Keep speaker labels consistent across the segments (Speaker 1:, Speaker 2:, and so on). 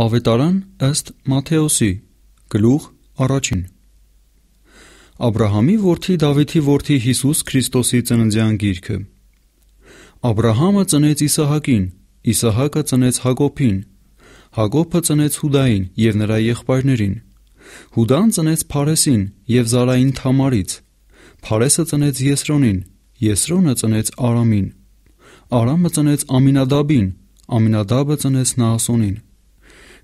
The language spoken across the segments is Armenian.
Speaker 1: Ավետարան ըստ Մատթեոսի գլուխ առաջին Աբ รา համի որդի Դավիթի որդի Հիսուս Քրիստոսի ծննդյան գիրքը Աբ รา համը ծնեց Իսահակին, Իսահակը ծնեց Հակոբին, Հակոբը ծնեց Հուդային եւ նրա եղբայրներին։ Հուդան ծնեց Փարեսին եւ Զարային Թամարից։ Փարեսը ծնեց Եսրոնին, Եսրոնը ծնեց Արամին։ Արամը ծնեց Ամինադաբին, Ամինադաբը ծնեց Նահասոնին։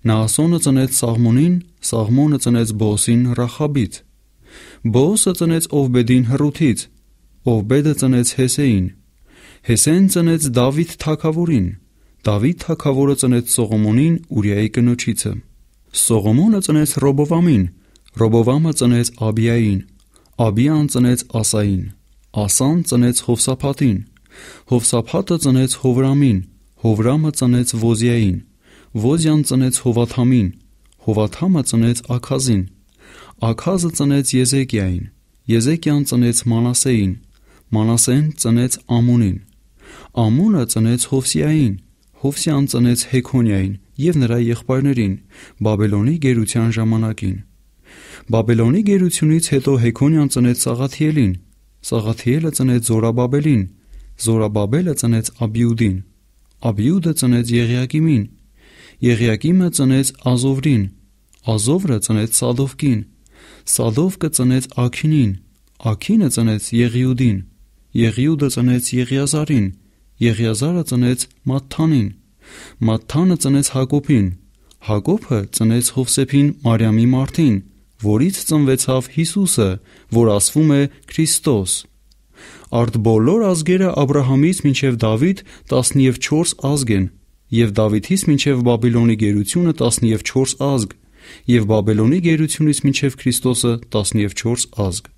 Speaker 1: Նաասոնը ծնեց Սաղմոնին, Սաղմոնը ծնեց Բոսին Ռախաբից։ Բոսը ծնեց Օվբեդին Հռութից, Օվբեդը ծնեց Հեսեին։ Հեսեն ծնեց Դավիթ թագավորին։ Դավիթ թագավորը ծնեց Սողոմոնին Ուրիայի կնոջիցը։ Սողոմոնը ծնեց Ռոբովամին, Ռոբովամը ծնեց Աբիային, Աբիան ծնեց Ասային, Ասան ծնեց Հովսափատին, Հովսափատը ծնեց Հովրամին, Հովրամը ծնեց Ոզիային, Ոզյան ծնեց Հովաթամին, Հովաթամը ծնեց Աքազին, Աքազը ծնեց Եզեկիային, Եզեկիան ծնեց Մանասեին, Մանասեն ծնեց Ամունին, Ամունը ծնեց Հովսիային, Հովսիան ծնեց Հեքոնիային եւ նրա եղբայրներին Բաբելոնի գերության ժամանակին։ Բաբելոնի գերությունից հետո Հեքոնիան ծնեց Սաղաթիելին, Սաղաթիելը ծնեց Զորաբաբելին, Զորաբաբելը ծնեց Աբիուդին, Աբիուդը ծնեց Եղիակիմին, Եղիակիմը ծնեց Ազովրին, Ազովրը ծնեց Սադովկին, Սադովկը ծնեց Աքինին, Աքինը ծնեց Եղիուդին, Եղիուդը ծնեց Եղիազարին, Եղիազարը ծնեց Մատթանին, Մատթանը ծնեց Հակոբին, Հակոբը ծնեց Հովսեփին Մարիամի մարդին, որից ծնվեցավ Հիսուսը, որ ասվում է Քրիստոս։ Արդ բոլոր ազգերը Աբրահամից մինչև Դավիթ 14 ազգ են, եւ Դավիթից մինչեւ Բաբիլոնի գերությունը 17 ազգ եւ Բաբելոնի գերությունից մինչև Քրիստոսը 14 ազգ։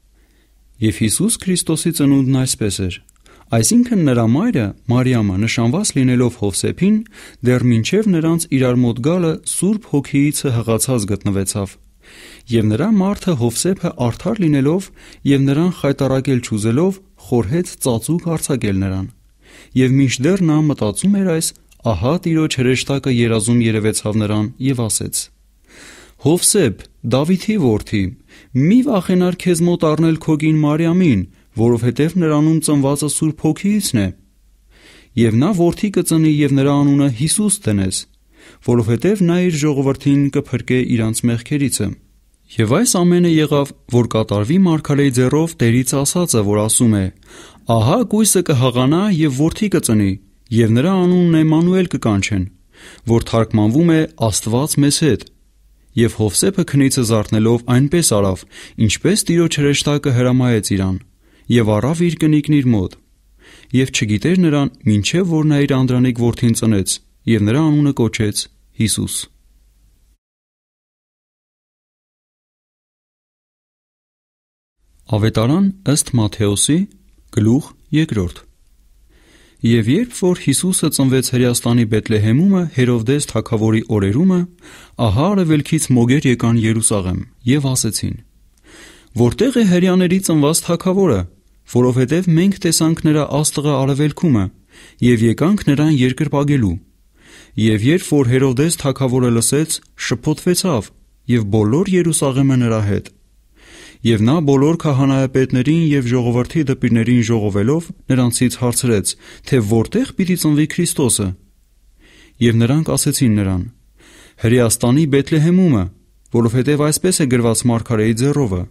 Speaker 1: Եվ Հիսուս Քրիստոսի ծնունդն այսպես էր։ Այսինքն նրա մայրը Մարիամը նշանված լինելով Հովսեփին, դեռ մինչև նրանց իրար մոտ գալը Սուրբ Հոգիից հղացած գտնվեցավ։ Եվ նրա մարդը Հովսեփը արդար լինելով եւ նրան խայտարակել ճուզելով խորհեց ծածուկ արցակել նրան։ Եվ մինչդեռ նա մտածում էր այս Ահա Տիրոջ հրեշտակը երազում երևեցավ նրան եւ ասեց. Հովսեփ, Դավիթի որդի, մի վախենար քեզ մոտ առնել քո գին Մարիամին, որովհետև նրանում ծնվածը Սուրբ Հոգիիցն է։ Եվ նա որդի կծնի եւ նրա անունը Հիսուս դնես, որովհետև նա իր ժողովրդին կփրկե իրանց մեղքերիցը։ Եվ այս ամենը եղավ, որ կատարվի Մարգարեի ձեռով Տերից ասածը, որ ասում է. Ահա գույսը կհաղանա եւ որդի կծնի, եւ նրա անունն Էմանուել կկանչեն, որ թարգմանվում է Աստված մեզ հետ։ Եվ Հովսեփը քնիցը զարթնելով այնպես արավ, ինչպես Տիրոջ հրեշտակը հրամայեց իրան, եւ առավ իր կնիկն իր մոտ։ Եվ չգիտեր նրան, ինչև որ նա իր անդրանիկ որդին ծնեց, եւ նրա անունը կոչեց Հիսուս։ Ավետարան ըստ Մատթեոսի գլուխ 2 Եվ երբ որ Հիսուսը ծնվեց Հրեաստանի Բեթլեհեմումը Հերովդես թագավորի օրերումը, ահա արևելքից մոգեր եկան Երուսաղեմ եւ ասեցին. Որտե՞ղ է հрьяաների ծնված թագավորը, որովհետեւ մենք տեսանք նրա աստղը արևելքումը եւ եկանք նրան երկրպագելու։ Եվ երբ որ Հերովդես թագավորը լսեց, շփոթվեցավ եւ բոլոր Երուսաղեմը նրա հետ եւ նա բոլոր քահանայապետներին եւ ժողովրդի դպիրներին ժողովելով նրանցից հարցրեց, թե որտեղ պիտի ծնվի Քրիստոսը։ Եվ նրանք ասեցին նրան. Հրեաստանի Բեթլեհեմումը, որովհետեւ այսպես է գրված Մարգարեի ձեռովը.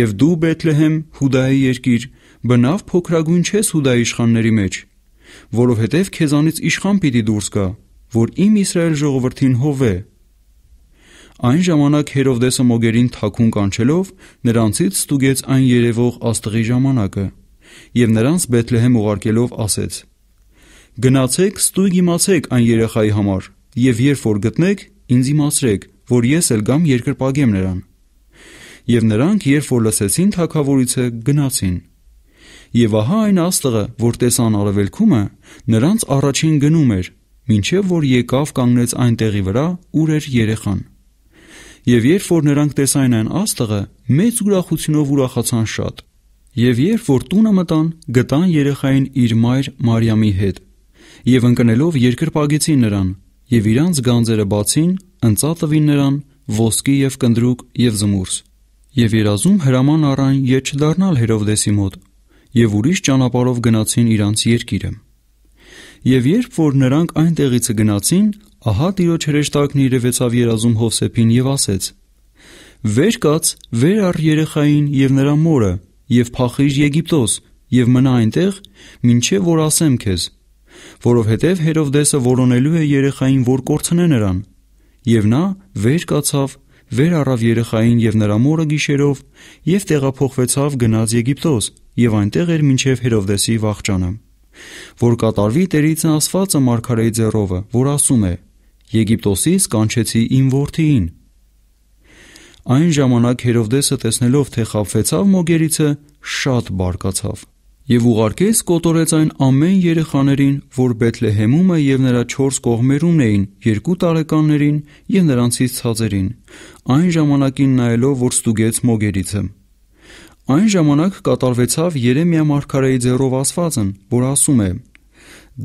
Speaker 1: Եվ դու Բեթլեհեմ Հուդայի երկիր, բնավ փոքրագույն չես Հուդայի իշխանների մեջ, որովհետեւ քեզանից իշխան պիտի դուրս գա, որ իմ Իսրայել ժողովրդին հովե Այն ժամանակ Հերովդեսը մոգերին թաքուն կանչելով նրանցից ստուգեց այն երևող աստղի ժամանակը եւ նրանց Բեթլեհեմ ուղարկելով ասեց. Գնացեք ստույգ իմացեք այն երեխայի համար եւ երբ որ գտնեք ինձ իմացրեք, որ ես էլ գամ երկրպագեմ նրան։ Եվ նրանք երբ որ լսեցին թակավորիցը գնացին։ Եվ ահա այն աստղը, որ տեսան արևելքումը, նրանց առաջին գնում էր, ինչև որ եկավ կանգնեց այն տեղի վրա, ուր էր երեխան։ Եվ երբ որ նրանք տեսային այն աստղը, մեծ ուրախությունով ուրախացան շատ։ Եվ երբ որ տունը մտան, գտան երեխային իր մայր Մարիամի հետ։ Եվ ընկնելով երկրպագեցին նրան, եւ իրանց գանձերը բացին, ընծատվին նրան ոսկի եւ կնդրուկ եւ զմուրս։ Եվ երազում հրաման առան յետ չդառնալ Հերովդեսի մոտ, եւ ուրիշ ճանապարով գնացին իրանց երկիրը։ Եվ երբ որ նրանք այնտեղից գնացին, Ահա Տիրոջ հրեշտակն երևեցավ Երազում Հովսեփին եւ ասեց. Վեր կաց, վեր առ երեխային եւ նրա մորը եւ փախիր Եգիպտոս եւ մնա այնտեղ, ինչեւ որ ասեմ քեզ, որովհետեւ Հերովդեսը որոնելու է երեխային, որ կորցնե նրան։ Եվ նա վեր կացավ, վեր առավ երեխային եւ նրա մորը գիշերով եւ տեղափոխվեցավ գնաց Եգիպտոս եւ այնտեղ էր մինչեւ Հերովդեսի վաղճանը որ կատարվի Տերից ասվածը մարգարեի ձեռովը որ ասում է Եգիպտոսից կանչեցի իմ որդիին։ Այն ժամանակ Հերովդեսը տեսնելով, թե խաբվեցավ մոգերիցը, շատ բարկացավ եւ ուղարկեց կոտորեց այն ամեն երեխաներին, որ Բեթլեհեմում եւ նրա 4 կողմերումն էին, երկու տարեկաններին եւ նրանցից ցածերին։ Այն ժամանակին նայելով, որ ստուգեց մոգերիցը։ Այն ժամանակ կատարվեցավ Երեմիա մարգարեի ձեռով ասվածն, որ ասում է.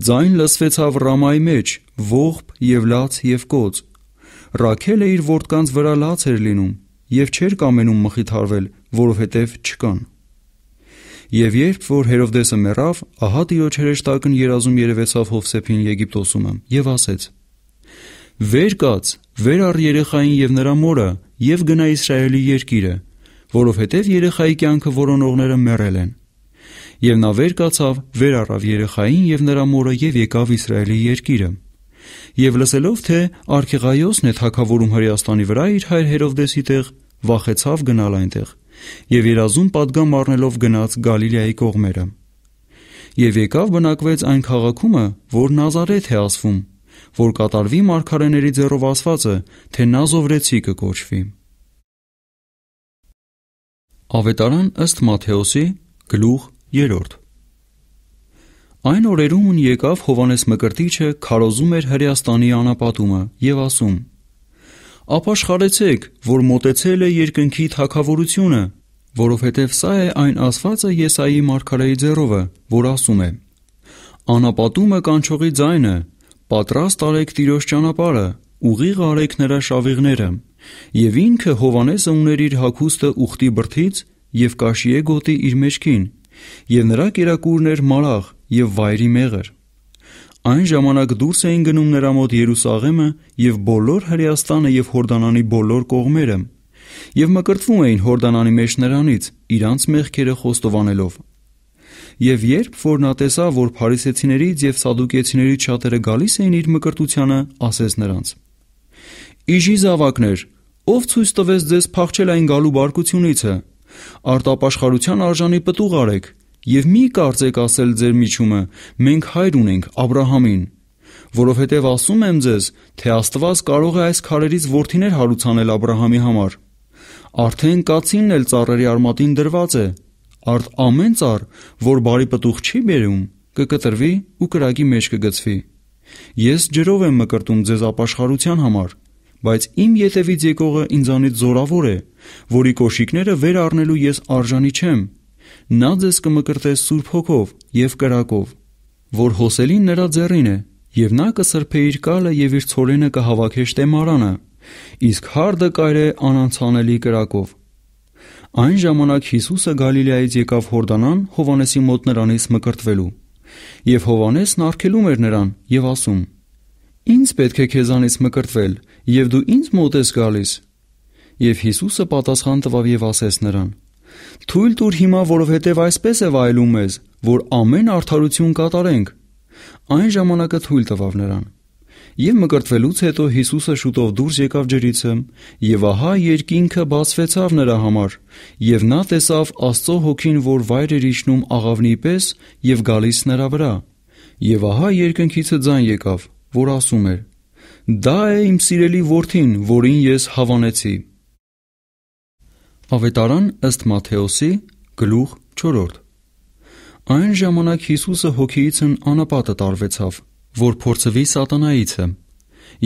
Speaker 1: Ձայն լսվեցավ ռամայի մեջ, ողբ եւ լաց եւ կոց։ Ռաքելը իր որդկանց վրա լաց էր լինում եւ չէր կամենում մխիթարվել, որովհետեւ չկան։ Եվ երբ որ Հերովդեսը մեռավ, ահա Տիրոջ հրեշտակն երազում երևեցավ Հովսեփին Եգիպտոսում եւ ասեց. Վեր կաց, վեր առ երեխային եւ նրա մորը եւ գնա Իսրայելի երկիրը, որովհետեւ երեխայի կյանքը որոնողները մեռել են։ Եվ նա վեր կացավ, վեր առավ երեխային եւ նրա մորը եւ եկավ Իսրայելի երկիրը։ Եվ լսելով թե Արքեղայոսն է թակավորում Հրեաստանի վրա իր հայր Հերովդեսի տեղ, վախեցավ գնալ այնտեղ։ Եվ երազում падգամ առնելով գնաց Գալիլեայի կողմերը։ Եվ եկավ բնակվեց այն քաղաքումը, որ Նազարեթ է ասվում, որ կատարվի մարգարեների ձեռով ասվածը, թե Նազովրեցի կկոչվի։ Ավետարան ըստ Մատթեոսի գլուխ 3. Այն օրերում ուն եկավ Հովանես Մկրտիչը քարոզում էր Հրեաստանի անապատումը եւ ասում. Ապաշխարեցեք, որ մտեցել է երկնքի թակավորությունը, որովհետև սա է այն ասվածը Եսայի մարգարեի ձեռովը, որ ասում է. Անապատումը կանչողի ձայնը, պատրաստ արեք Տիրոջ ճանապարհը, ուղիղ արեք նրա շավիղները, եւ ինքը Հովանեսը ուներ իր հագուստը ուխտի բրթից եւ կաշիե գոտի իր մեջքին Եվ նրա կերակուրն էր մարաղ եւ վայրի մեղր։ Այն ժամանակ դուրս էին գնում նրա մոտ Երուսաղեմը եւ բոլոր Հրեաստանը եւ Հորդանանի բոլոր կողմերը եւ մկրտվում էին Հորդանանի մեջ նրանից իրանց մեղքերը խոստովանելով։ Եվ երբ որ նա տեսավ, որ փարիսեցիներից եւ սադուկեցիներից շատերը գալիս էին իր մկրտությանը, ասեց նրանց. Իժի զավակներ, ով ցույց տվեց ձեզ փախչել այն գալու բարկությունիցը, արտապաշխարության արժանի պտուղ արեք եւ մի կարծեք ասել ձեր միջումը մենք հայր ունենք Աբ รา համին որովհետև ասում եմ ձեզ, թե Աստված կարող է այս քարերից worthiներ հարուցանել Աբ รา համի համար։ Արդեն կացինն էլ ծառերի արմատին դրված է։ Արդ ամեն ծառ, որ բարի պտուղ չի բերում, կկտրվի ու կրակի մեջ կգցվի։ Ես ջրով եմ մկրտում ձեզ ապաշխարության համար, բայց իմ ետևից եկողը ինձանից զորավոր է, որի կոշիկները վեր առնելու ես արժանի չեմ։ Նա ձեզ կմկրտե Սուրբ Հոգով եւ կրակով, որ հոսելին նրա ձեռին է, եւ նա կսրբե իր կալը եւ իր ցորենը կհավաքե շտեմարանը, իսկ հարդը կայրե անանցանելի կրակով։ Այն ժամանակ Հիսուսը Գալիլեայից եկավ Հորդանան Հովանեսի մոտ նրանից մկրտվելու։ Եվ Հովանեսն արգելում էր նրան եւ ասում. Ինձ պետք է քեզանից մկրտվել, եւ դու ինձ մոտ ես գալիս։ Եվ Հիսուսը պատասխան տվավ եւ ասեց նրան. Թույլ տուր հիմա, որովհետև այսպես է վայելում ես, որ ամեն արդարություն կատարենք։ Այն ժամանակը թույլ տվավ նրան։ Եվ մկրտվելուց հետո Հիսուսը շուտով դուրս եկավ ջրիցը, եւ ահա երկինքը բացվեցավ նրա համար, եւ նա տեսավ Աստծո հոգին, որ վայր էր իջնում աղավնի պես եւ գալիս նրա վրա։ Եվ ահա երկնքիցը ձայն եկավ, որ ասում էր. Դա է իմ սիրելի որդին, որին ես հավանեցի։ Ավետարան ըստ Մատթեոսի գլուխ 4 Այն ժամանակ Հիսուսը հոգիիցն անապատը տարվեցավ, որ փորձվի սատանայիցը,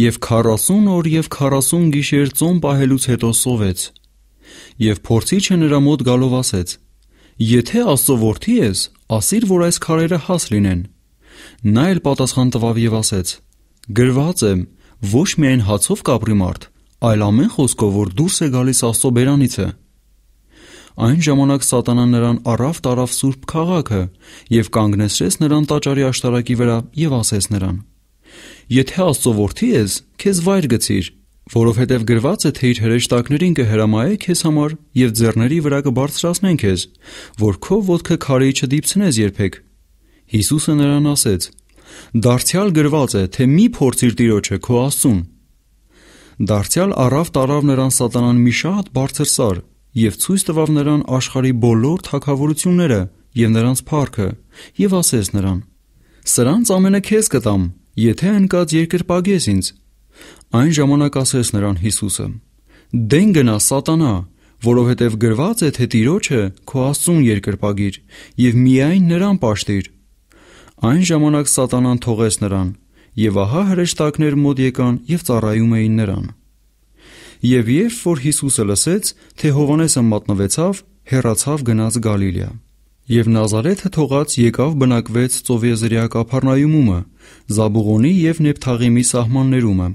Speaker 1: եւ 40 օր եւ 40 գիշեր ծոմ պահելուց հետո սովեց։ Եվ փորձիչը նրա մոտ գալով ասեց. Եթե Աստծո որդի ես, ասիր, որ այս քարերը հաս լինեն։ Նա էլ պատասխան տվավ եւ ասեց գրված է ոչ միայն հացով կապրի մարդ, այլ ամեն խոսքով, որ դուրս է գալիս Աստծո բերանից է։ Այն ժամանակ Սատանան նրան առավ տարավ Սուրբ քաղաքը եւ կանգնեցրեց նրան տաճարի աշտարակի վրա եւ ասեց նրանն. Եթե Աստծո որդի ես, քեզ վայր գցիր, որովհետև գրված է թե իր հրեշտակներին կհրամայե քեզ համար եւ ձեռների վրա կբարձրացնեն քեզ, որ քո ոդքը քարի չդիպցնես երբեք։ Հիսուսը նրան ասեց. Դարձյալ գրված է, թե մի փորձիր Տիրոջը քո Աստծուն։ Դարձյալ առավ տարավ նրան սատանան մի շատ բարձր սար եւ ցույց տվավ նրան աշխարի բոլոր թակավորությունները եւ նրանց փառքը եւ ասեց նրան. Սրանց ամենը քեզ կտամ, եթե ընկած երկրպագես ինձ։ Այն ժամանակ ասեց նրան Հիսուսը. Դեն գնա սատանա, որովհետև գրված է թե Տիրոջը քո Աստուն երկրպագիր եւ միայն նրան պաշտիր։ Այն ժամանակ Սատանան թողեց նրան, եւ ահա հրեշտակներ մոտ եկան եւ ծառայում էին նրան։ Եվ երբ որ Հիսուսը լսեց, թե Հովանեսը մատնվեցավ, հեռացավ գնաց Գալիլեա։ Եվ Նազարեթը թողած եկավ բնակվեց Ծովեզրիա կափառնայումը, Զաբուղոնի եւ Նեփթաղիմի սահմաններումը,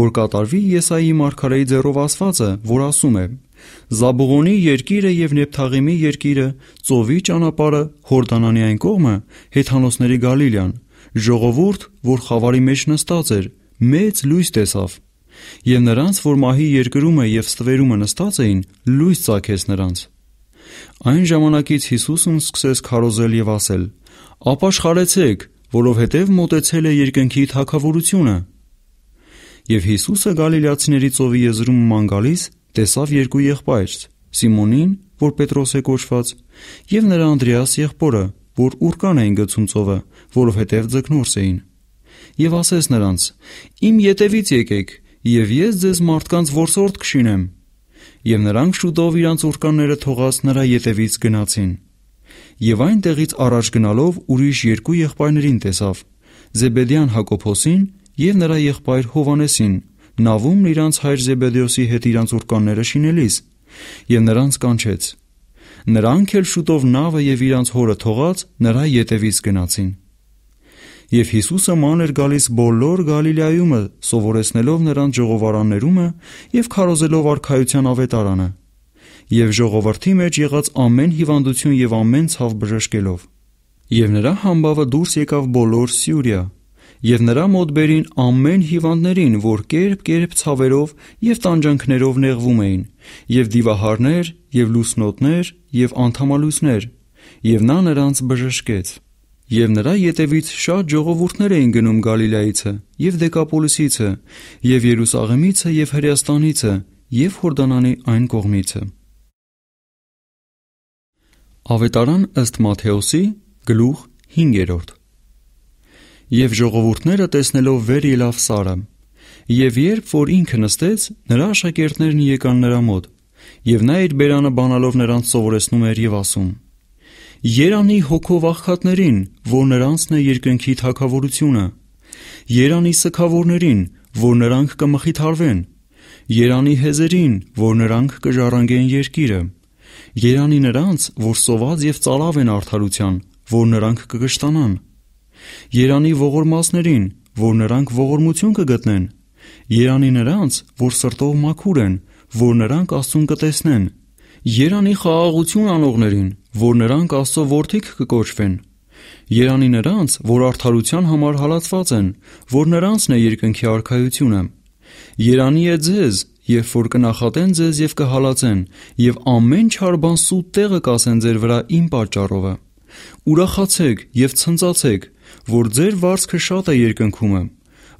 Speaker 1: որ կատարվի Եսայի մարգարեի ձեռով ասվածը, որ ասում է. Զաբուղոնի երկիրը եւ Նեփթաղիմի երկիրը, ծովի ճանապարհը, Հորդանանյան կողմը, հեթանոսների Գալիլեան, ժողովուրդ, որ խավարի մեջ նստած էր, մեծ լույս տեսավ։ Եվ նրանց, որ մահի երկրումը եւ ստվերումը նստած էին, լույս ցակեց նրանց։ Այն ժամանակից Հիսուսն սկսեց քարոզել եւ ասել. «Ապաշխարեցեք, որովհետև մտեցել է երկնքի թակավորությունը»։ Եվ Հիսուսը Գալիլեացիների ծովի եզրում ման գալիս տեսավ երկու եղբայրս՝ Սիմոնին, որ Պետրոս է կոչված, եւ նրա Անդրեաս եղբորը, որ ուռկան էին գցում ծովը, որովհետեւ ձկնորս էին։ Եվ ասես նրանց. «Իմ ետևից եկեք, եւ ես ձեզ մարդկանց ворսորդ կշինեմ»։ Եվ նրանք շուտով իրանց ուռկանները թողած նրա ետևից գնացին։ Եվ այն տեղից առաջ գնալով ուրիշ երկու եղբայրներին տեսավ. Զեբեդյան Հակոբոսին եւ նրա եղբայր Հովանեսին, նավում իրանց հայր Զեբեդեոսի հետ իրանց ուրկանները շինելիս եւ նրանց կանչեց։ Նրանք էլ շուտով նավը եւ իրանց հորը թողած նրա ետևից գնացին։ Եվ Հիսուսը ման էր գալիս բոլոր Գալիլեայումը, սովորեցնելով նրանց ժողովարաններումը եւ քարոզելով արքայության ավետարանը եւ ժողովրդի մեջ եղած ամեն հիվանդություն եւ ամեն ցավ բժշկելով։ Եվ նրա համբավը դուրս եկավ բոլոր Սյուրիա, եւ նրա մոտ բերին ամեն հիվանդներին, որ կերպ-կերպ ցավերով եւ տանջանքներով նեղվում էին, եւ դիվահարներ, եւ լուսնոտներ, եւ անթամալույսներ, եւ նա նրանց բժշկեց։ Եվ նրա յետևից շատ ժողովուրդներ էին գնում Գալիլեայիցը եւ Դեկապոլիսիցը եւ Երուսաղեմիցը եւ Հրեաստանիցը եւ Հորդանանի այն կողմիցը։ Ավետարան ըստ Մատթեոսի գլուխ 5-րդ Եվ ժողովուրդները տեսնելով վեր ելավ Սարը։ Եվ երբ որ ինքը նստեց, նրա աշակերտներն եկան նրա մոտ, եւ նա իր բերանը բանալով նրանց սովորեցնում էր եւ ասում. Երանի հոգով աղքատներին, որ նրանցն է երկնքի թակավորությունը, Երանի սքավորներին, որ նրանք կմխիթարվեն, Երանի հեզերին, որ նրանք կժառանգեն երկիրը, Երանի նրանց, որ սոված եւ ծալավ են արդարության, որ նրանք կգշտանան։ Երանի ողորմասներին, որ նրանք ողորմություն կգտնեն։ Երանի նրանց, որ սրտով մաքուր են, որ նրանք Աստուն կտեսնեն։ Երանի խաղաղություն անողներին, որ նրանք Աստծո որդիք կկոչվեն։ Երանի նրանց, որ արդարության համար հալածված են, որ նրանցն է երկնքի արքայությունը։ Երանի է ձեզ, երբ որ կնախատեն ձեզ եւ կհալածեն եւ ամեն չար բան սուտ տեղը կասեն ձեր վրա իմ պատճառովը։ Ուրախացեք եւ ցնծացեք, որ ձեր վարսքը շատ է երկնքումը,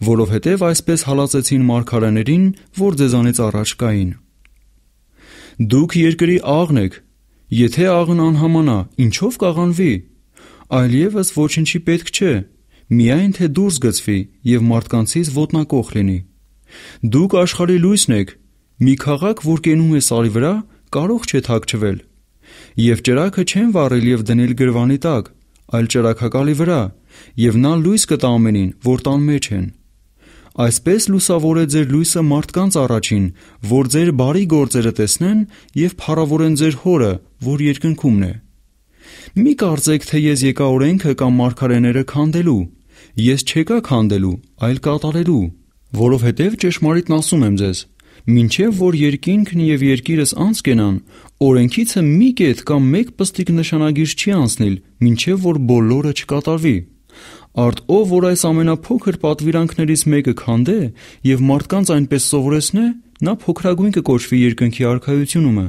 Speaker 1: որովհետև այսպես հալածեցին մարգարեներին, որ ձեզանից առաջ կային։ Դուք երկրի աղն եք։ Եթե աղն անհամանա, ինչով կաղանվի։ Այլևս ոչինչի պետք չէ, միայն թե դուրս գծվի եւ մարդկանցից ոտնակոխ լինի։ Դուք աշխարհի լույսն եք։ Մի քաղաք, որ կենում է սարի վրա, կարող չէ թաքչվել։ Եվ ճրակը չեն վառել եւ դնել գրվանի տակ, այլ ճրակակալի վրա, եւ նա լույս կտա ամենին, որ տան մեջ են։ Այսպես լուսավոր է ձեր լույսը մարդկանց առաջին, որ ձեր բարի գործերը տեսնեն եւ փառավորեն ձեր Հորը, որ երկնքումն է։ Մի կարծեք, թե ես եկա օրենքը կամ մարգարեները քանդելու։ Ես չեկա քանդելու, այլ կատարելու, որովհետև ճշմարիտն ասում եմ ձեզ. Մինչև որ երկինքն եւ երկիրս անց կենան, օրենքիցը մի կետ կամ մեկ պստիկ նշանագիր չի անցնիլ, մինչև որ բոլորը չկատարվի։ Արդ ով որ այս ամենափոքր պատվիրանքներից մեկը քանդե եւ մարդկանց այնպես սովորեցնե, նա փոքրագույն կկոչվի երկնքի արքայությունումը։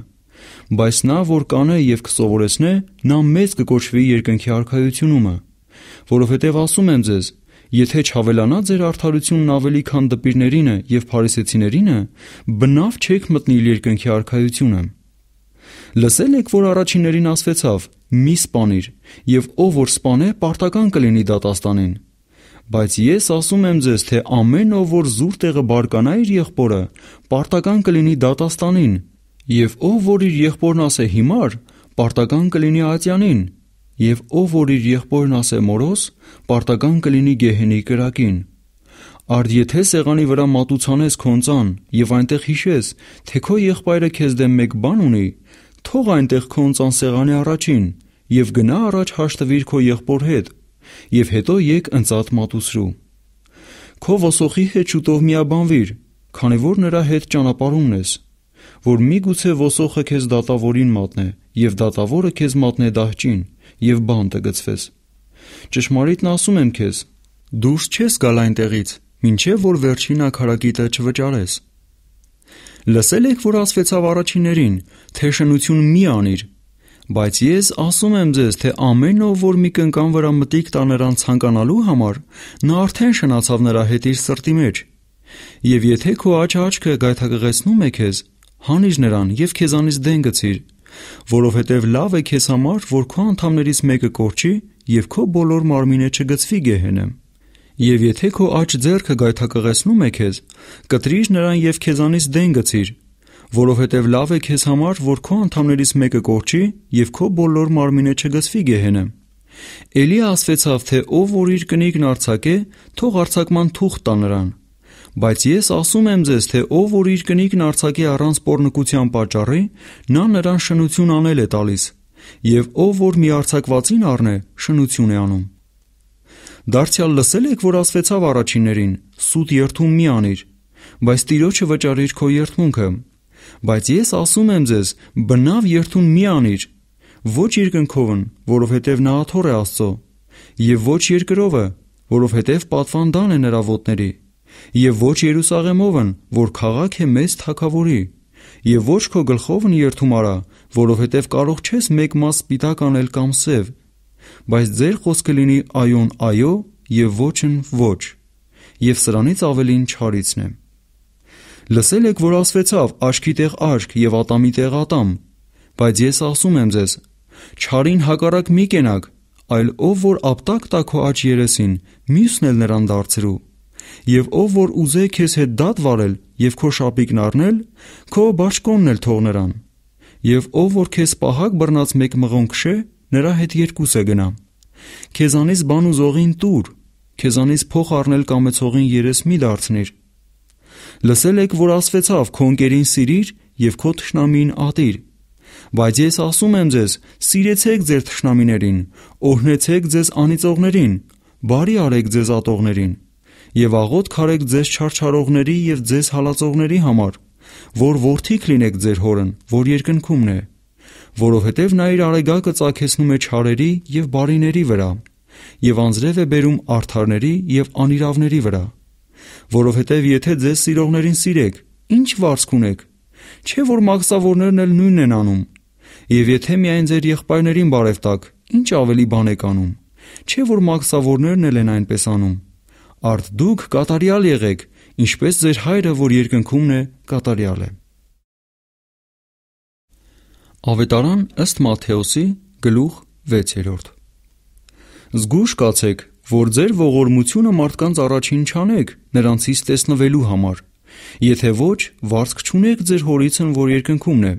Speaker 1: Բայց նա որ կանե եւ կսովորեցնե, նա մեծ կկոչվի երկնքի արքայությունումը։ Որովհետեւ ասում եմ ձեզ, եթե չհավելանա ձեր արդարությունն ավելի քան դպիրներին եւ փարիսեցիներին, բնավ չեք մտնի երկնքի արքայությունը։ Լսել եք, որ առաջիններին ասվեցավ. Մի սպանիր, եւ ով որ սպանե, պարտական կլինի դատաստանին։ Բայց ես ասում եմ ձեզ, թե ամեն ով որ զուր տեղը բարկանա իր եղբորը, պարտական կլինի դատաստանին, եւ ով որ իր եղբորն ասե հիմար, պարտական կլինի ատյանին, եւ ով որ իր եղբորն ասե մորոս, պարտական կլինի գեհենի կրակին։ Արդ եթե սեղանի վրա մատուցանես քոնցան եւ այնտեղ հիշես, թե քո եղբայրը քեզ դեմ մեկ բան ունի, թող այնտեղ քո ընծան սեղանի առաջին եւ գնա առաջ հաշտվիր քո եղբոր հետ եւ հետո եկ ընծատ մատուցրու։ Քո ոսոխի հետ շուտով միաբանվիր, քանի որ նրա հետ ճանապարհումն ես, որ միգուցե ոսոխը քեզ դատավորին մատնե եւ դատավորը քեզ մատնե դահճին եւ բանտը գծվես։ Ճշմարիտն ասում եմ քեզ, դուրս չես գալ այնտեղից, ինչեւ որ վերջին ակարակիտը չվճարես։ Լսել եք, որ ասվեցավ առաջիներին, թե շնություն մի անիր, բայց ես ասում եմ ձեզ, թե ամեն ով որ մի կնկան վրա մտիկ տա նրան ցանկանալու համար, նա արդեն շնացավ նրա հետ իր սրտի մեջ։ Եվ եթե քո աջ աչքը գայթակղեցնում է քեզ, հանիր նրան եւ քեզանից դեն գցիր, որովհետեւ լավ է քեզ համար, որ քո անդամներից մեկը կորչի եւ քո բոլոր մարմինը չգծվի գեհենը։ Եվ եթե քո աջ ձեռքը գայթակղեցնում է քեզ, կտրիր նրան եւ քեզանից դեն գցիր, որովհետեւ լավ է քեզ համար, որ քո անդամներից մեկը կորչի եւ քո բոլոր մարմինը չգցվի գեհենը։ Էլիա ասվեցավ, թե ով որ իր կնիկն արցակե, թող արցակման թուղթ տա նրան։ Բայց ես ասում եմ ձեզ, թե ով որ իր կնիկն արցակի առանց pornկության պատճառի, նա նրան շնություն անել է տալիս, եւ ով որ մի արցակվածին առնե, շնություն է անում։ Դարձյալ լսել եք, որ ասվեցավ առաջիններին. «Սուտ երթում մի անիր», բայց Տիրոջը վճարիր քո երթմունքը։ Բայց ես ասում եմ ձեզ, բնավ երթուն մի անիր, ոչ երկնքովն, որովհետև նա աթոռ է Աստծո, եւ ոչ երկրովը, որովհետև պատվանդան է նրա ոտների, եւ ոչ Երուսաղեմովն, որ քաղաք է մեզ թակավորի, եւ ոչ քո գլխովն երթում արա, որովհետև կարող չես մեկ մաս սպիտակ անել կամ սև, բայց ձեր խոսքը լինի այոն այո եւ ոչն ոչ եւ սրանից ավելին չարիցն է լսել եք որ ասվեցավ աշքի տեղ աշք եւ ատամի տեղ ատամ բայց ես ասում եմ ձեզ չարին հակառակ մի կենակ այլ ով որ ապտակ տա քո աչ երեսին մյուսն էլ նրան դարձրու եւ ով որ ուզե քեզ հետ դատ վարել եւ քո շապիկն առնել քո բաշկոնն էլ թող նրան եւ ով որ քեզ պահակ բռնած մեկ մղոն քշե Նրա հետ երկուսը գնամ։ Քեզանից բան ու զողին տուր, քեզանից փող առնել կամեցողին երես մի դարձնիր։ Լսել եք, որ ասվեցավ քոնկերին սիրիր եւ քո ճշնամին ատիր։ Բայց ես ասում եմ ձեզ, սիրեցեք ձեր ճշնամիներին, օրհնեցեք ձեզ անիծողներին, բարի արեք ձեզ ատողներին եւ աղոտ քարեք ձեզ չարչարողների եւ ձեզ հալածողների համար, որ worth-իկ լինեք ձեր հորն, որ երկնքումն է որովհետև նա իր արեգակը ծագեցնում է չարերի եւ բարիների վրա եւ անձրև է բերում արդարների եւ անիրավների վրա։ Որովհետև եթե ձեզ սիրողներին սիրեք, ի՞նչ վարձք ունեք։ Չէ՞ որ մաքսավորներն էլ նույնն են անում։ Եվ եթե միայն ձեր եղբայրներին բարև տաք, ի՞նչ ավելի բան եք անում։ Չէ՞ որ մաքսավորներն էլ են այնպես անում։ Արդ դուք կատարյալ եղեք, ինչպես ձեր հայրը, որ երկնքումն է, կատարյալ է։ Ավետարան ըստ Մատթեոսի գլուխ 6-րդ Զգույշ կացեք, որ ձեր ողորմությունը մարդկանց առաջին չանեք նրանցից տեսնվելու համար։ Եթե ոչ, վարձք չունեք ձեր հորիցն, որ երկնքումն է։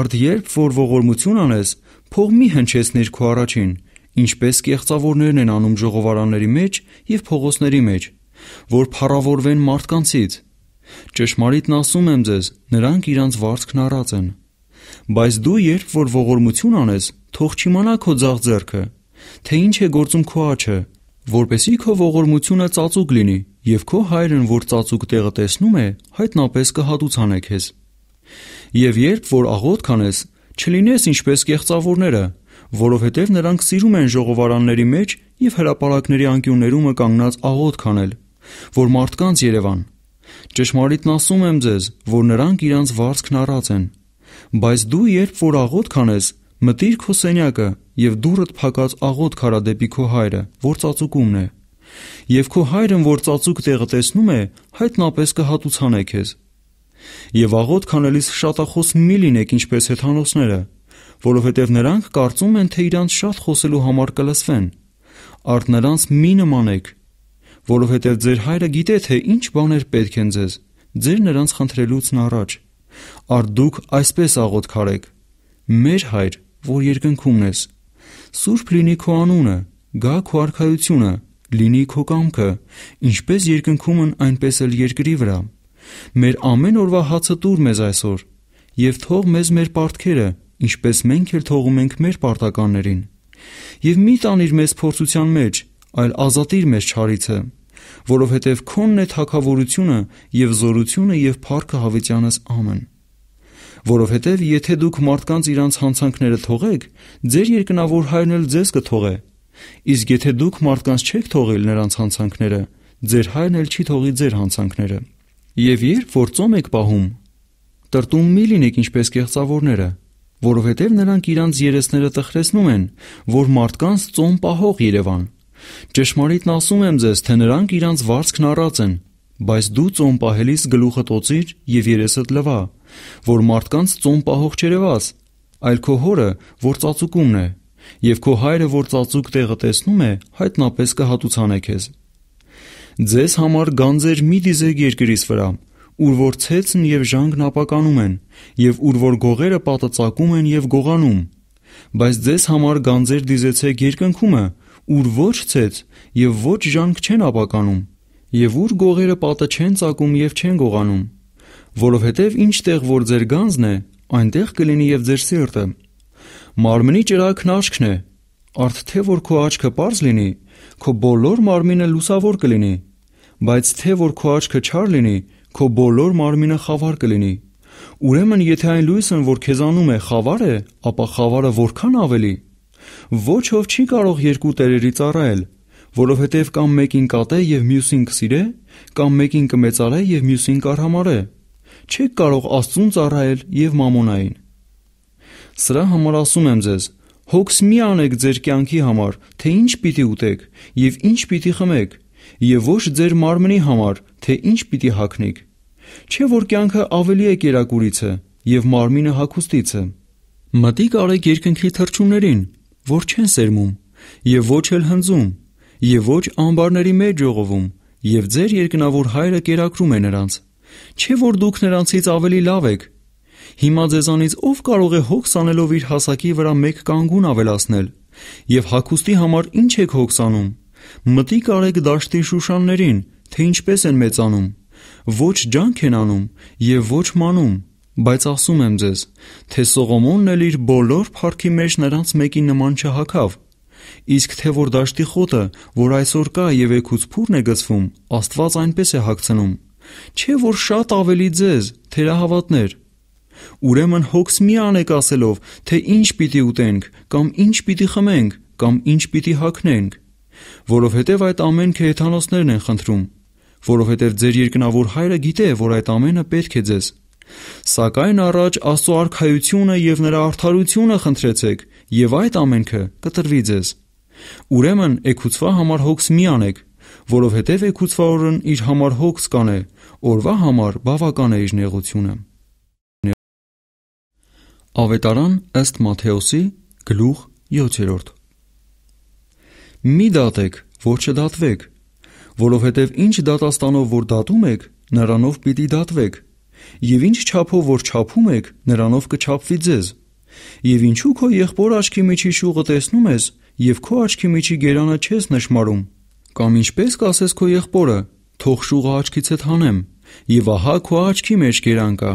Speaker 1: Արդ երբ որ ողորմություն անես, փող մի հնչես ներքո առաջին, ինչպես կեղծավորներն են անում ժողովարանների մեջ եւ փողոցների մեջ, որ փառավորվեն մարդկանցից։ Ճշմարիտն ասում եմ ձեզ, նրանք իրանց վարձքն առած են։ Բայց դու երբ որ ողորմություն անես, թող չիմանա քո ցաղ ձեռքը, թե ինչ է գործում քո աչը, որպեսի քո ողորմությունը ծածուկ լինի, եւ քո հայրն, որ ծածուկ տեղը տեսնում է, հայտնապես կհատուցանե քեզ։ Եվ երբ որ աղոթք անես, չլինես ինչպես կեղծավորները, որովհետև նրանք սիրում են ժողովարանների մեջ եւ հրապարակների անկյուններում կանգնած աղոթք անել, որ մարդկանց Երևան։ Ճշմարիտն ասում եմ ձեզ, որ նրանք իրանց վարձքն առած են։ Բայց դու երբ որ աղոտ քանես, մտիր քո սենյակը եւ դուրդ փակած աղոտ քարա դեպի քո հայրը, որ ծածուկումն է։ Եվ քո հայրն, որ ծածուկ տեղը տեսնում է, հայտնապես կհատուցանե քեզ։ Եվ աղոտ քանելիս շատախոս մի լինեք ինչպես հեթանոսները, որովհետև նրանք կարծում են, թե իրանց շատ խոսելու համար կլսվեն։ Արդ նրանց մի նմանեք, որովհետև ձեր հայրը գիտե, թե ինչ բաներ պետք են ձեզ, ձեր նրանց խնդրելուց առաջ։ Արդ դուք այսպես աղոթք արեք. Մեր հայր, որ երկնքումն ես, սուրբ լինի քո անունը, գա քո արքայությունը, լինի քո կամքը, ինչպես երկնքումն այնպես էլ երկրի վրա։ Մեր ամեն օրվա հացը տուր մեզ այսօր, եւ թող մեզ մեր պարտքերը, ինչպես մենք էլ թողում ենք մեր պարտականներին։ Եվ մի տանիր մեզ փորձության մեջ, այլ ազատիր մեզ չարիցը որովհետև քոնն է թակավորությունը եւ զորությունը եւ փառքը հավիտյանս ամեն։ Որովհետև եթե դուք մարդկանց իրանց հանցանքները թողեք, ձեր երկնավոր հայրն էլ ձեզ կթողե։ Իսկ եթե դուք մարդկանց չեք թողել նրանց հանցանքները, ձեր հայրն էլ չի թողի ձեր հանցանքները։ Եվ երբ որ ծոմ եք պահում, տրտում մի լինեք ինչպես կեղծավորները, որովհետև նրանք իրանց երեսները տխրեցնում են, որ մարդկանց ծոմ պահող Երևան։ Ճշմարիտն ասում եմ ձեզ, թե նրանք իրանց վարձքն առած են, բայց դու ծոմ պահելիս գլուխդ օծիր եւ երեսդ լվա, որ մարդկանց ծոմ պահող չերևաս, այլ քո հորը, որ ծածուկումն է, եւ քո հայրը, որ ծածուկ տեղը տեսնում է, հայտնապես կհատուցանե քեզ։ Ձեզ համար գանձեր մի դիզեք երկրից վրա, ուր որ ցեցն եւ ժանգն ապականում են, եւ ուր որ գողերը պատծակում են եւ գողանում։ Բայց ձեզ համար գանձեր դիզեցեք երկնքումը, ուր ոչ ցեց եւ ոչ ժանք չեն ապականում եւ ուր գողերը պատը չեն ցակում եւ չեն գողանում որովհետեւ ինչտեղ որ ձեր գանձն է այնտեղ կլինի եւ ձեր սիրտը մարմնի ճրակն աչքն է արդ թե որ քո աչքը པարզ լինի քո բոլոր մարմինը լուսավոր կլինի բայց թե որ քո աչքը չար լինի քո բոլոր մարմինը խավար կլինի ուրեմն եթե այն լույսն որ քեզանում է խավար է ապա խավարը որքան ավելի Ոչ ով չի կարող երկու տերերի ծառայել, որովհետև կամ մեկին կատե եւ մյուսին կսիրե, կամ մեկին կմեծարե եւ մյուսին կարհամարե։ Չեք կարող Աստծուն ծառայել եւ մամոնային։ Սրա համար ասում եմ ձեզ, հոգս մի անեք ձեր կյանքի համար, թե ինչ պիտի ուտեք եւ ինչ պիտի խմեք, եւ ոչ ձեր մարմնի համար, թե ինչ պիտի հագնեք։ Չէ որ կյանքը ավելի է կերակուրիցը եւ մարմինը հագուստիցը։ Մտիկ արեք երկնքի թրջուններին, որ չեն սերմում, եւ ոչ էլ հնձում, եւ ոչ ամբարների մեջ ժողովում, եւ ձեր երկնավոր հայրը կերակրում է նրանց։ Չէ որ դուք նրանցից ավելի լավ եք։ Հիմա ձեզանից ով կարող է հոգս անելով իր հասակի վրա մեկ կանգուն ավելացնել, եւ հակոստի համար ինչ եք հոգսանում։ Մտիկ արեք դաշտի շուշաններին, թե ինչպես են մեծանում։ Ոչ ջանք են անում եւ ոչ մանում, Բայց ասում եմ ձեզ, թե Սողոմոնն էլ իր բոլոր փառքի մեջ նրանց մեկի նման չհակավ։ Իսկ թե որ դաշտի խոտը, որ այսօր կա եւ եկուց փուրն է գծվում, Աստված այնպես է հագցնում։ Չէ որ շատ ավելի ձեզ, թերահավատներ։ Ուրեմն հոգս մի անեք ասելով, թե ինչ պիտի ուտենք, կամ ինչ պիտի խմենք, կամ ինչ պիտի հագնենք, որովհետև այդ ամենքը հեթանոսներն են խնդրում, որովհետև ձեր երկնավոր հայրը գիտե, որ այդ ամենը պետք է ձեզ։ Սակայն առաջ Աստծո արքայությունը եւ նրա արդարությունը խնդրեցեք, եւ այդ ամենքը կտրվի ձեզ։ Ուրեմն եկուցվա համար հոգս մի անեք, որովհետեւ եկուցվա օրն իր համար հոգս կանե, օրվա համար բավական է իր նեղությունը։ Ավետարան ըստ Մատթեոսի գլուխ 7-րդ Մի դատեք, որ չդատվեք, որովհետև ինչ դատաստանով որ դատում եք, նրանով պիտի դատվեք, Եվ ինչ չափով որ չափում եք, նրանով կչափվի ձեզ։ Եվ ինչու քո եղբոր աչքի միջի շուղը տեսնում ես եւ քո աչքի միջի գերանը չես նշмарում։ Կամ ինչպես կասես քո եղբորը. թող շուղը աչքիցդ հանեմ, եւ ահա քո աչքի մեջ գերան կա։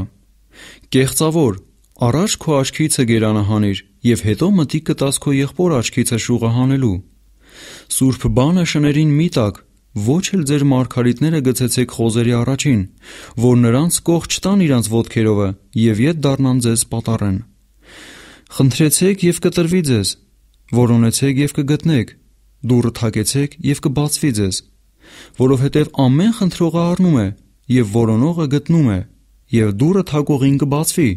Speaker 1: Կեղծավոր, առաջ քո աչքիցը գերանը հանիր եւ հետո մտիկ կտաս քո եղբոր աչքիցը շուղը հանելու։ Սուրբ բանը շներին մի տակ, Ոչ էլ ձեր մարգարիտները գցեցեք խոզերի առաջին, որ նրանց կողջ տան իրանց ոդքերովը եւ իդ դառնան ձեզ պատառեն։ Խնդրեցեք եւ կտրվի ձեզ, որոնեցեք եւ կգտնեք, դուռը թակեցեք եւ կբացվի ձեզ, որովհետեւ ամեն խնդրողը առնում է եւ որոնողը գտնում է եւ դուռը թակողին կբացվի։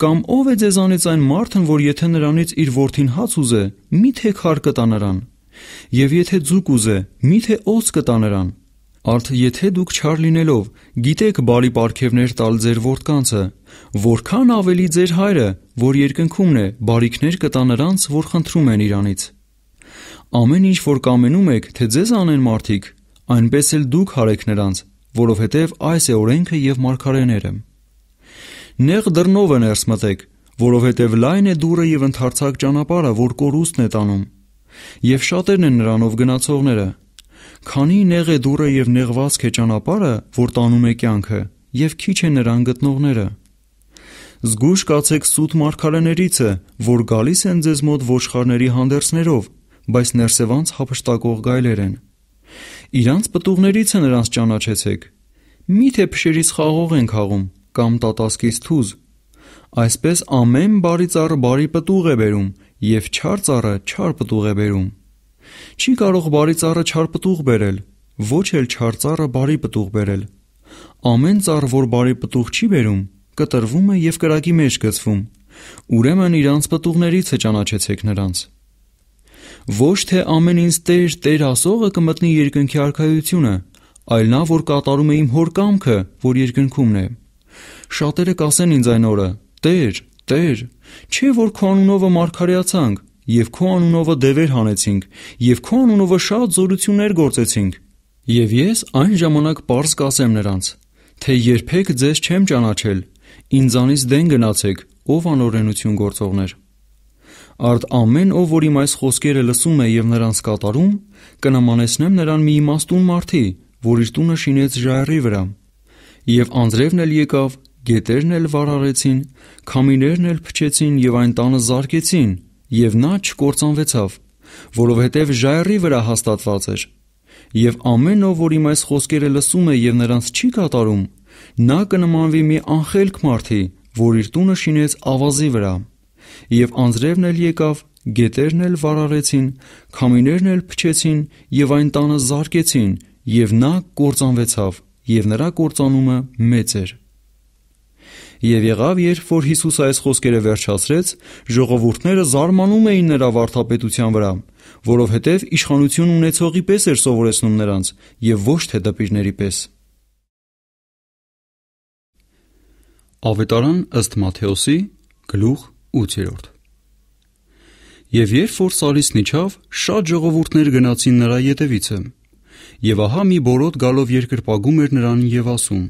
Speaker 1: Կամ ով է ձեզանից այն մարդն, որ եթե նրանից իր worth-ին հաց ուզե, մի թե քար կտա նրան։ Եվ եթե ձուկ ուզե, միթե օձ կտա նրան։ Արդ եթե դուք չար լինելով գիտեք բարի պարգևներ տալ ձեր որդկանցը, որքան ավելի ձեր հայրը, որ երկնքումն է, բարիքներ կտա նրանց, որ խնդրում են իրանից։ Ամեն ինչ որ կամենում եք, թե ձեզ անեն մարդիկ, այնպես էլ դուք հարեք նրանց, որովհետև այս է օրենքը եւ մարգարեները։ Նեղ դռնով է ներս մտեք, որովհետև լայն է դուրը եւ ընդարձակ ճանապարհը, որ կորուստն է տանում։ Եվ շատերն են նրանով գնացողները։ Քանի նեղ է դուռը եւ նեղվածք է ճանապարհը, որ տանում է կյանքը, եւ քիչ է նրան գտնողները։ Զգուշ կացեք սուտ մարգարեներիցը, որ գալիս են ձեզ մոտ ոչխարների հանդերձներով, բայց ներսևանց հապշտակող գայլեր են։ Իրանց պտուղներից է նրանց ճանաչեցեք։ Միթե փշերից խաղող են խաղում կամ տատասկից թուզ։ Այսպես ամեն բարի ծառ բարի պտուղ է բերում եւ չար ծառը չար պտուղ է բերում։ Չի կարող բարի ծառը չար պտուղ բերել, ոչ էլ չար ծառը բարի պտուղ բերել։ Ամեն ծառ, որ բարի պտուղ չի բերում, կտրվում է եւ կրակի մեջ գցվում։ Ուրեմն իրանց պտուղներից է ճանաչեցեք նրանց։ Ոչ թե ամեն ինձ Տեր, Տեր ասողը կմտնի երկնքի արքայությունը, այլ նա, որ կատարում է իմ հոր կամքը, որ երկնքումն է։ Շատերը կասեն ինձ այն օրը. Տեր, Տեր, չէ՞ որ քո անունովը մարգարեացանք եւ քո անունովը դևեր հանեցինք եւ քո անունովը շատ զորություններ գործեցինք։ Եվ ես այն ժամանակ པարզ կասեմ նրանց, թե երբեք ձեզ չեմ ճանաչել, ինձանից դեն գնացեք, ով անօրենություն գործողներ։ Արդ ամեն ով որ իմ այս խոսքերը լսում է եւ նրանց կատարում, կնամանեցնեմ նրան մի իմաստուն մարդի, որ իր տունը շինեց ժայռի վրա։ Եվ անձրևն էլ եկավ Գետերն էլ վարարեցին, քամիներն էլ փչեցին եւ այն տանը զարկեցին, եւ նա չկործանվեցավ, որովհետեւ ժայռի վրա հաստատված էր։ Եվ ամեն ով, որ իմ այս խոսքերը լսում է եւ նրանց չի կատարում, նա կնմանվի մի անխելք մարդի, որ իր տունը շինեց ավազի վրա։ Եվ անձրևն էլ եկավ, գետերն էլ վարարեցին, քամիներն էլ փչեցին եւ այն տանը զարկեցին, եւ նա կործանվեցավ, եւ նրա կործանումը մեծ էր։ Եվ եղավ, երբ որ Հիսուսը այս խոսքերը վերջացրեց, ժողովուրդները զարմանում էին նրա վարդապետության վրա, որովհետև իշխանություն ունեցողի պես էր սովորեցնում նրանց եւ ոչ թե դպիրների պես։ Ավետարան ըստ Մատթեոսի գլուխ 8-րդ Եվ երբ որ Սալիսն իջավ, շատ ժողովուրդներ գնացին նրա ետևիցը։ Եվ ահա մի բորոդ գալով երկրպագում էր նրան եւ ասում.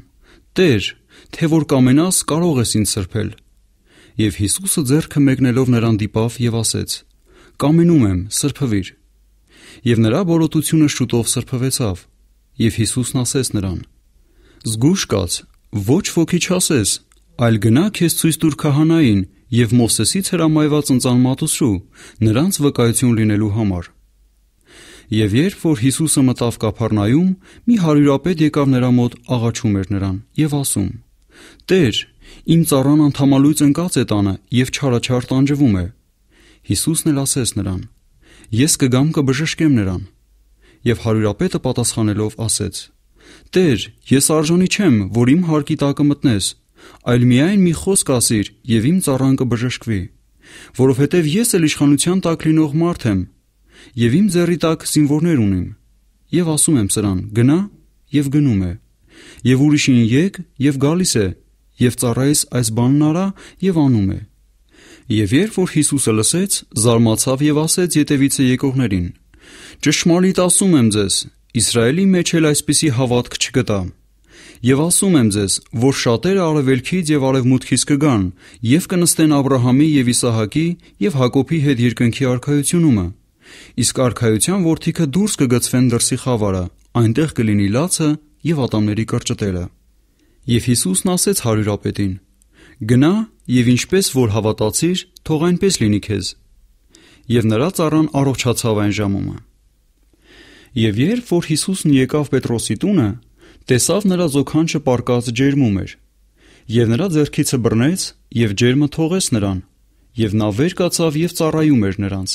Speaker 1: «Տեր, թե որ կամենաս կարող ես ինձ սրբել։ Եվ Հիսուսը ձեռքը մեկնելով նրան դիպավ եւ ասեց. Կամենում եմ, սրբվիր։ Եվ նրա բորոտությունը շուտով սրբվեցավ։ Եվ Հիսուսն ասեց նրան. Զգուշ կաց, ոչ ոքի չասես, այլ գնա քեզ ցույց տուր քահանային եւ Մովսեսից հրամայված ընծան մատուցու, նրանց վկայություն լինելու համար։ Եվ երբ որ Հիսուսը մտավ Կափառնայում, մի հարյուրապետ եկավ նրա մոտ, աղաչում էր նրան եւ ասում. Տեր, իմ ծառան անթամալույց ընկած է տանը եւ չարաչար տանջվում է։ Հիսուսն էլ ասեց նրան. Ես կգամ կբժշկեմ նրան։ Եվ հարյուրապետը պատասխանելով ասեց. Տեր, ես արժանի չեմ, որ իմ հարկի տակը մտնես, այլ միայն մի խոսք ասիր եւ իմ ծառան կբժշկվի, որովհետեւ ես էլ իշխանության տակ լինող մարդ եմ եւ իմ ձեռի տակ զինվորներ ունիմ։ Եվ ասում եմ սրան. գնա եւ գնում է եւ ուրիշին եկ եւ գալիս է եւ ծառայես այս բանն արա եւ անում է։ Եվ երբ որ Հիսուսը լսեց, զարմացավ եւ ասեց յետևիցե եկողներին. Ճշմարիտ ասում եմ ձեզ, Իսրայելի մեջ էլ այսպիսի հավատք չգտա։ Եվ ասում եմ ձեզ, որ շատերը արևելքից եւ արևմուտքից կգան եւ կնստեն Աբ รา համի եւ Իսահակի եւ Հակոբի հետ երկնքի արքայությունումը։ Իսկ արքայության ворթիքը դուրս կգցվեն դրսի խավարը, այնտեղ կլինի լացը, եւ ատամների կրճտելը։ Եվ Հիսուսն ասեց հարյուրապետին. Գնա եւ ինչպես որ հավատացիր, թող այնպես լինի քեզ։ Եվ նրա цаրան առողջացավ այն ժամումը։ Եվ երբ որ Հիսուսն եկավ Պետրոսի տունը, տեսավ նրա զոքանչը պարկած ջերմում էր։ Եվ նրա ձեռքիցը բռնեց եւ ջերմը թողեց նրան, եւ նա վեր կացավ եւ ծառայում էր նրանց։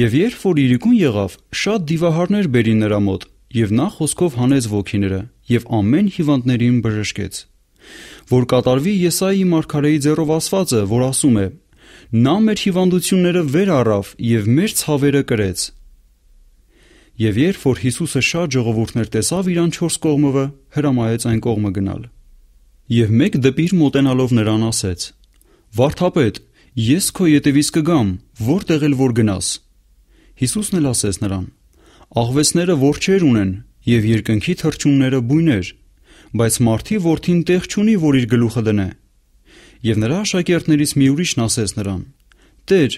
Speaker 1: Եվ երբ որ իրիկուն եղավ, շատ դիվահարներ բերին նրա մոտ եւ նա խոսքով հանեց ոգիները եւ ամեն հիվանդներին բժշկեց որ կատարվի Եսայի մարգարեի ձեռով ասվածը որ ասում է նա մեր հիվանդությունները վեր առավ եւ մեր ցավերը կրեց եւ երբ որ Հիսուսը շատ ժողովուրդներ տեսավ իրան 4 կողմը հրամայեց այն կողմը գնալ եւ մեկ դպիր մոտենալով նրան ասեց վարդապետ ես քո ետևից կգամ որտեղ էլ որ գնաս Հիսուսն էլ ասեց նրան Աղվեսները ворչեր ունեն եւ երկնքի թրջունները բույներ, բայց մարդի ворթին տեղ չունի, որ իր գլուխը դնե։ Եվ նրա աշակերտներից մի ուրիշն ասեց նրան. Տեր,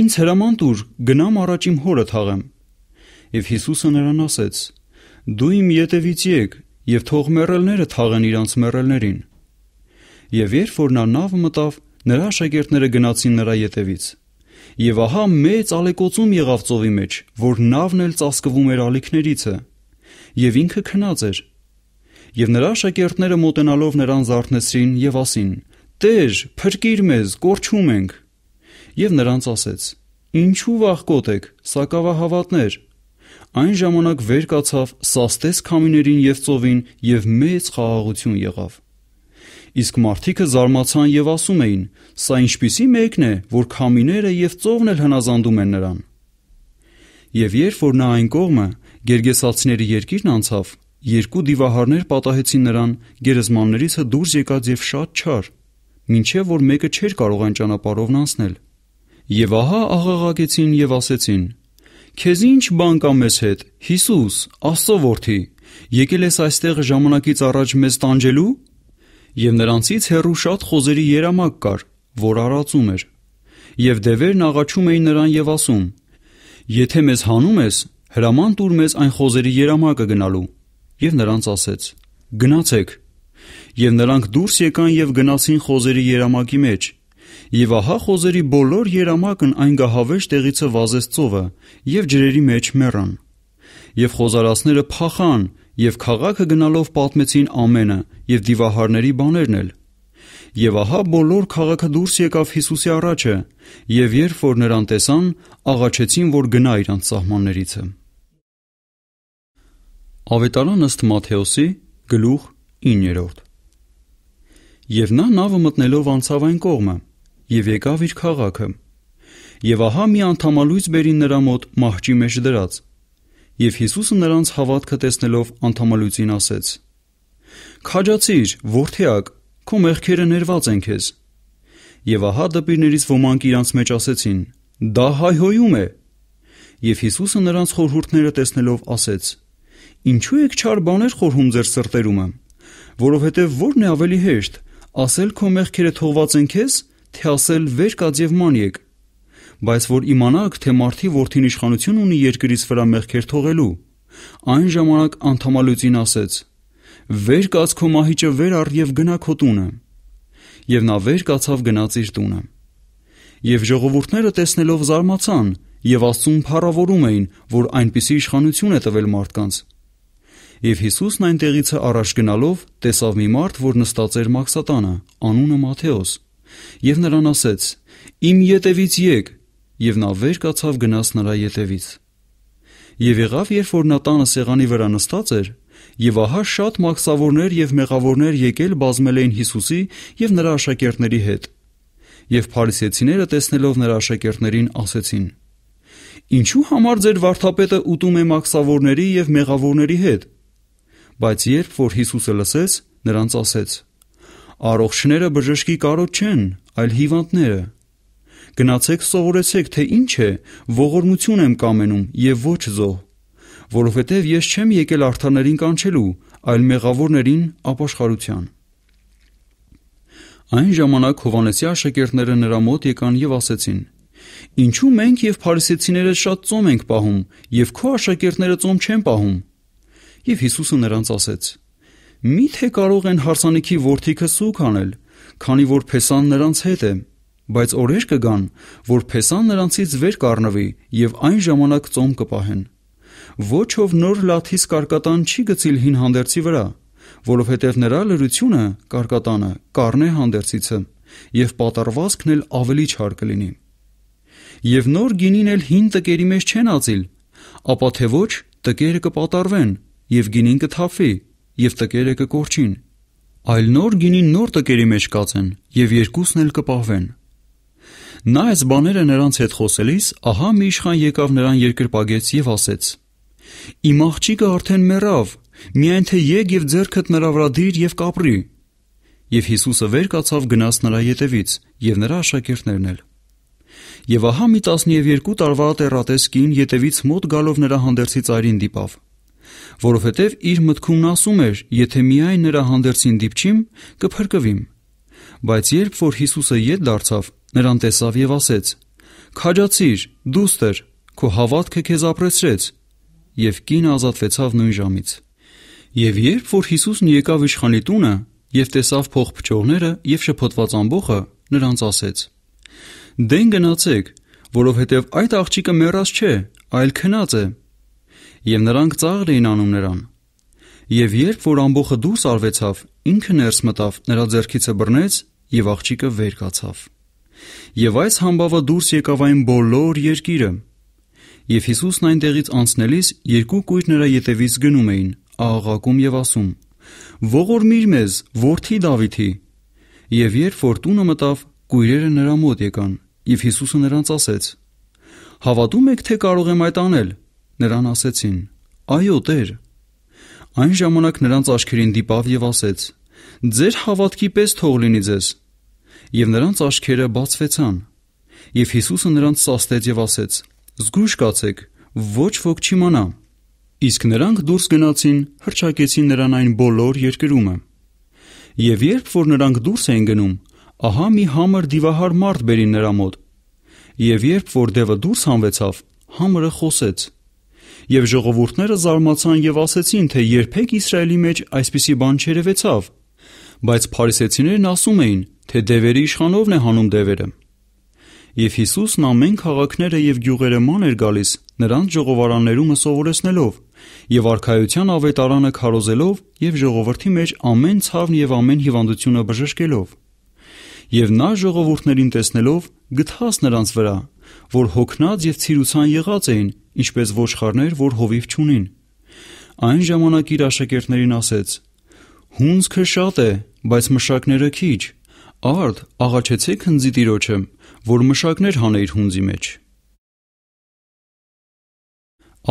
Speaker 1: ինձ հրաման տուր, գնամ առաջ իմ հորը թաղեմ։ Եվ Հիսուսը նրան ասեց. Դու իմ յետևից եկ եւ թող մեռելները թաղեն իրանց մեռելներին։ Եվ երբ որ նա նավ մտավ, նրա աշակերտները գնացին նրա յետևից։ Եվ ահա մեծ ալեկոծում եղավ ծովի մեջ, որ նավն էլ ծածկվում էր ալիքներիցը։ Եվ ինքը քնած էր։ Եվ նրա աշակերտները մոտենալով նրան զարթնեցին եւ ասին. «Տեր, փրկիր մեզ, կորչում ենք»։ Եվ նրանց ասեց. «Ինչու վախկոտ եք, սակավահավատներ»։ Այն ժամանակ վեր կացավ, սաստեց քամիներին եւ ծովին եւ մեծ խաղաղություն եղավ։ Իսկ մարդիկը զարմացան եւ ասում էին. «Սա ինչպիսի մեկն է, որ քամիները եւ ծովն էլ հնազանդում են նրան»։ Եվ երբ որ նա այն կողմը, Գերգեսացիների երկիրն անցավ, երկու դիվահարներ պատահեցին նրան, գերեզմաններից դուրս եկած եւ շատ չար, մինչեւ որ մեկը չէր կարող այն ճանապարհովն անցնել։ Եվ ահա աղաղակեցին եւ ասեցին. «Քեզ ի՞նչ բան կա մեզ հետ, Հիսուս, Աստծո որդի, եկել ես այստեղ ժամանակից առաջ մեզ տանջելու»։ Եվ նրանցից հերու շատ խոզերի երամակ կար, որ արածում էր։ Եվ դևերն աղաչում էին նրան եւ ասում. Եթե մեզ հանում ես, հրաման տուր մեզ այն խոզերի երամակը գնալու։ Եվ նրանց ասեց. Գնացեք։ Եվ նրանք դուրս եկան եւ գնացին խոզերի երամակի մեջ։ Եվ ահա խոզերի բոլոր երամակն այն գահավեշ տեղիցը վազեց ծովը եւ ջրերի մեջ մեռան։ Եվ խոզարասները փախան եւ քաղաքը գնալով պատմեցին ամենը եւ դիվահարների բաներն էլ։ Եվ ահա բոլոր քաղաքը դուրս եկավ Հիսուսի առաջը, եւ երբ որ նրան տեսան, աղաչեցին, որ գնա իրանց սահմաններիցը։ Ավետարան ըստ Մատթեոսի գլուխ 9-րդ։ Եվ նա նավը մտնելով անցավ այն կողմը եւ եկավ իր քաղաքը։ Եվ ահա մի անթամալույս բերին նրա մոտ մահճի մեջ դրած, Եվ Հիսուսը նրանց հավատքը տեսնելով անթամալուծին ասեց. Քաջացիր, որդիակ, քո մեղքերը ներված են քեզ։ Եվ ահա դպիրներից ոմանք իրանց մեջ ասեցին. Դա հայհոյում է։ Եվ Հիսուսը նրանց խորհուրդները տեսնելով ասեց. Ինչու եք չար բաներ խորհում ձեր սրտերումը, որովհետև ո՞րն է ավելի հեշտ, ասել քո մեղքերը թողված են քեզ, թե ասել վեր կաց եւ ման եկ բայց որ իմանաք, թե մարդի որդին իշխանություն ունի երկրից վրա մեղքեր թողելու։ Այն ժամանակ անթամալուծին ասեց. «Վեր կաց քո մահիճը վեր առ եւ գնա քո տունը»։ Եվ նա վեր կացավ գնաց իր տունը։ Եվ ժողովուրդները տեսնելով զարմացան եւ Աստծուն փառավորում էին, որ այնպիսի իշխանություն է տվել մարդկանց։ Եվ Հիսուսն այնտեղից առաջ գնալով տեսավ մի մարդ, որ նստած էր մաքսատանը, անունը Մատթեոս, եւ նրան ասեց. «Իմ ետևից եկ, եւ նա վեր կացավ գնաց նրա ետևից։ Եվ եղավ, երբ որ նա տանը սեղանի վրա նստած էր, եւ ահա շատ մաքսավորներ եւ մեղավորներ եկել բազմել էին Հիսուսի եւ նրա աշակերտների հետ։ Եվ փարիսեցիները տեսնելով նրա աշակերտներին ասեցին. Ինչու համար ձեր վարդապետը ուտում է մաքսավորների եւ մեղավորների հետ։ Բայց երբ որ Հիսուսը լսեց, նրանց ասեց. Առողջները բժշկի կարոտ չեն, այլ հիվանդները։ Գնացեք սովորեցեք, թե ինչ է, ողորմություն եմ կամենում եւ ոչ զոհ, որովհետեւ ես չեմ եկել արթաներին կանչելու, այլ մեղավորներին ապաշխարության։ Այն ժամանակ Հովանեսի աշակերտները նրա մոտ եկան եւ ասեցին. Ինչու մենք եւ փարիսեցիները շատ ծոմ ենք պահում եւ քո աշակերտները ծոմ չեն պահում։ Եվ Հիսուսը նրանց ասեց. Միթե կարող են հարսանիքի worth-իկը սուկ անել, քանի որ փեսան նրանց հետ է բայց օրեր կգան, որ փեսան նրանցից վեր կառնվի եւ այն ժամանակ ծոմ կպահեն։ Ոչ ով նոր լաթիս կարկատան չի գցիլ հին հանդերձի վրա, որովհետև նրա լրությունը կարկատանը կառնե հանդերձիցը եւ պատարվածքն էլ ավելի չար կլինի։ Եվ նոր գինին էլ հին տկերի մեջ չեն ածիլ, ապա թե ոչ տկերը կպատարվեն եւ գինին կթափվի եւ տկերը կկորչին։ Այլ նոր գինին նոր տկերի մեջ կածեն եւ երկուսն էլ կպահվեն։ Նա այս բաները նրանց հետ խոսելիս, ահա մի իշխան եկավ նրան երկրպագեց եւ ասեց. Իմ աղջիկը արդեն մեռավ, միայն թե եկ եւ ձեռքդ նրա վրա դիր եւ կապրի։ Եվ Հիսուսը վեր կացավ գնաց նրա ետևից եւ նրա աշակերտներն էլ։ Եվ ահա մի 12 տարվա տերատես կին ետևից մոտ գալով նրա հանդերձի ծայրին դիպավ որովհետև իր մտքումն ասում էր, եթե միայն նրա հանդերձին դիպչիմ, կփրկվեմ։ Բայց երբ որ Հիսուսը յետ դարձավ, Նրան տեսավ եւ ասեց. «Քաջացիր, դուստր, քո հավատքը քեզ ապրեցրեց»։ Եվ կինը ազատվեցավ նույն ժամից։ Եվ երբ որ Հիսուսն եկավ իշխանի տունը եւ տեսավ փողփճողները եւ շփոթված ամբողը, նրանց ասեց. «Դեն գնացեք, որովհետեւ այդ աղջիկը մեռած չէ, այլ քնած է»։ Եվ նրանք ծաղր էին անում նրան։ Եվ երբ որ ամբողը դուրս արվեցավ, ինքը ներս մտավ, նրա ձեռքիցը բռնեց եւ աղջիկը վեր կացավ։ Եվ այս համբավը դուրս եկավ այն բոլոր երկիրը։ Եվ Հիսուսն այնտեղից անցնելիս երկու կույր նրա ետևից գնում էին, աղաղակում եւ ասում. Ողորմիր մեզ, որդի Դավիթի։ Եվ երբ որ տունը մտավ, կույրերը նրա մոտ եկան, եւ Հիսուսը նրանց ասեց. Հավատո՞ւմ եք, թե կարող եմ այդ անել։ Նրան ասեցին. Այո, Տեր։ Այն ժամանակ նրանց աչքերին դիպավ եւ ասեց. Ձեր հավատքի պես թող լինի ձեզ։ Եվ նրանց աչքերը բացվեցան։ Եվ Հիսուսը նրանց սաստեց եւ ասեց. «Զգույշ կացեք, ոչ ոք չի մնա»։ Իսկ նրանք դուրս գնացին, հրճակեցին նրան այն բոլոր երկրումը։ Եվ երբ որ նրանք դուրս էին գնում, ահա մի համր դիվահար մարդ բերին նրա մոտ։ Եվ երբ որ դևը դուրս հանվեցավ, համրը խոսեց։ Եվ ժողովուրդները զարմացան եւ ասեցին, թե երբեք Իսրայելի մեջ այսպիսի բան չերևեցավ։ Բայց փարիսեցիներն ասում էին թե դևերի իշխանովն է հանում դևերը։ Եվ Հիսուսն ամեն քաղաքները եւ գյուղերը մաներ գալիս նրանց ժողովարաններում սովորեցնելով եւ արքայության ավետարանը քարոզելով եւ ժողովրդի մեջ ամեն ցավն եւ ամեն հիվանդությունը բժշկելով։ Եվ նա ժողովուրդներին տեսնելով գտած նրանց վրա, որ հոգնած եւ ցիրուսան եղած էին, ինչպես ոչխարներ, որ հովիվ չունին։ Այն ժամանակ իր աշակերտներին ասեց. Հունձքը շատ է, բայց մշակները քիչ։ Արդ աղաչեցեք հնձի տիրոջը, որ մշակներ հանեիր հունձի մեջ։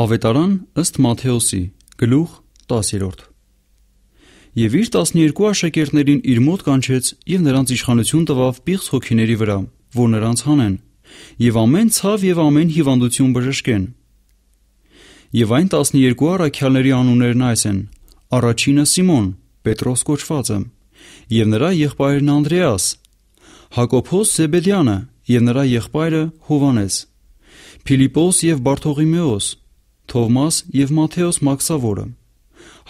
Speaker 1: Ավետարան ըստ Մատթեոսի գլուխ 10-րդ Եվ իր 12 աշակերտներին իր մոտ կանչեց եւ նրանց իշխանություն տվավ պիղծ հոգիների վրա, որ նրանց հանեն, եւ ամեն ցավ եւ ամեն հիվանդություն բժշկեն։ Եվ այն 12 առաքյալների անուններն այս են. առաջինը Սիմոն, Պետրոս կոչվածը, եւ նրա եղբայրն Անդրեաս, Հակոբոս Զեբեդյանը եւ նրա եղբայրը Հովանես, Ֆիլիպոս եւ Բարթողիմեոս, Թովմաս եւ Մատթեոս Մաքսավորը,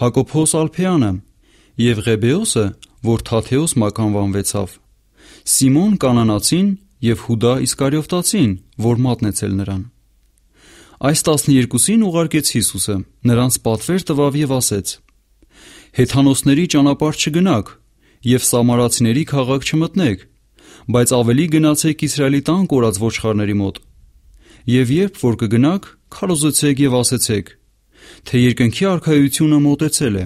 Speaker 1: Հակոբոս Ալփեանը եւ Ղեբեոսը, որ Թաթեոս մականվանվեցավ, Սիմոն կանանացին եւ Հուդա Իսկարիովտացին, որ մատնեցել նրան։ Այս 12-ին ուղարկեց Հիսուսը, նրանց պատվեր տվավ եւ ասեց. Հեթանոսների ճանապարհ չգնաք, եւ Սամարացիների քաղաք չմտնեք, բայց ավելի գնացեք Իսրայելի տան կորած ոչխարների մոտ։ Եվ երբ որ կգնաք, քարոզեցեք եւ ասեցեք, թե երկնքի արքայությունը մոտեցել է։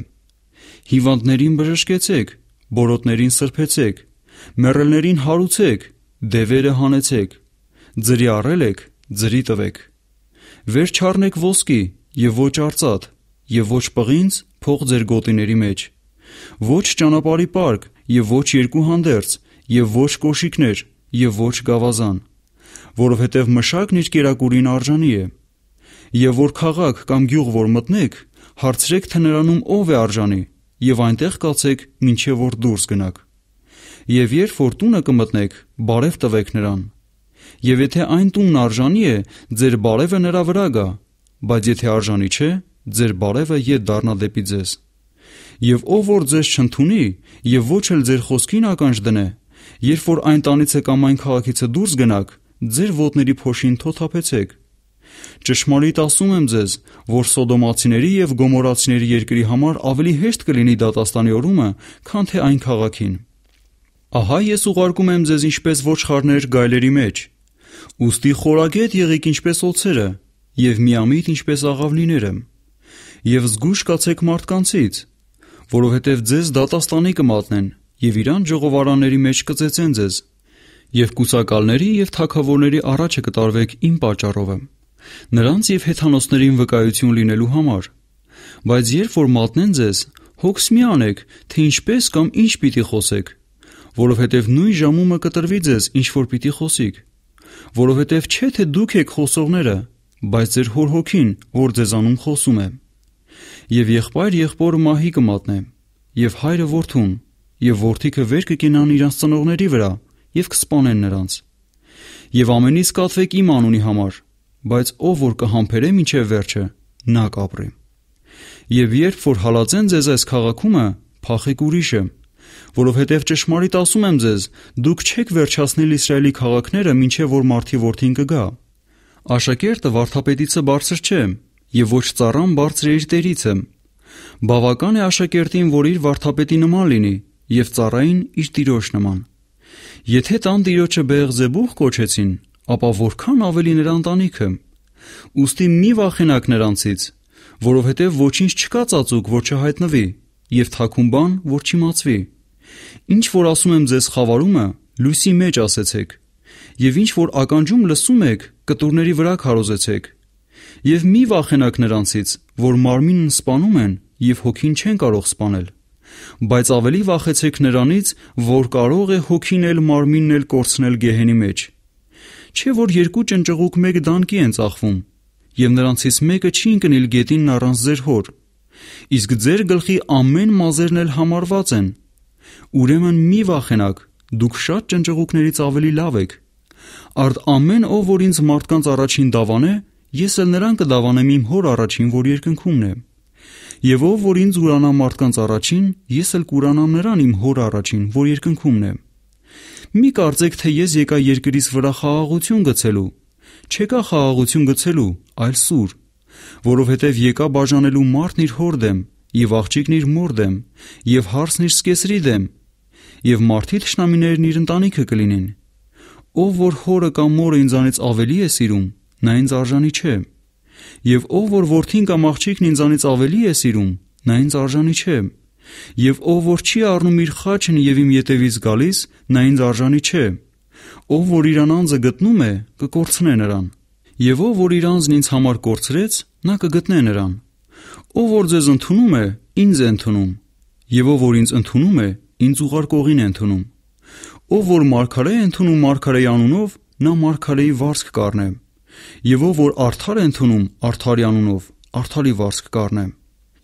Speaker 1: Հիվանդներին բժշկեցեք, բորոտներին սրբեցեք, մեռելներին հարուցեք, դևերը հանեցեք, ձրի առել եք, ձրի տվեք։ Վերջ առնեք ոսկի եւ ոչ արծաթ եւ ոչ պղինձ փող ձեր գոտիների մեջ ոչ ճանապարհի պարկ եւ ոչ երկու հանդերձ եւ ոչ կոշիկներ եւ ոչ գավազան, որովհետեւ մշակն իր կերակուրին արժանի է։ Եվ որ քաղաք կամ գյուղ որ մտնեք, հարցրեք թե նրանում ով է արժանի եւ այնտեղ կացեք ինչեւ որ դուրս գնաք։ Եվ երբ որ տունը կմտնեք, բարև տվեք նրան։ Եվ եթե այն տունն արժանի է, ձեր բարևը նրա վրա գա, բայց եթե արժանի չէ, ձեր բարևը ետ դառնա դեպի ձեզ։ Եվ ով որ ձեզ չընդունի եւ ոչ էլ ձեր խոսքին ականջ դնե, երբ որ այն տանից է կամ այն քաղաքից է դուրս գնաք, ձեր ոտների փոշին թոթափեցեք։ Ճշմարիտ ասում եմ ձեզ, որ Սոդոմացիների եւ Գոմորացիների երկրի համար ավելի հեշտ կլինի դատաստանի օրումը, քան թե այն քաղաքին։ Ահա ես ուղարկում եմ ձեզ ինչպես ոչխարներ գայլերի մեջ։ Ոստի խորագետ եղեք ինչպես օծերը եւ միամիտ ինչպես աղավնիները։ Եվ զգուշ կացեք մարդկանցից, որովհետև ձեզ դատաստանի կմատնեն եւ Իրան ժողովարանների մեջ կծեծեն ձեզ եւ կուսակալների եւ թակավորների առաջը կտարվեք իմ պատճառով նրանց եւ հեթանոսներին վկայություն լինելու համար բայց երբ որ մատնեն ձեզ հոգս մի անեք թե ինչպես կամ ինչ պիտի խոսեք որովհետև նույն ժամումը կտրվի ձեզ ինչ որ պիտի խոսիք որովհետև չէ թե դուք եք խոսողները բայց ձեր հոր հոգին որ ձեզանում խոսում է եւ եղբայր եղբորը մահի կմատնե, եւ հայրը որդուն, եւ որդիքը վեր կկենան իրանց ծնողների վրա եւ կսպանեն նրանց։ Եվ ամենից կատվեք իմ անունի համար, բայց ով որ կհամբերե մինչև վերջը, նա կապրի։ Եվ երբ որ հալածեն ձեզ այս քաղաքումը, փախեք ուրիշը, որովհետև ճշմարիտ ասում եմ ձեզ, դուք չեք վերջացնել Իսրայելի քաղաքները, ոչ որ մարդի որդին կգա։ Աշակերտը վարթապետիցը բարձր չէ, եւ ոչ ծառան բարձր իր տերիցը։ Բավական է աշակերտին, որ իր վարդապետի նման լինի եւ ծառային իր տիրոջ նման։ Եթե տան տիրոջը Բեղզեբուխ կոչեցին, ապա որքան ավելի նրա ընտանիքը։ Ոստի մի վախենակ նրանցից, որովհետև ոչինչ չկա ծածուկ, որ չհայտնվի, եւ թակումբան, որ չիմացվի։ Ինչ որ ասում եմ ձեզ խավարումը, լույսի մեջ ասեցեք, եւ ինչ որ ականջում լսում եք, կտուրների վրա քարոզեցեք, Եվ մի վախենաք նրանցից, որ մարմինն սպանում են եւ հոգին չեն կարող սպանել։ Բայց ավելի վախեցեք նրանից, որ կարող է հոգին էլ մարմինն էլ կորցնել գեհենի մեջ։ Չէ՞ որ երկու ճնճղուկ մեկ դանկի են ծախվում, եւ նրանցից մեկը չի ընկնել գետինն առանց ձեր հոր։ Իսկ ձեր գլխի ամեն մազերն էլ համարված են։ Ուրեմն մի վախենաք, դուք շատ ճնճղուկներից ավելի լավ եք։ Արդ ամեն ով որ ինձ մարդկանց առաջին դավան է, Ես էլ նրան կդավանեմ իմ հոր առաջին, որ երկնքումն է։ Եվ ով որ ինձ ուրանա մարդկանց առաջին, ես էլ կուրանամ նրան իմ հոր առաջին, որ երկնքումն է։ Մի կարծեք, թե ես եկա երկրից վրա խաղաղություն գցելու։ Չեկա խաղաղություն գցելու, այլ սուր, որովհետև եկա բաժանելու մարդն իր հոր դեմ, եւ աղջիկն իր մոր դեմ, եւ հարսն իր սկեսրի դեմ, եւ մարդի ճշնամիներն իր ընտանիքը կլինեն։ Ով որ հորը կամ մորը ինձանից ավելի է սիրում, նա ինձ արժանի չէ։ Եվ ով որ որդին կամ աղջիկն ինձանից ավելի է սիրում, նա ինձ արժանի չէ։ Եվ ով որ չի առնում իր խաչն եւ իմ յետևից գալիս, նա ինձ արժանի չէ։ Ով որ իրան անձը գտնում է, կկորցնե նրան։ Եվ ով որ իր անձն ինձ համար կորցրեց, նա կգտնե նրան։ Ով որ ձեզ ընդունում է, ինձ է ընդունում։ Եվ ով որ ինձ ընդունում է, ինձ ուղարկողին է ընդունում։ Ով որ մարգարե է ընդունում մարգարեի անունով, նա մարգարեի վարսկ կառնե։ Եվ ով որ արդար է ընդունում արդարի անունով, արդարի վարսկ կառնե։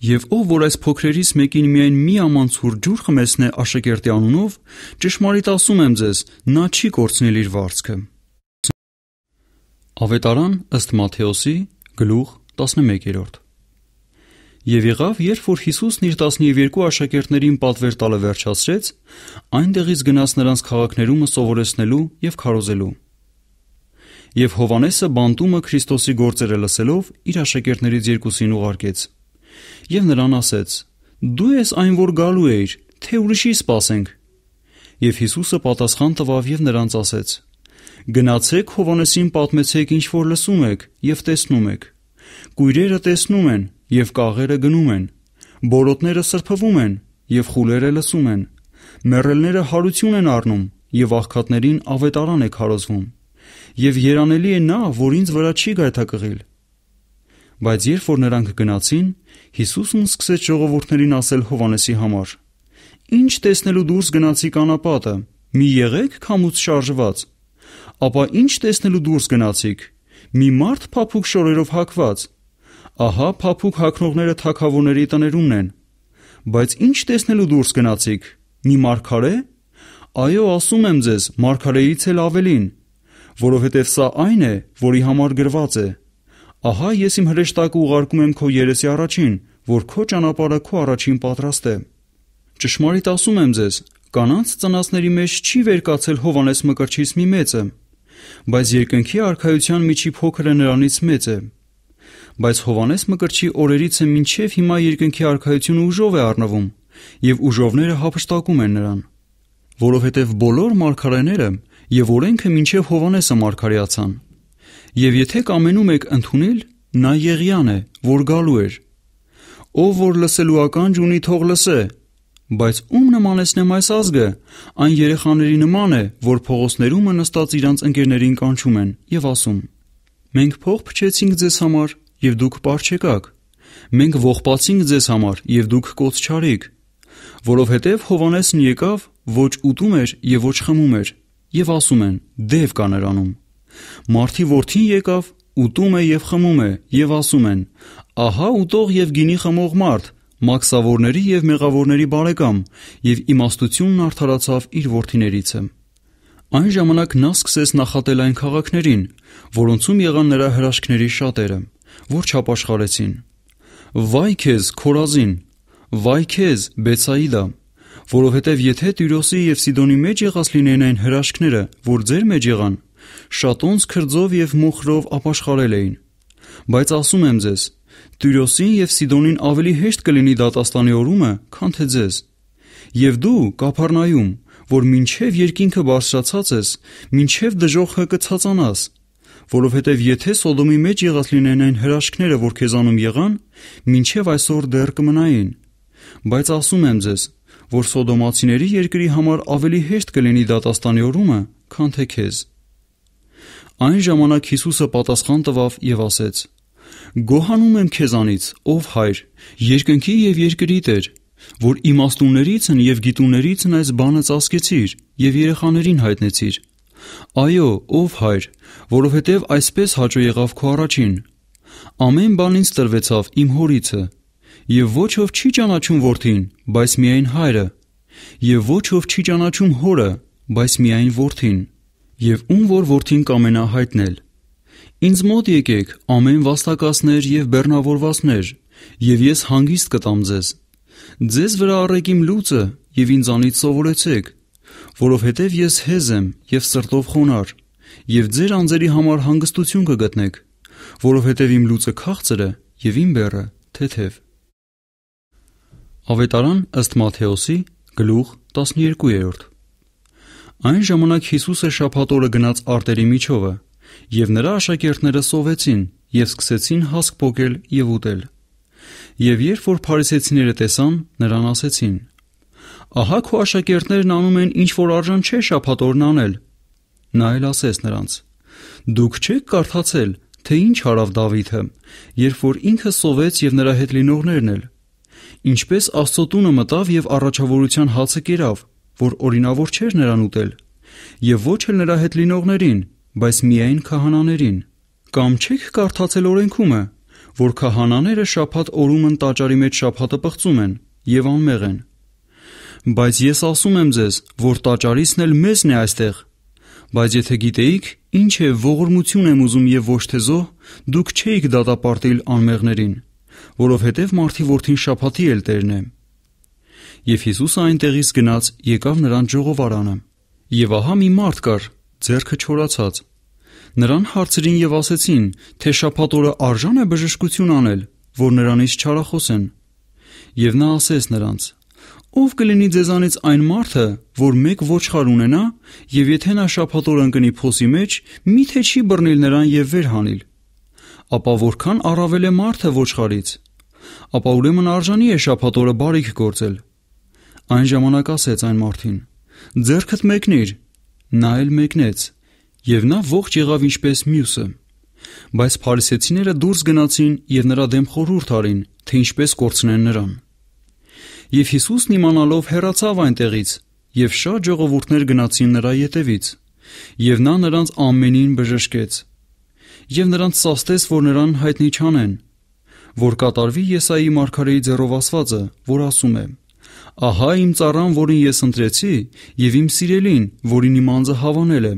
Speaker 1: Եվ ով որ այս փոքրերից մեկին միայն մի ամանցուր ջուր խմեսնե աշակերտի անունով, ճշմարիտ ասում եմ ձեզ, նա չի կորցնել իր վարսկը։ Ավետարան ըստ Մատթեոսի գլուխ 11-րդ Եվ եղավ, երբ որ Հիսուսն իր 12 աշակերտներին պատվեր տալը վերջացրեց, այնտեղից գնաց նրանց քաղաքներումը սովորեցնելու եւ քարոզելու։ Եվ Հովանեսը բանտումը Քրիստոսի գործերը լսելով իր աշակերտներից երկուսին ուղարկեց։ Եվ նրան ասեց. Դու ես այն, որ գալու էիր, թե ուրիշի սպասենք։ Եվ Հիսուսը պատասխան տվավ եւ նրանց ասեց. Գնացեք Հովանեսին պատմեցեք, ինչ որ լսում եք եւ տեսնում եք։ Կույրերը տեսնում են եւ կաղերը գնում են։ Բորոտները սրբվում են եւ խուլերը լսում են։ Մեռելները հարություն են առնում եւ աղքատներին ավետարան է քարոզվում եւ երանելի է նա, որ ինձ վրա չի գայթակղել։ Բայց երբ որ նրանք գնացին, Հիսուսն սկսեց ժողովուրդներին ասել Հովանեսի համար. Ինչ տեսնելու դուրս գնացիք անապատը, մի եղեք քամուց շարժված։ Ապա ինչ տեսնելու դուրս գնացիք, մի մարդ փափուկ շորերով հակված։ Ահա փափուկ հակնողները թակավորների տներումն են։ Բայց ինչ տեսնելու դուրս գնացիք, մի մարգարե։ Այո, ասում եմ ձեզ, մարգարեից էլ ավելին որովհետև սա այն է, որի համար գրված է. Ահա ես իմ հրեշտակը ուղարկում եմ քո երեսի առաջին, որ քո ճանապարհը քո առաջին պատրաստ է։ Ճշմարիտ ասում եմ ձեզ, կանանց ծնածների մեջ չի վերկացել Հովանես Մկրտչից մի մեծը, բայց երկնքի արխայության միջի փոքրը նրանից մեծ է։ Բայց Հովանես Մկրտչի օրերից է մինչև հիմա երկնքի արխայությունը ուժով է առնվում, եւ ուժովները հափշտակում են նրան, որովհետեւ բոլոր մարգարեները եւ օրենքը մինչեւ Հովանեսը մարգարեացան։ Եվ եթե կամենում եք ընդունել, նա Եղիան է, որ գալու էր։ Ով որ լսելու ականջ ունի, թող լսե։ Բայց ում նմանեցնեմ այս ազգը, այն երեխաների նման է, որ փողոցներում նստած իրանց ընկերներին կանչում են եւ ասում. Մենք փող փչեցինք ձեզ համար եւ դուք པարչեկաք։ Մենք ողբացինք ձեզ համար եւ դուք կոց չարիք։ Որովհետեւ Հովանեսն եկավ, ոչ ուտում էր եւ ոչ խմում էր եւ ասում են. «Դև կա նրանում»։ Մարտի որդին եկավ, ուտում է եւ խմում է եւ ասում են. «Ահա ուտող եւ գինի խմող մարդ, մաքսավորների եւ մեղավորների բարեկամ» եւ իմաստությունն արդարացավ իր որդիներից է։ Այն ժամանակ նա սկսեց նախատել այն քաղաքներին, որոնցում եղան նրա հրաշքների շատերը, որ չապաշխարեցին։ Վայ քեզ, Խորազին, վայ քեզ, Բեցայիդա, Որովհետև եթե Տիրոսի եւ Սիդոնի մեջ եղած լինեն այն հրաշքները, որ ձեր մեջ եղան, շատոնց քրձով եւ մոխրով ապաշխարել էին։ Բայց ասում եմ ձեզ, Տիրոսին եւ Սիդոնին ավելի հեշտ կլինի դատաստանի օրումը, քան թե ձեզ։ Եվ դու Կափառնայում, որ մինչև երկինքը բարձրացած ես, մինչև դժողքը կցածանաս, որովհետև եթե Սոդոմի մեջ եղած լինեն այն հրաշքները, որ քեզանում եղան, մինչև այսօր դեռ կմնային։ Բայց ասում եմ ձեզ, որ Սոդոմացիների երկրի համար ավելի հեշտ կլինի դատաստանի օրումը, քան թե քեզ։ Այն ժամանակ Հիսուսը պատասխան տվավ եւ ասեց. Գոհանում եմ քեզանից, ով հայր, երկնքի եւ երկրի Տեր, որ իմաստուններից են եւ գիտուններից են այս բանը ծածկեցիր եւ երեխաներին հայտնեցիր։ Այո, ով հայր, որովհետև այսպես հաճո եղավ քո առաջին։ Ամեն բան ինձ տրվեցավ իմ հորիցը, Եվ ոչ ով չի ճանաչում որդին, բայց միայն հայրը, եւ ոչ ով չի ճանաչում հորը, բայց միայն որդին, եւ ում որ որդին կամենա հայտնել։ Ինձ մոտ եկեք ամեն վաստակասներ եւ բեռնավորվածներ, եւ ես հանգիստ կտամ ձեզ։ Ձեզ վրա առեք իմ լույսը եւ ինձանից սովորեցեք, որովհետեւ ես հեզ եմ եւ սրտով խոնար, եւ ձեր անձերի համար հանգստություն կգտնեք, որովհետեւ իմ լույսը քաղցր է եւ իմ բեռը թեթև։ Ավետարան ըստ Մատթեոսի գլուխ 12-րդ Այն ժամանակ Հիսուսը շաբաթօրը գնաց արտերի միջովը եւ նրա աշակերտները սովեցին եւ սկսեցին հասկ փոկել եւ ուտել եւ երբ որ փարիսեցիները տեսան նրան ասեցին Ահա քո աշակերտներն անում են ինչ որ արժան չէ շաբաթօրն անել նա էլ ասեց նրանց Դուք չեք կարդացել թե ինչ արավ Դավիթը երբ որ ինքը սովեց եւ նրա հետ լինողներն էլ Ինչպես Աստծո տունը մտավ եւ առաջավորության հացը կերավ, որ օրինավոր չէր նրան ուտել, եւ ոչ էլ նրա հետ լինողներին, բայց միայն քահանաներին։ Կամ չեք կարդացել օրենքումը, որ քահանաները շաբաթ օրում են տաճարի մեջ շաբաթը պղծում են եւ անմեղ են։ Բայց ես ասում եմ ձեզ, որ տաճարիսն էլ մեզն է այստեղ։ Բայց եթե գիտեիք, ինչ է ողորմություն եմ ուզում եւ ոչ թե զոհ, դուք չէիք դատապարտել անմեղներին որովհետև մարդի որդին շափաթի էլ տերն է։ Եվ Հիսուսը այնտեղից գնաց, եկավ նրան ժողովարանը։ Եվ ահա մի մարդ կար, ձեռքը չորացած։ Նրան հարցրին եւ ասեցին, թե շափաթ օրը արժան է բժշկություն անել, որ նրանից չարախոսեն։ Եվ նա ասեց նրանց. Ով կլինի ձեզանից այն մարդը, որ մեկ ոչխար ունենա, եւ եթե նա շափաթոր ընկնի փոսի մեջ, միթե չի բռնիլ նրան եւ վեր հանիլ։ Ապա որքան առավել է մարդը ոչխարից ապա ուրեմն արժանի է շաբաթ օրը բարիք գործել։ Այն ժամանակ ասեց այն մարդին. Ձերքդ մեկնիր։ Նա էլ մեկնեց, եւ նա ողջ եղավ ինչպես մյուսը։ Բայց փարիսեցիները դուրս գնացին եւ նրա դեմ խորհուրդ արին, թե ինչպես կորցնեն նրան։ Եվ Հիսուսն իմանալով հեռացավ այնտեղից, եւ շատ ժողովուրդներ գնացին նրա ետևից, եւ նա նրանց ամենին բժշկեց։ Եվ նրանց սաստեց, որ նրան հայտնի չանեն, որ կատարվի Եսայի մարգարեի ձեռով ասվածը, որ ասում է. Ահա իմ ծառան, որին ես ընտրեցի, եւ իմ սիրելին, որին իմ անձը հավանել է։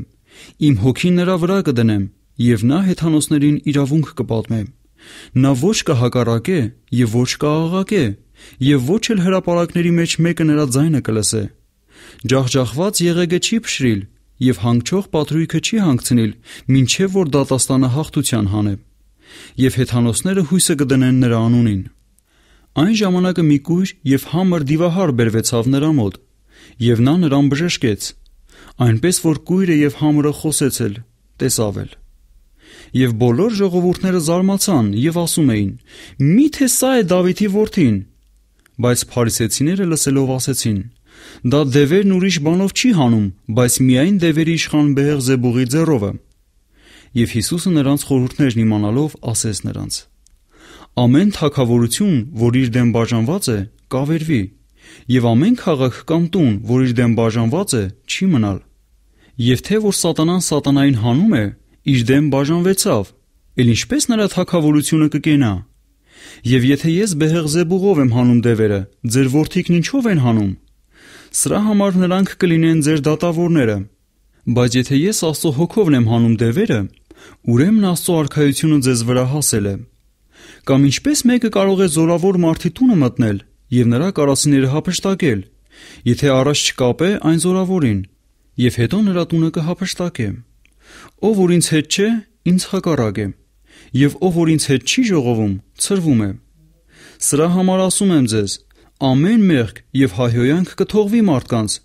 Speaker 1: Իմ հոգին նրա վրա կդնեմ, եւ նա հեթանոսներին իրավունք կպատմե։ Նա ոչ կհակառակե եւ ոչ կաղաղակե, եւ ոչ էլ հրաապարակների մեջ մեկը նրա ձայնը կլսե։ Ջախջախված եղեգը չի փշրիլ եւ հանգչող պատրույքը չի հանգցնիլ, ինչեւ որ դատաստանը հաղթության հանե եւ հեթանոսները հույսը կդնեն նրա անունին։ Այն ժամանակը մի կույր եւ համր դիվահար բերվեցավ նրա մոտ, եւ նա նրան բժշկեց, այնպես որ կույրը եւ համրը խոսեցել, տեսավել։ Եվ բոլոր ժողովուրդները զարմացան եւ ասում էին. «Միթե սա է Դավիթի որդին»։ Բայց փարիսեցիները լսելով ասեցին. «Դա դևերն ուրիշ բանով չի հանում, բայց միայն դևերի իշխան Բեհեղզեբուղի ձեռովը»։ Եվ Հիսուսը նրանց խորհուրդներն իմանալով ասեց նրանց. Ամեն թակավորություն, որ իր դեմ բաժանված է, կավերվի, եւ ամեն քաղաք կամ տուն, որ իր դեմ բաժանված է, չի մնալ։ Եվ թե որ սատանան սատանային հանում է, իր դեմ բաժանվեցավ, ել ինչպես նրա թակավորությունը կկենա։ Եվ եթե ես Բեհեղզեբուղով եմ հանում դևերը, ձեր որդիքն ինչով են հանում։ Սրա համար նրանք կլինեն ձեր դատավորները։ Բայց եթե ես Աստծո հոգովն եմ հանում դևերը, ուրեմն Աստծո արքայությունը ձեզ վրա հասել է։ Կամ ինչպես մեկը կարող է զորավոր մարդի տունը մտնել եւ նրա կարասիները հափշտակել, եթե առաջ չկապե այն զորավորին, եւ հետո նրա տունը կհափշտակե։ Ով որ ինձ հետ չէ, ինձ հակառակ է, եւ ով որ ինձ հետ չի ժողովում, ծրվում է։ Սրա համար ասում եմ ձեզ, ամեն մեղք եւ հայհոյանք կթողվի մարդկանց,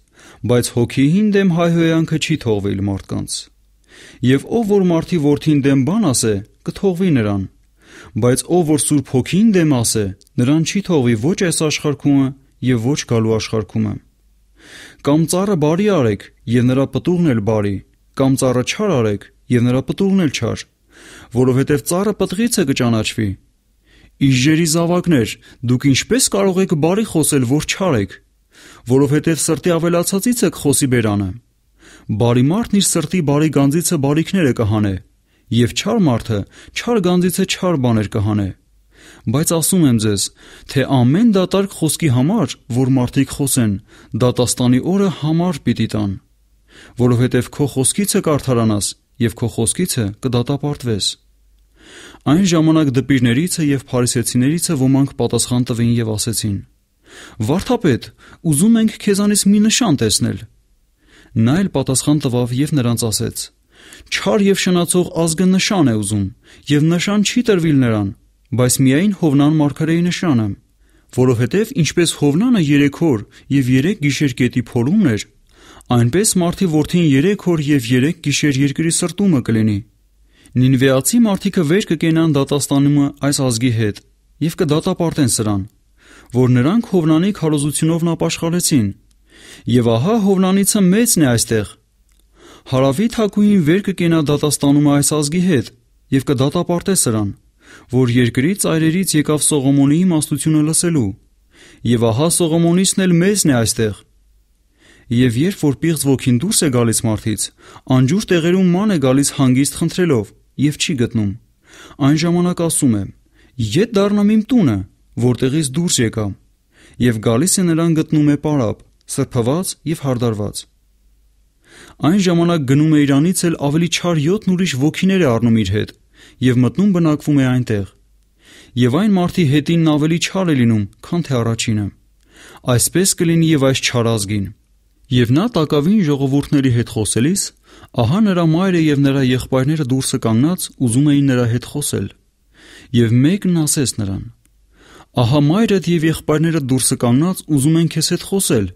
Speaker 1: բայց հոգի հին դեմ հայհոյանքը չի թողվել մարդկանց եւ ով որ մարդի որդին դեմ բան ասե, կթողվի նրան։ Բայց ով որ Սուրբ Հոգին դեմ ասե, նրան չի թողվի ոչ այս աշխարհումը եւ ոչ գալու աշխարհումը։ Կամ ծառը բարի արեք եւ նրա պտուղն էլ բարի, կամ ծառը չար արեք եւ նրա պտուղն էլ չար, որովհետեւ ծառը պտղից է կճանաչվի։ Իժերի զավակներ, դուք ինչպես կարող եք բարի խոսել, որ չարեք, որովհետև սրտի ավելացածից եք խոսի բերանը։ Բարի մարդն իր սրտի բարի գանձիցը բարիքները կհանե, եւ չար մարդը չար գանձիցը չար բաներ կհանե։ Բայց ասում եմ ձեզ, թե ամեն դատարկ խոսքի համար, որ մարդիկ խոսեն, դատաստանի օրը համար պիտի տան, որովհետև քո խոսքիցը կարդարանաս եւ քո խոսքիցը կդատապարտվես։ Այն ժամանակ դպիրներիցը եւ փարիսեցիներիցը ոմանք պատասխան տվին եւ ասեցին. Վարդապետ, ուզում ենք քեզանից մի նշան տեսնել։ Նա էլ պատասխան տվավ եւ նրանց ասեց. Չար եւ շնացող ազգը նշան է ուզում, եւ նշան չի տրվել նրան, բայց միայն Հովնան Մարգարեի նշանը, որովհետեւ ինչպես Հովնանը 3 օր եւ 3 գիշեր կետի փորումն էր, այնպես մարդի որդին 3 օր եւ 3 գիշեր երկրի սրտումը կլինի։ Նինվեացի մարդիկը վեր կկենան դատաստանումը այս ազգի հետ եւ կդատապարտեն սրան, որ նրանք Հովնանի քարոզությունով նա ապաշխարեցին Եվ ահա Հովնանիցը մեծն է այստեղ։ Հարավի Թագուհին վեր կկենա դատաստանում այս ազգի հետ եւ կդատապարտե սրան, որ երկրի ծայրերից եկավ Սողոմոնի իմաստությունը լսելու։ Եվ ահա Սողոմոնիցն էլ մեծն է այստեղ։ Եվ երբ որ պիղծ ոգին դուրս է գալիս մարդից, անջուր տեղերում ման է գալիս հանգիստ խնդրելով եւ չի գտնում։ Այն ժամանակ ասում է. «Ետ դառնամ իմ տունը, որտեղից դուրս եկա»։ Եվ գալիս է նրան գտնում է պարապ սրփված եւ հարդարված։ Այն ժամանակ գնում է Իրանից էլ ավելի չար 7 ուրիշ ոգիներ է առնում իր հետ եւ մտնում բնակվում է այնտեղ։ Եվ այն մարդի հետին ավելի չար է լինում, քան թե առաջինը։ Այսպես կլինի եւ այս չարազգին։ Եվ նա տակավին ժողովուրդների հետ խոսելիս, ահա նրա մայրը եւ նրա եղբայրները դուրսը կանգնած ուզում էին նրա հետ խոսել։ Եվ մեկն ասեց նրան. Ահա մայրդ եւ եղբայրները դուրսը կանգնած ուզում են քեզ հետ խոսել,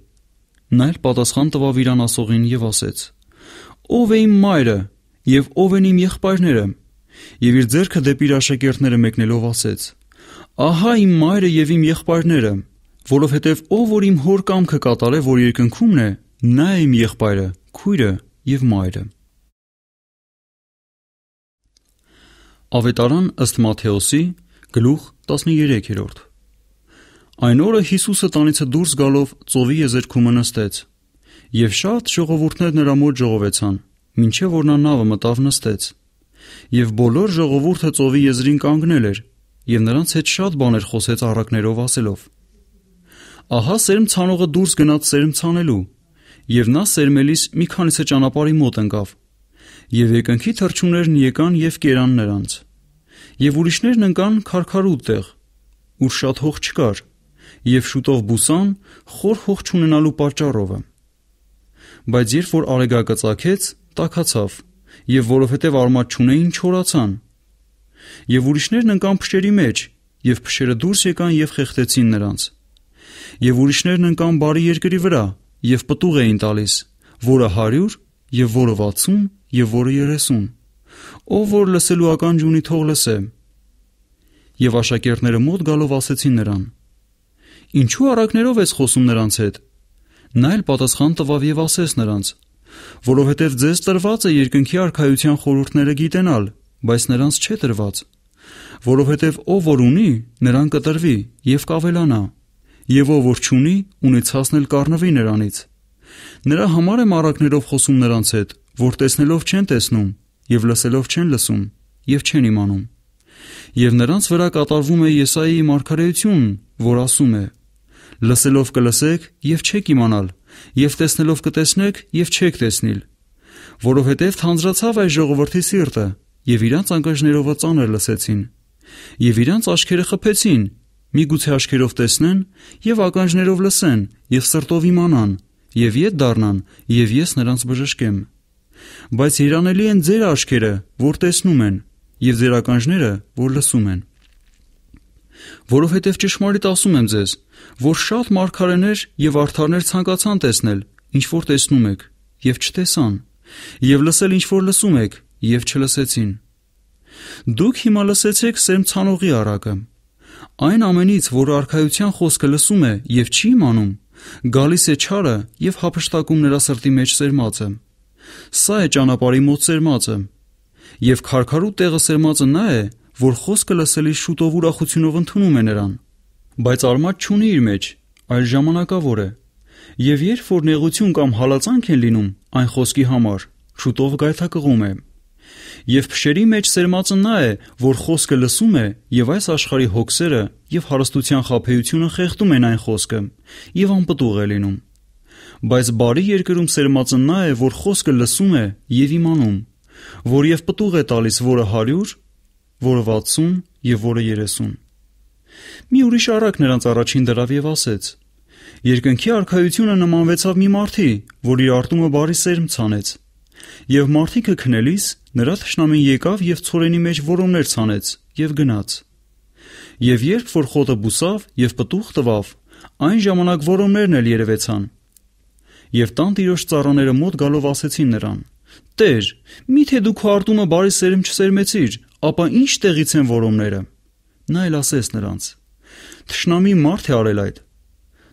Speaker 1: Նա էլ պատասխան տվավ իրան ասողին եւ ասեց. Ով է իմ մայրը եւ ով են իմ եղբայրները։ Եվ իր ձեռքը դեպի իր աշակերտները մեկնելով ասեց. Ահա իմ մայրը եւ իմ եղբայրները, որովհետեւ ով որ իմ հոր կամքը կատարե, որ երկնքումն է, նա է իմ եղբայրը, քույրը եւ մայրը։ Ավետարան ըստ Մատթեոսի գլուխ 13-րդ Այն օրը Հիսուսը տանիցը դուրս գալով ծովի եզերքումը նստեց, եւ շատ ժողովուրդներ նրա մոտ ժողովեցան, ինչեւ որ նա նավը մտավ նստեց։ Եվ բոլոր ժողովուրդը ծովի եզրին կանգնել էր, եւ նրանց հետ շատ բաներ խոսեց առակներով ասելով. Ահա սերմ ցանողը դուրս գնաց սերմ ցանելու, եւ նա սերմելիս մի քանիսը ճանապարհի մոտ ընկավ։ Եվ երկնքի թրջուններն եկան եւ կերան նրանց։ Եվ ուրիշներն ընկան քարքարու տեղ, ուր շատ հող չկար, եւ շուտով բուսան խոր հող չունենալու պատճառովը։ Բայց երբ որ Արեգակը ծագեց, տակացավ եւ որովհետեւ արմատ չունեին չորացան։ Եվ ուրիշներն ընկան փշերի մեջ եւ փշերը դուրս եկան եւ խեղդեցին նրանց։ Եվ ուրիշներն ընկան բարի երկրի վրա եւ պտուղ էին տալիս, որը 100 եւ որը 60 եւ որը 30։ Ով որ լսելու ականջ ունի, թող լսե։ Եվ աշակերտները մոտ գալով ասեցին նրան. Ինչու առակներով ես խոսում նրանց հետ։ Նա էլ պատասխան տվավ եւ ասեց նրանց. Որովհետեւ ձեզ տրված է երկնքի արքայության խորհուրդները գիտենալ, բայց նրանց չէ տրված։ Որովհետեւ ով որ ունի, նրան կտրվի եւ կավելանա, եւ ով որ չունի, ունեցածն էլ կառնվի նրանից։ Նրա համար եմ առակներով խոսում նրանց հետ, որ տեսնելով չեն տեսնում եւ լսելով չեն լսում եւ չեն իմանում։ Եվ նրանց վրա կատարվում է Եսայի մարգարեություն, որ ասում է. Լսելով կլսեք եւ չեք իմանալ, եւ տեսնելով կտեսնեք եւ չեք տեսնիլ, որովհետեւ թանձրացավ այս ժողովրդի սիրտը եւ իրանց անկաժներովը ծանր լսեցին եւ իրանց աչքերը խփեցին, միգուցե աչքերով տեսնեն եւ ականջներով լսեն եւ սրտով իմանան եւ իդ դառնան եւ ես նրանց բժշկեմ։ Բայց երանելի են ձեր աչքերը, որ տեսնում են, եւ ձեր ականջները, որ լսում են որովհետև ճշմարիտ ասում եմ ձեզ, որ շատ մարգարեներ եւ արդարներ ցանկացան տեսնել, ինչ որ տեսնում եք, եւ չտեսան, եւ լսել ինչ որ լսում եք, եւ չլսեցին։ Դուք հիմա լսեցեք սեմ ցանողի առակը։ Այն ամենից, որ արխայության խոսքը լսում է եւ չի իմանում, գալիս է ճարը եւ հափշտակում նրա սրտի մեջ սերմացը։ Սա է ճանապարհի մոտ սերմացը։ Եվ քարքարու տեղը սերմացը նա է, որ խոսքը լսելիս շուտով ուրախությունով ընդունում է նրան, բայց արմատ չունի իր մեջ, այլ ժամանակավոր է։ Եվ երբ որ նեղություն կամ հալածանք են լինում այն խոսքի համար, շուտով գայթակղում է։ Եվ փշերի մեջ սերմածը նա է, որ խոսքը լսում է եւ այս աշխարհի հոգսերը եւ հարստության խափեությունը խեղդում են այն խոսքը եւ անպտուղ է լինում։ Բայց բարի երկրում սերմածը նա է, որ խոսքը լսում է եւ իմանում, որ եւ պտուղ է տալիս, որը 100 որը 60 եւ որը 30։ Մի ուրիշ արակ նրանց առաջին դրավ եւ ասեց. Երկնքի արքայությունը նմանվեցավ մի մարդի, որ իր արտումը բարի սերմ ցանեց։ Եվ մարդիկը քնելիս նրա թշնամին եկավ եւ ծորենի մեջ որոմներ ցանեց եւ գնաց։ Եվ երբ որ խոտը բուսավ եւ պտուղ տվավ, այն ժամանակ որոմներն էլ երևեցան։ Եվ տան տիրոջ ծառաները մոտ գալով ասեցին նրան. Տեր, միթե դու քո արտումը բարի սերմ չսերմեցիր, Ապա ի՞նչ տեղից են որոմները։ Նա էլ ասեց նրանց. Թշնամի մարդ է արել այդ։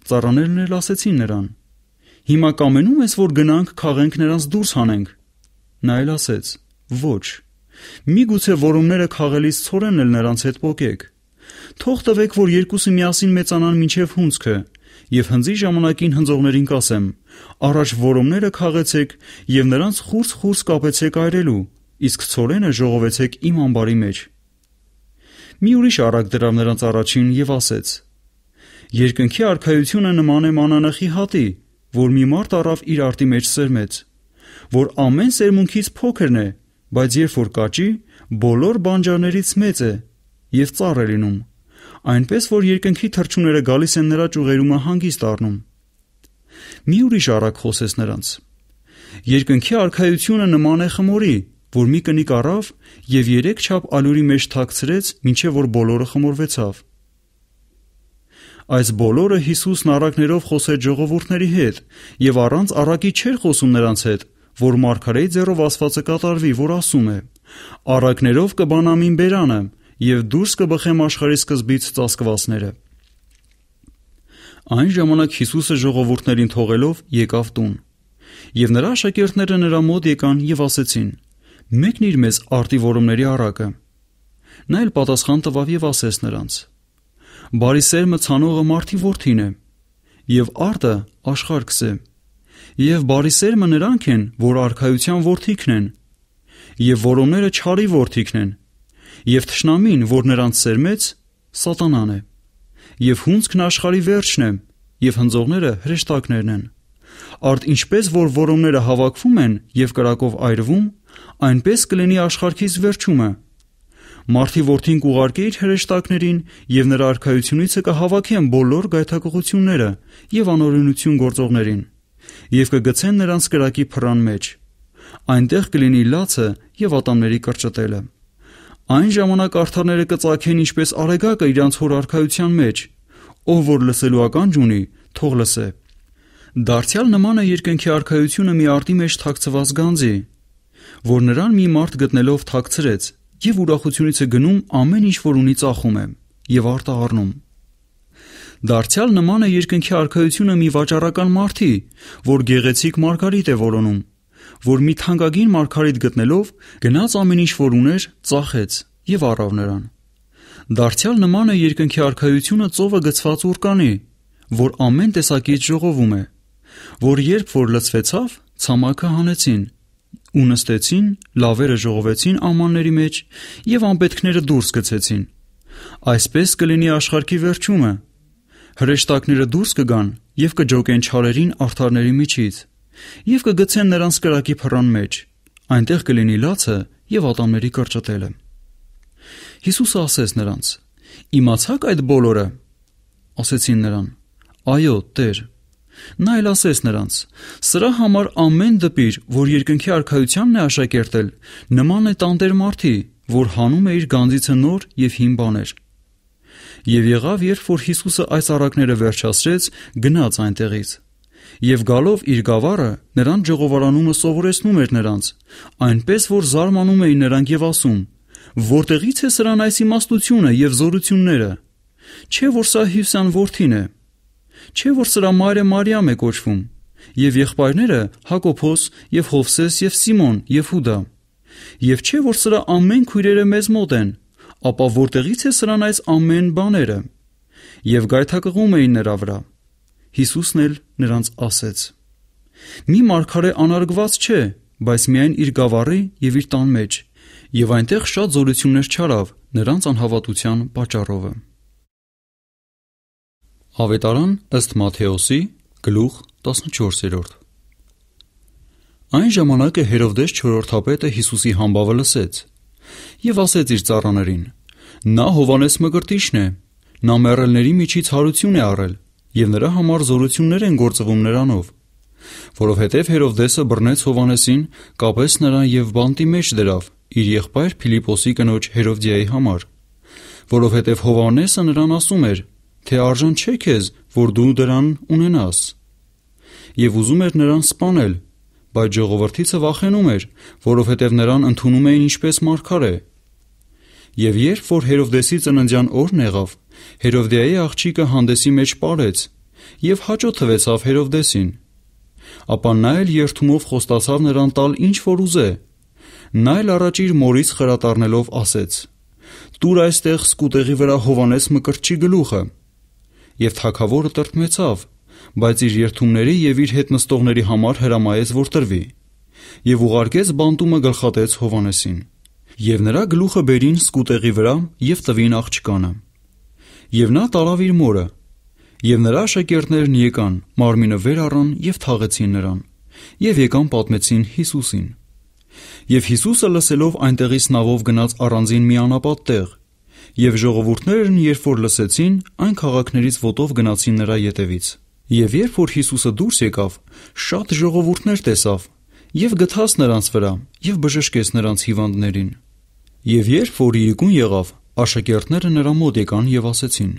Speaker 1: Ծառաներն էլ ասեցին նրան. Հիմա կամենում ես, որ գնանք քաղենք նրանց դուրս հանենք։ Նա էլ ասեց. Ոչ։ Միգուցե որոմները քաղելից ծորեն էլ նրանց հետ փոկեք։ Թող տվեք, որ երկուսը միասին մեծանան մինչև հունցքը, եւ հնձի ժամանակին հնձողներին կասեմ. առաջ որոմները քաղեցեք եւ նրանց խուրս-խուրս կապեցեք այրելու իսկ ցորենը ժողովեցեք իմ ամբարի մեջ։ Մի ուրիշ առակ դրավ նրանց առաջին եւ ասեց. Երկնքի արքայությունը նման է մանանախի հատի, որ մի մարդ առավ իր արտի մեջ սերմեց, որ ամեն սերմունքից փոքրն է, բայց երբ որ կաճի, բոլոր բանջարներից մեծ է եւ ծառ է լինում, այնպես որ երկնքի թրջունները գալիս են նրա ճյուղերումը հանգիստ առնում։ Մի ուրիշ առակ խոսեց նրանց. Երկնքի արքայությունը նման է խմորի, որ մի կնիկ առավ եւ 3 չափ ալյուրի մեջ թաքցրեց, ինչեւ որ բոլորը խմորվեցավ։ Այս բոլորը Հիսուսն առակներով խոսեց ժողովուրդների հետ եւ առանց առակի չէր խոսում նրանց հետ, որ Մարգարեի ձեռով ասվածը կատարվի, որ ասում է. Առակներով կբանամ իմ բերանը եւ դուրս կբխեմ աշխարհի սկզբից ծածկվածները։ Այն ժամանակ Հիսուսը ժողովուրդներին թողելով եկավ տուն։ Եվ նրա աշակերտները նրա մոտ եկան եւ ասեցին մեկնիր մեզ արտիվորումների առակը։ Նա էլ պատասխան տվավ եւ ասեց նրանց. Բարի սերմը ցանողը մարդի worth-ին է, եւ արտը աշխարհքս է։ Եվ բարի սերմը նրանք են, որ արքայության worth-իկն են, եւ որոնները չարի worth-իկն են։ Եվ ճշնամին, որ նրանց սերմեց, սատանան է։ Եվ հունցքն աշխարհի վերջն է, եւ հնձողները հրեշտակներն են։ Արդ ինչպես որ որոնները հավաքվում են եւ կրակով այրվում, այնպես կլինի աշխարհքից վերջումը։ Մարտի որդին կուղարկե իր հրեշտակներին եւ նրա արքայությունից կհավաքեն բոլոր գայթակղությունները եւ անօրենություն գործողներին եւ կգցեն նրանց կրակի փռան մեջ։ Այնտեղ կլինի լացը եւ ատամների կրճտելը։ Այն ժամանակ արթարները կծակեն ինչպես արեգակը իրանց հոր արքայության մեջ, ով որ լսելու ականջ ունի, թող լսե։ Դարձյալ նման է երկնքի արքայությունը մի արտի մեջ թաքցված գանձի, որ նրան մի մարդ գտնելով թաքցրեց եւ ուրախությունից է գնում ամեն ինչ որ ունի ծախում է եւ արտահառնում։ Դարձյալ նման է երկնքի արքայությունը մի վաճառական մարդի, որ գեղեցիկ մարգարիտ է որոնում, որ մի թանկագին մարգարիտ գտնելով գնաց ամեն ինչ որ ուներ, ծախեց եւ առավ նրան։ Դարձյալ նման է երկնքի արքայությունը ծովը գծված ուրկանի, որ ամեն տեսակից ժողովում է, որ երբ որ լցվեցավ, ցամաքը հանեցին ու նստեցին, լավերը ժողովեցին ամանների մեջ եւ անպետքները դուրս գցեցին։ Այսպես կլինի աշխարհի վերջումը։ Հրեշտակները դուրս կգան եւ կջոկեն ճարերին արթարների միջից եւ կգցեն նրանց կրակի փռան մեջ։ Այնտեղ կլինի լացը եւ ատամների կրճտելը։ Հիսուսը ասեց նրանց. Իմացաք այդ բոլորը։ Ասեցին նրան. Այո, Տեր, Նա էլ ասես նրանց. «Սրա համար ամեն դպիր, որ երկնքի արքայությանն է աշակերտել, նման է տանտեր մարդի, որ հանում է իր գանձիցը նոր եւ հին բաներ»։ Եվ եղավ, երբ որ Հիսուսը այս առակները վերջացրեց, գնաց այնտեղից։ Եվ գալով իր գավառը, նրան ժողովարանումը սովորեցնում էր նրանց, այնպես որ զարմանում էին նրանք եւ ասում. «Որտեղից է սրան այս իմաստությունը եւ զորությունները»։ Չէ՞ որ սա Հիսուսան որդին է։ Չէ՞ որ սրա մայրը Մարիամ է կոչվում, եւ եղբայրները Հակոբոս եւ Հովսես եւ Սիմոն եւ Հուդա։ Եվ չէ՞ որ սրա ամեն քույրերը մեզ մոտ են, ապա որտեղից է սրան այս ամեն բաները։ Եվ գայթակղում էին նրա վրա։ Հիսուսն էլ նրանց ասեց. Մի մարգարե անարգված չէ, բայց միայն իր գավառի եւ իր տան մեջ, եւ այնտեղ շատ զորություններ չարավ նրանց անհավատության պատճառով։ Ավետարան ըստ Մատթեոսի գլուխ 14-րդ Այն ժամանակը Հերովդես 4-րդապետը Հիսուսի համբավը լսեց եւ ասեց իր ծառաներին. Նա Հովանես Մկրտիչն է, նա մեռելների միջից հարություն է առել եւ նրա համար զորություններ են գործվում նրանով, որովհետեւ Հերովդեսը բռնեց Հովանեսին, կապես նրան եւ բանտի մեջ դրավ իր եղբայր Ֆիլիպոսի կնոջ Հերովդիայի համար, որովհետեւ Հովանեսը նրան ասում էր թե արժան չէ քեզ, որ դու դրան ունենաս։ Եվ ուզում էր նրան սպանել, բայց ժողովրդիցը վախենում էր, որովհետև նրան ընդունում էին ինչպես մարգարե։ Եվ երբ որ Հերովդեսի ծննդյան օրն եղավ, Հերովդիայի աղջիկը հանդեսի մեջ պարեց եւ հաճո թվեցավ Հերովդեսին։ Ապա նա էլ երթումով խոստացավ նրան տալ ինչ որ ուզե։ Նա էլ առաջ իր մորից խրատառնելով ասեց. «Տուր այստեղ սկուտեղի վրա Հովանես մկրտչի գլուխը» եւ թակավորը տրտմեցավ, բայց իր երթումների եւ իր հետ նստողների համար հրամայեց, որ տրվի, եւ ուղարկեց բանտումը գլխատեց Հովանեսին։ Եվ նրա գլուխը բերին սկուտեղի վրա եւ տվին աղջկանը։ Եվ նա տարավ իր մորը, Եվ նրա աշակերտներն եկան, մարմինը վեր առան եւ թաղեցին նրան, եւ եկան պատմեցին Հիսուսին։ Եվ Հիսուսը լսելով այնտեղից նավով գնաց առանձին մի անապատ տեղ, Եվ ժողովուրդներն, երբ որ լսեցին, այն քաղաքներից ոտով գնացին նրա ետևից։ Եվ երբ որ Հիսուսը դուրս եկավ, շատ ժողովուրդներ տեսավ, եւ գտած նրանց վրա, եւ բժշկեց նրանց հիվանդներին։ Եվ երբ որ իրիկուն եղավ, աշակերտները նրա մոտ եկան եւ ասեցին.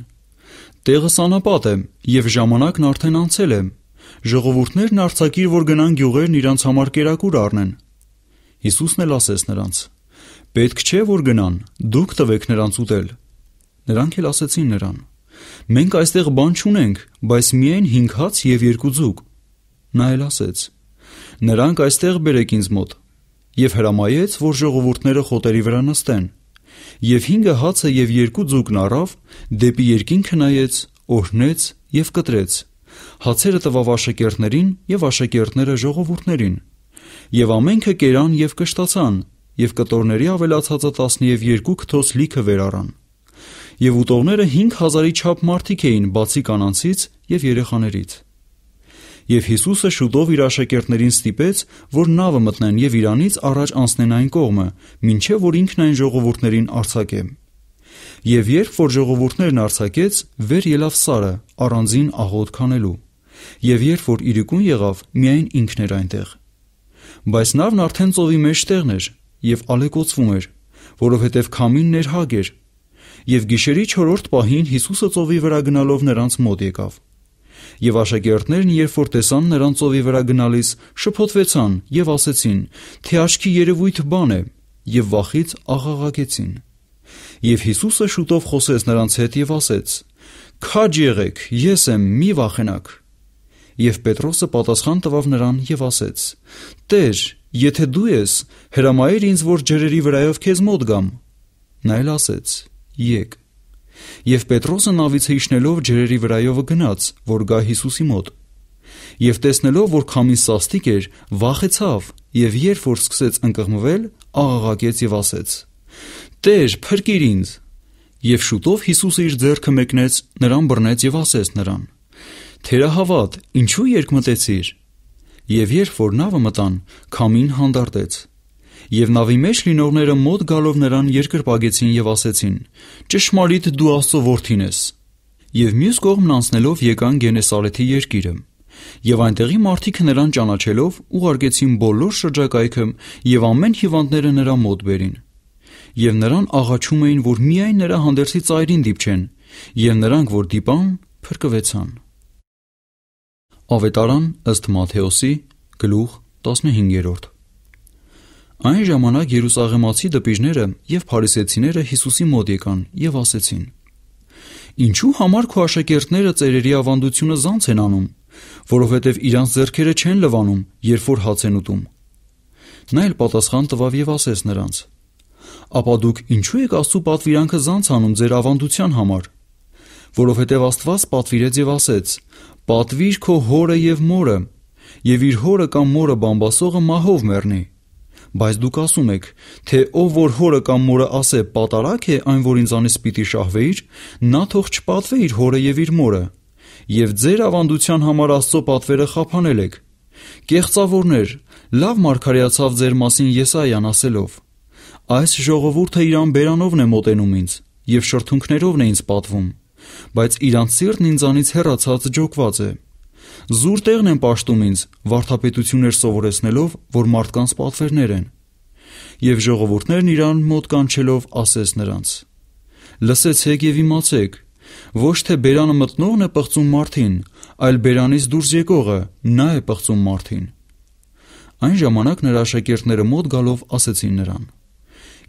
Speaker 1: Տեղը սանապատ է եւ ժամանակն արդեն անցել է։ Ժողովուրդներն արྩակիր որ գնան գյուղերն իրանց համար կերակուր առնեն։ Հիսուսն էլ ասեց նրանց. Պետք չէ որ գնան, դուք տվեք նրանց ուտել։ Նրանք էլ ասեցին նրան. Մենք այստեղ բան չունենք, բայց միայն 5 հաց եւ 2 ձուկ։ Նա էլ ասեց. Նրանք այստեղ բերեք ինձ մոտ։ Եվ հրամայեց, որ ժողովուրդները խոտերի վրա նստեն։ Եվ 5 հացը եւ 2 ձուկն առավ, դեպի երկինքը նայեց, օրհնեց եւ կտրեց։ Հացերը տվավ աշակերտներին եւ աշակերտները ժողովուրդներին։ Եվ ամենքը կերան եւ կշտացան, եւ կտորների ավելացածը 12 քթոց լիքը վերառան։ Եվ ուտողները 5000-ի չափ մարդիկ էին, բացի կանանցից եւ երեխաներից։ Եվ Հիսուսը շուտով իր աշակերտներին ստիպեց, որ նավը մտնեն եւ Իրանից առաջ անցնեն այն կողմը, ինչեւ որ ինքն այն ժողովուրդներին արցակե։ Եվ երբ որ ժողովուրդներն արցակեց, վեր ելավ Սարը առանձին աղոտ քանելու։ Եվ երբ որ իրիկուն եղավ, միայն ինքն էր այնտեղ։ Բայց նավն արդեն ծովի մեջտեղն էր, եւ ալեկոծվում էր, որովհետեւ քամին ներհագ էր։ Եվ գիշերի 4-րդ պահին Հիսուսը ծովի վրա գնալով նրանց մոտ եկավ։ Եվ աշակերտներն երբ որ տեսան նրան ծովի վրա գնալիս, շփոթվեցան եւ ասեցին, թե աչքի երևույթ բան է, եւ վախից աղաղակեցին։ Եվ Հիսուսը շուտով խոսեց նրանց հետ եւ ասեց. Քաջ եղեք, ես եմ, մի վախենակ։ Եվ Պետրոսը պատասխան տվավ նրան եւ ասեց. Տեր, Եթե դու ես, հրամայիր ինձ, որ ջրերի վրայով քեզ մոտ գամ։ Նա էլ ասեց. Եկ։ Եվ Պետրոսը նավից հիշնելով ջրերի վրայովը գնաց, որ գա Հիսուսի մոտ։ Եվ տեսնելով, որ քամին սաստիկ էր, վախեցավ եւ երբ որ սկսեց ընկղմվել, աղաղակեց եւ ասեց. Տեր, փրկիր ինձ։ Եվ շուտով Հիսուսը իր ձեռքը մեկնեց, նրան բռնեց եւ ասեց նրան. Թերահավատ, ինչու երկմտեցիր։ Եվ երբ որ նավը մտան, քամին հանդարտեց։ Եվ նավի մեջ լինողները մոտ գալով նրան երկրպագեցին եւ ասեցին. «Ճշմարիտ դու Աստծո որդին ես»։ Եվ մյուս կողմն անցնելով եկան Գենեսարեթի երկիրը։ Եվ այնտեղի մարդիկ նրան ճանաչելով ուղարկեցին բոլոր շրջակայքը եւ ամեն հիվանդները նրա մոտ բերին։ Եվ նրան աղաչում էին, որ միայն նրա հանդերձի ծայրին դիպչեն, եւ նրանք, որ դիպան, փրկվեցան։ Ավետարան ըստ Մատթեոսի գլուխ 15-րդ Այն ժամանակ Երուսաղեմացի դպիժները եւ Փարիսեցիները Հիսուսի մոտ եկան եւ ասեցին. Ինչու համար քո աշակերտները ծերերի ավանդությունը զանց են անում, որովհետև իրանց зерքերը չեն լվանում, երբ որ հաց են ուտում։ Նա էլ պատասխան տվավ եւ ասեց նրանց. Ապա դուք ինչու եք Աստծո պատվիրանքը զանց անում ձեր ավանդության համար, որովհետև Աստված պատվիրեց եւ ասեց. Պատվիր քո հորը եւ մորը, եւ իր հորը կամ մորը բամբասողը մահով մեռնի։ Բայց դուք ասում եք, թե ով որ հորը կամ մորը ասե պատարակ է այն որ ինձանից պիտի շահվեիր, նա թող չպատվե իր հորը եւ իր մորը։ Եվ ձեր ավանդության համար Աստծո պատվերը խափանել եք։ Կեղծավորներ, լավ մարգարեացավ ձեր մասին Եսաիան ասելով. Այս ժողովուրդը իրան բերանովն է մոտենում ինձ եւ շրթունքներովն է ինձ պատվում բայց իրանց սիրտն ինձանից հեռացած ջոկված է։ Զուր տեղն են ապաշտում ինձ վարթապետություններ սովորեցնելով, որ մարդկանց պատվերներ են։ Եվ ժողովուրդներն իրան մոտ կանչելով ասես նրանց. Լսեցեք եւ իմացեք, ոչ թե բերանը մտնողն է պղծում մարդին, այլ բերանից դուրս եկողը, նա է պղծում մարդին։ Այն ժամանակ նրա աշակերտները մոտ գալով ասեցին նրան.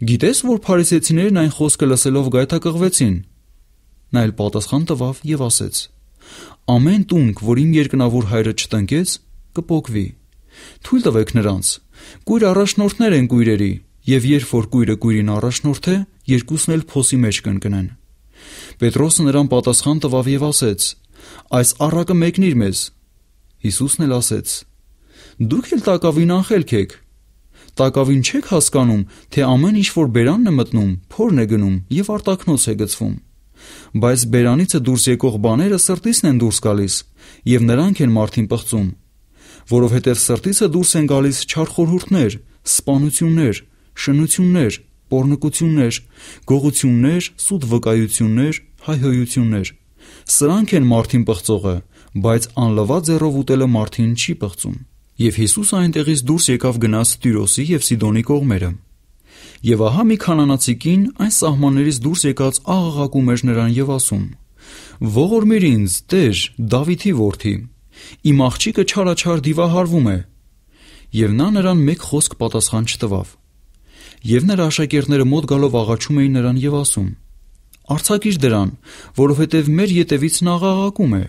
Speaker 1: Գիտես, որ փարիսեցիներն այն խոսքը լսելով գայթակղվեցին, Նա էլ պատասխան տվավ եւ ասեց. Ամեն տունք, որ իմ երկնավոր հայրը չտնկեց, կփոկվի։ Թույլ տվեք նրանց։ Կույր առաջնորդներ են կույրերի, եւ երբ որ կույրը կույրին առաջնորդ է, երկուսն էլ փոսի մեջ կընկնեն։ Պետրոսը նրան պատասխան տվավ եւ ասեց. Այս առակը մեկնիր մեզ։ Հիսուսն էլ ասեց. Դուք էլ տակավին անխելք եք։ Տակավին չեք հասկանում, թե ամեն ինչ որ բերանն է մտնում, փորն է գնում եւ արտակնոց է գծվում բայց բերանիցը դուրս եկող բաները սրտիսն են դուրս գալիս եւ նրանք են մարդին պղծում, որովհետեւ սրտիսը դուրս են գալիս չար խորհուրդներ, սպանություններ, շնություններ, pornokություններ, գողություններ, սուտ վկայություններ, հայհոյություններ։ Սրանք են մարդին պղծողը, բայց անլվա ձեռով ուտելը մարդին չի պղծում։ Եվ Հիսուսը այնտեղից դուրս եկավ գնաց Տիրոսի եւ Սիդոնի կողմերը։ Եվ ահա մի քանանացի կին այն սահմաններից դուրս եկած աղաղակում էր նրան եւ ասում. Ողորմիր ինձ, Տեր, Դավիթի որդի։ Իմ աղջիկը չարաչար դիվահարվում է։ Եվ նա նրան մեկ խոսք պատասխան չտվավ։ Եվ նրա աշակերտները մոտ գալով աղաչում էին նրան եւ ասում. Արցակիր դրան, որովհետև մեր յետևից նա աղաղակում է։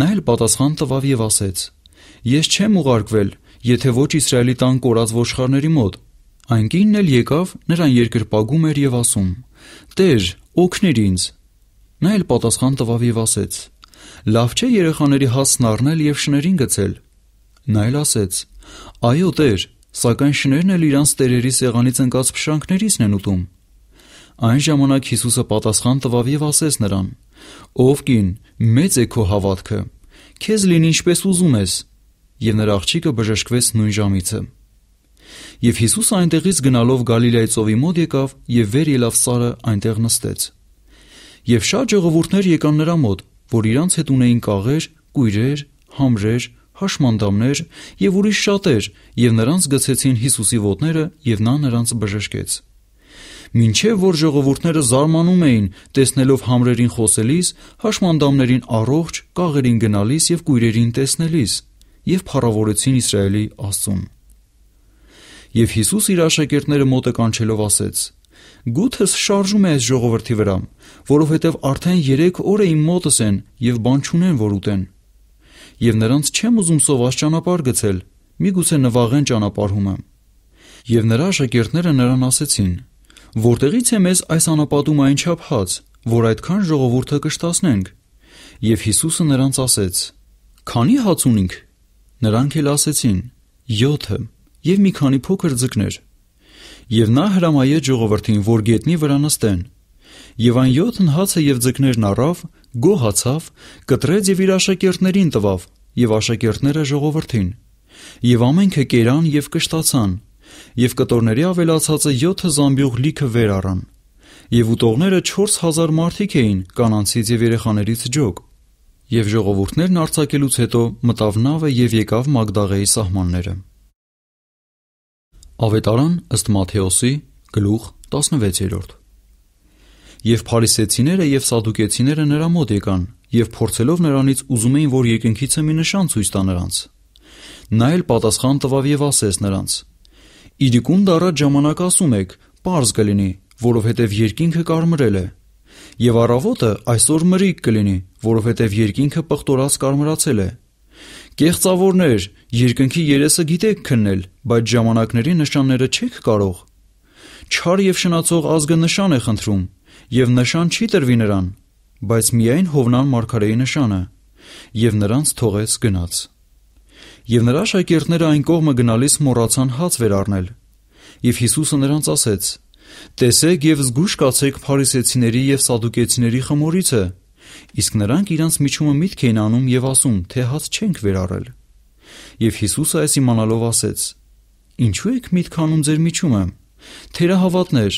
Speaker 1: Նա էլ պատասխան տվավ եւ ասեց. Ես չեմ ուղարկվել, եթե ոչ Իսրայելի տան կորած ոչխարների մոտ, Այն կինն էլ եկավ, նրան երկրպագում էր եւ ասում. «Տեր, օգներ ինձ»։ Նա էլ պատասխան տվավ եւ ասեց. «Լավ չէ երեխաների հասն առնել եւ շներին գցել»։ Նա էլ ասեց. «Այո, Տեր, սակայն շներն էլ իրանց տերերի սեղանից ընկած փշրանքներիցն են ուտում»։ Այն ժամանակ Հիսուսը պատասխան տվավ եւ ասեց նրան. «Ով կին, մեծ է քո հավատքը։ Քեզ լինի ինչպես ուզում ես»։ Եվ նրա աղջիկը բժշկվեց նույն ժամիցը։ Եվ Հիսուսը այնտեղից գնալով Գալիլեայի ծովի մոտ եկավ եւ վեր ելավ Սարը այնտեղ նստեց։ Եվ շատ ժողովուրդներ եկան նրա մոտ, որ իրանց հետ ունեին կաղեր, կույրեր, համրեր, հաշմանդամներ եւ ուրիշ շատեր, եւ նրանց գցեցին Հիսուսի ոտները եւ նա նրանց բժշկեց։ Մինչև որ ժողովուրդները զարմանում էին, տեսնելով համրերին խոսելիս, հաշմանդամներին առողջ, կաղերին գնալիս եւ կույրերին տեսնելիս, եւ փառավորեցին Իսրայելի Աստծուն։ Եվ Հիսուս իր աշակերտները մոտը կանչելով ասեց. Գութս շարժում է այս ժողովրդի վրա, որովհետև արդեն 3 օր է իմ մոտս են եւ բան չունեն որ ուտեն։ Եվ նրանց չեմ ուզում սոված ճանապարհ գցել, միգուցե նվաղեն ճանապարհումը։ Եվ նրա աշակերտները նրան ասեցին. Որտեղից է մեզ այս անապատում այնչափ հաց, որ այդքան ժողովուրդը կշտացնենք։ Եվ Հիսուսը նրանց ասեց. Քանի հաց ունինք։ Նրանք էլ ասեցին. 7-ը եւ մի քանի փոքր ձկներ։ Եվ նա հրամայեց ժողովրդին, որ գետնի վրա նստեն։ Եվ այն 7-ն հացը եւ ձկներն առավ, գոհացավ, կտրեց եւ իր աշակերտներին տվավ, եւ աշակերտները ժողովրդին։ Եվ ամենքը կերան եւ կշտացան, եւ կտորների ավելացածը 7 զամբյուղ լիքը վեր առան եւ ուտողները 4000 մարդիկ էին կանանցից եւ երեխաներից ջոկ։ Եվ ժողովուրդներն արցակելուց հետո մտավ նավը եւ եկավ Մագդաղեի սահմանները։ Ավետարան ըստ Մատթեոսի գլուխ 16-րդ Եվ Փարիսեցիները եւ Սադուկեցիները նրա մոտ եկան եւ փորձելով նրանից ուզում էին որ երկնքիցը մի նշան ցույց տա նրանց Նա էլ պատասխան տվավ եւ ասեց նրանց Իրիկուն դառած ժամանակ ասում եք པարզ կլինի որովհետեւ երկինքը կարմրել է եւ առավոտը այսօր մրիկ կլինի որովհետեւ երկինքը պղտորած կարմրացել է Կեղծավորներ Երկնքի երեսը գիտեք քննել, բայց ժամանակների նշանները չեք կարող։ Չար եւ շնացող ազգը նշան է խնդրում, եւ նշան չի տրվի նրան, բայց միայն Հովնան Մարգարեի նշանը, եւ նրանց թողեց գնաց։ Եվ նրա աշակերտները այն կողմը գնալիս մոռացան հաց վերառնել։ Եվ Հիսուսը նրանց ասեց. Տեսեք եւ զգուշկացեք փարիսեցիների եւ սադուկեցիների խմորիցը, իսկ նրանք իրանց միջումը միտք էին անում եւ ասում, թե հաց չենք վերառել։ Եվ Հիսուսը այս իմանալով ասեց. Ինչու եք միտք անում ձեր միջումը։ Թերահավատներ,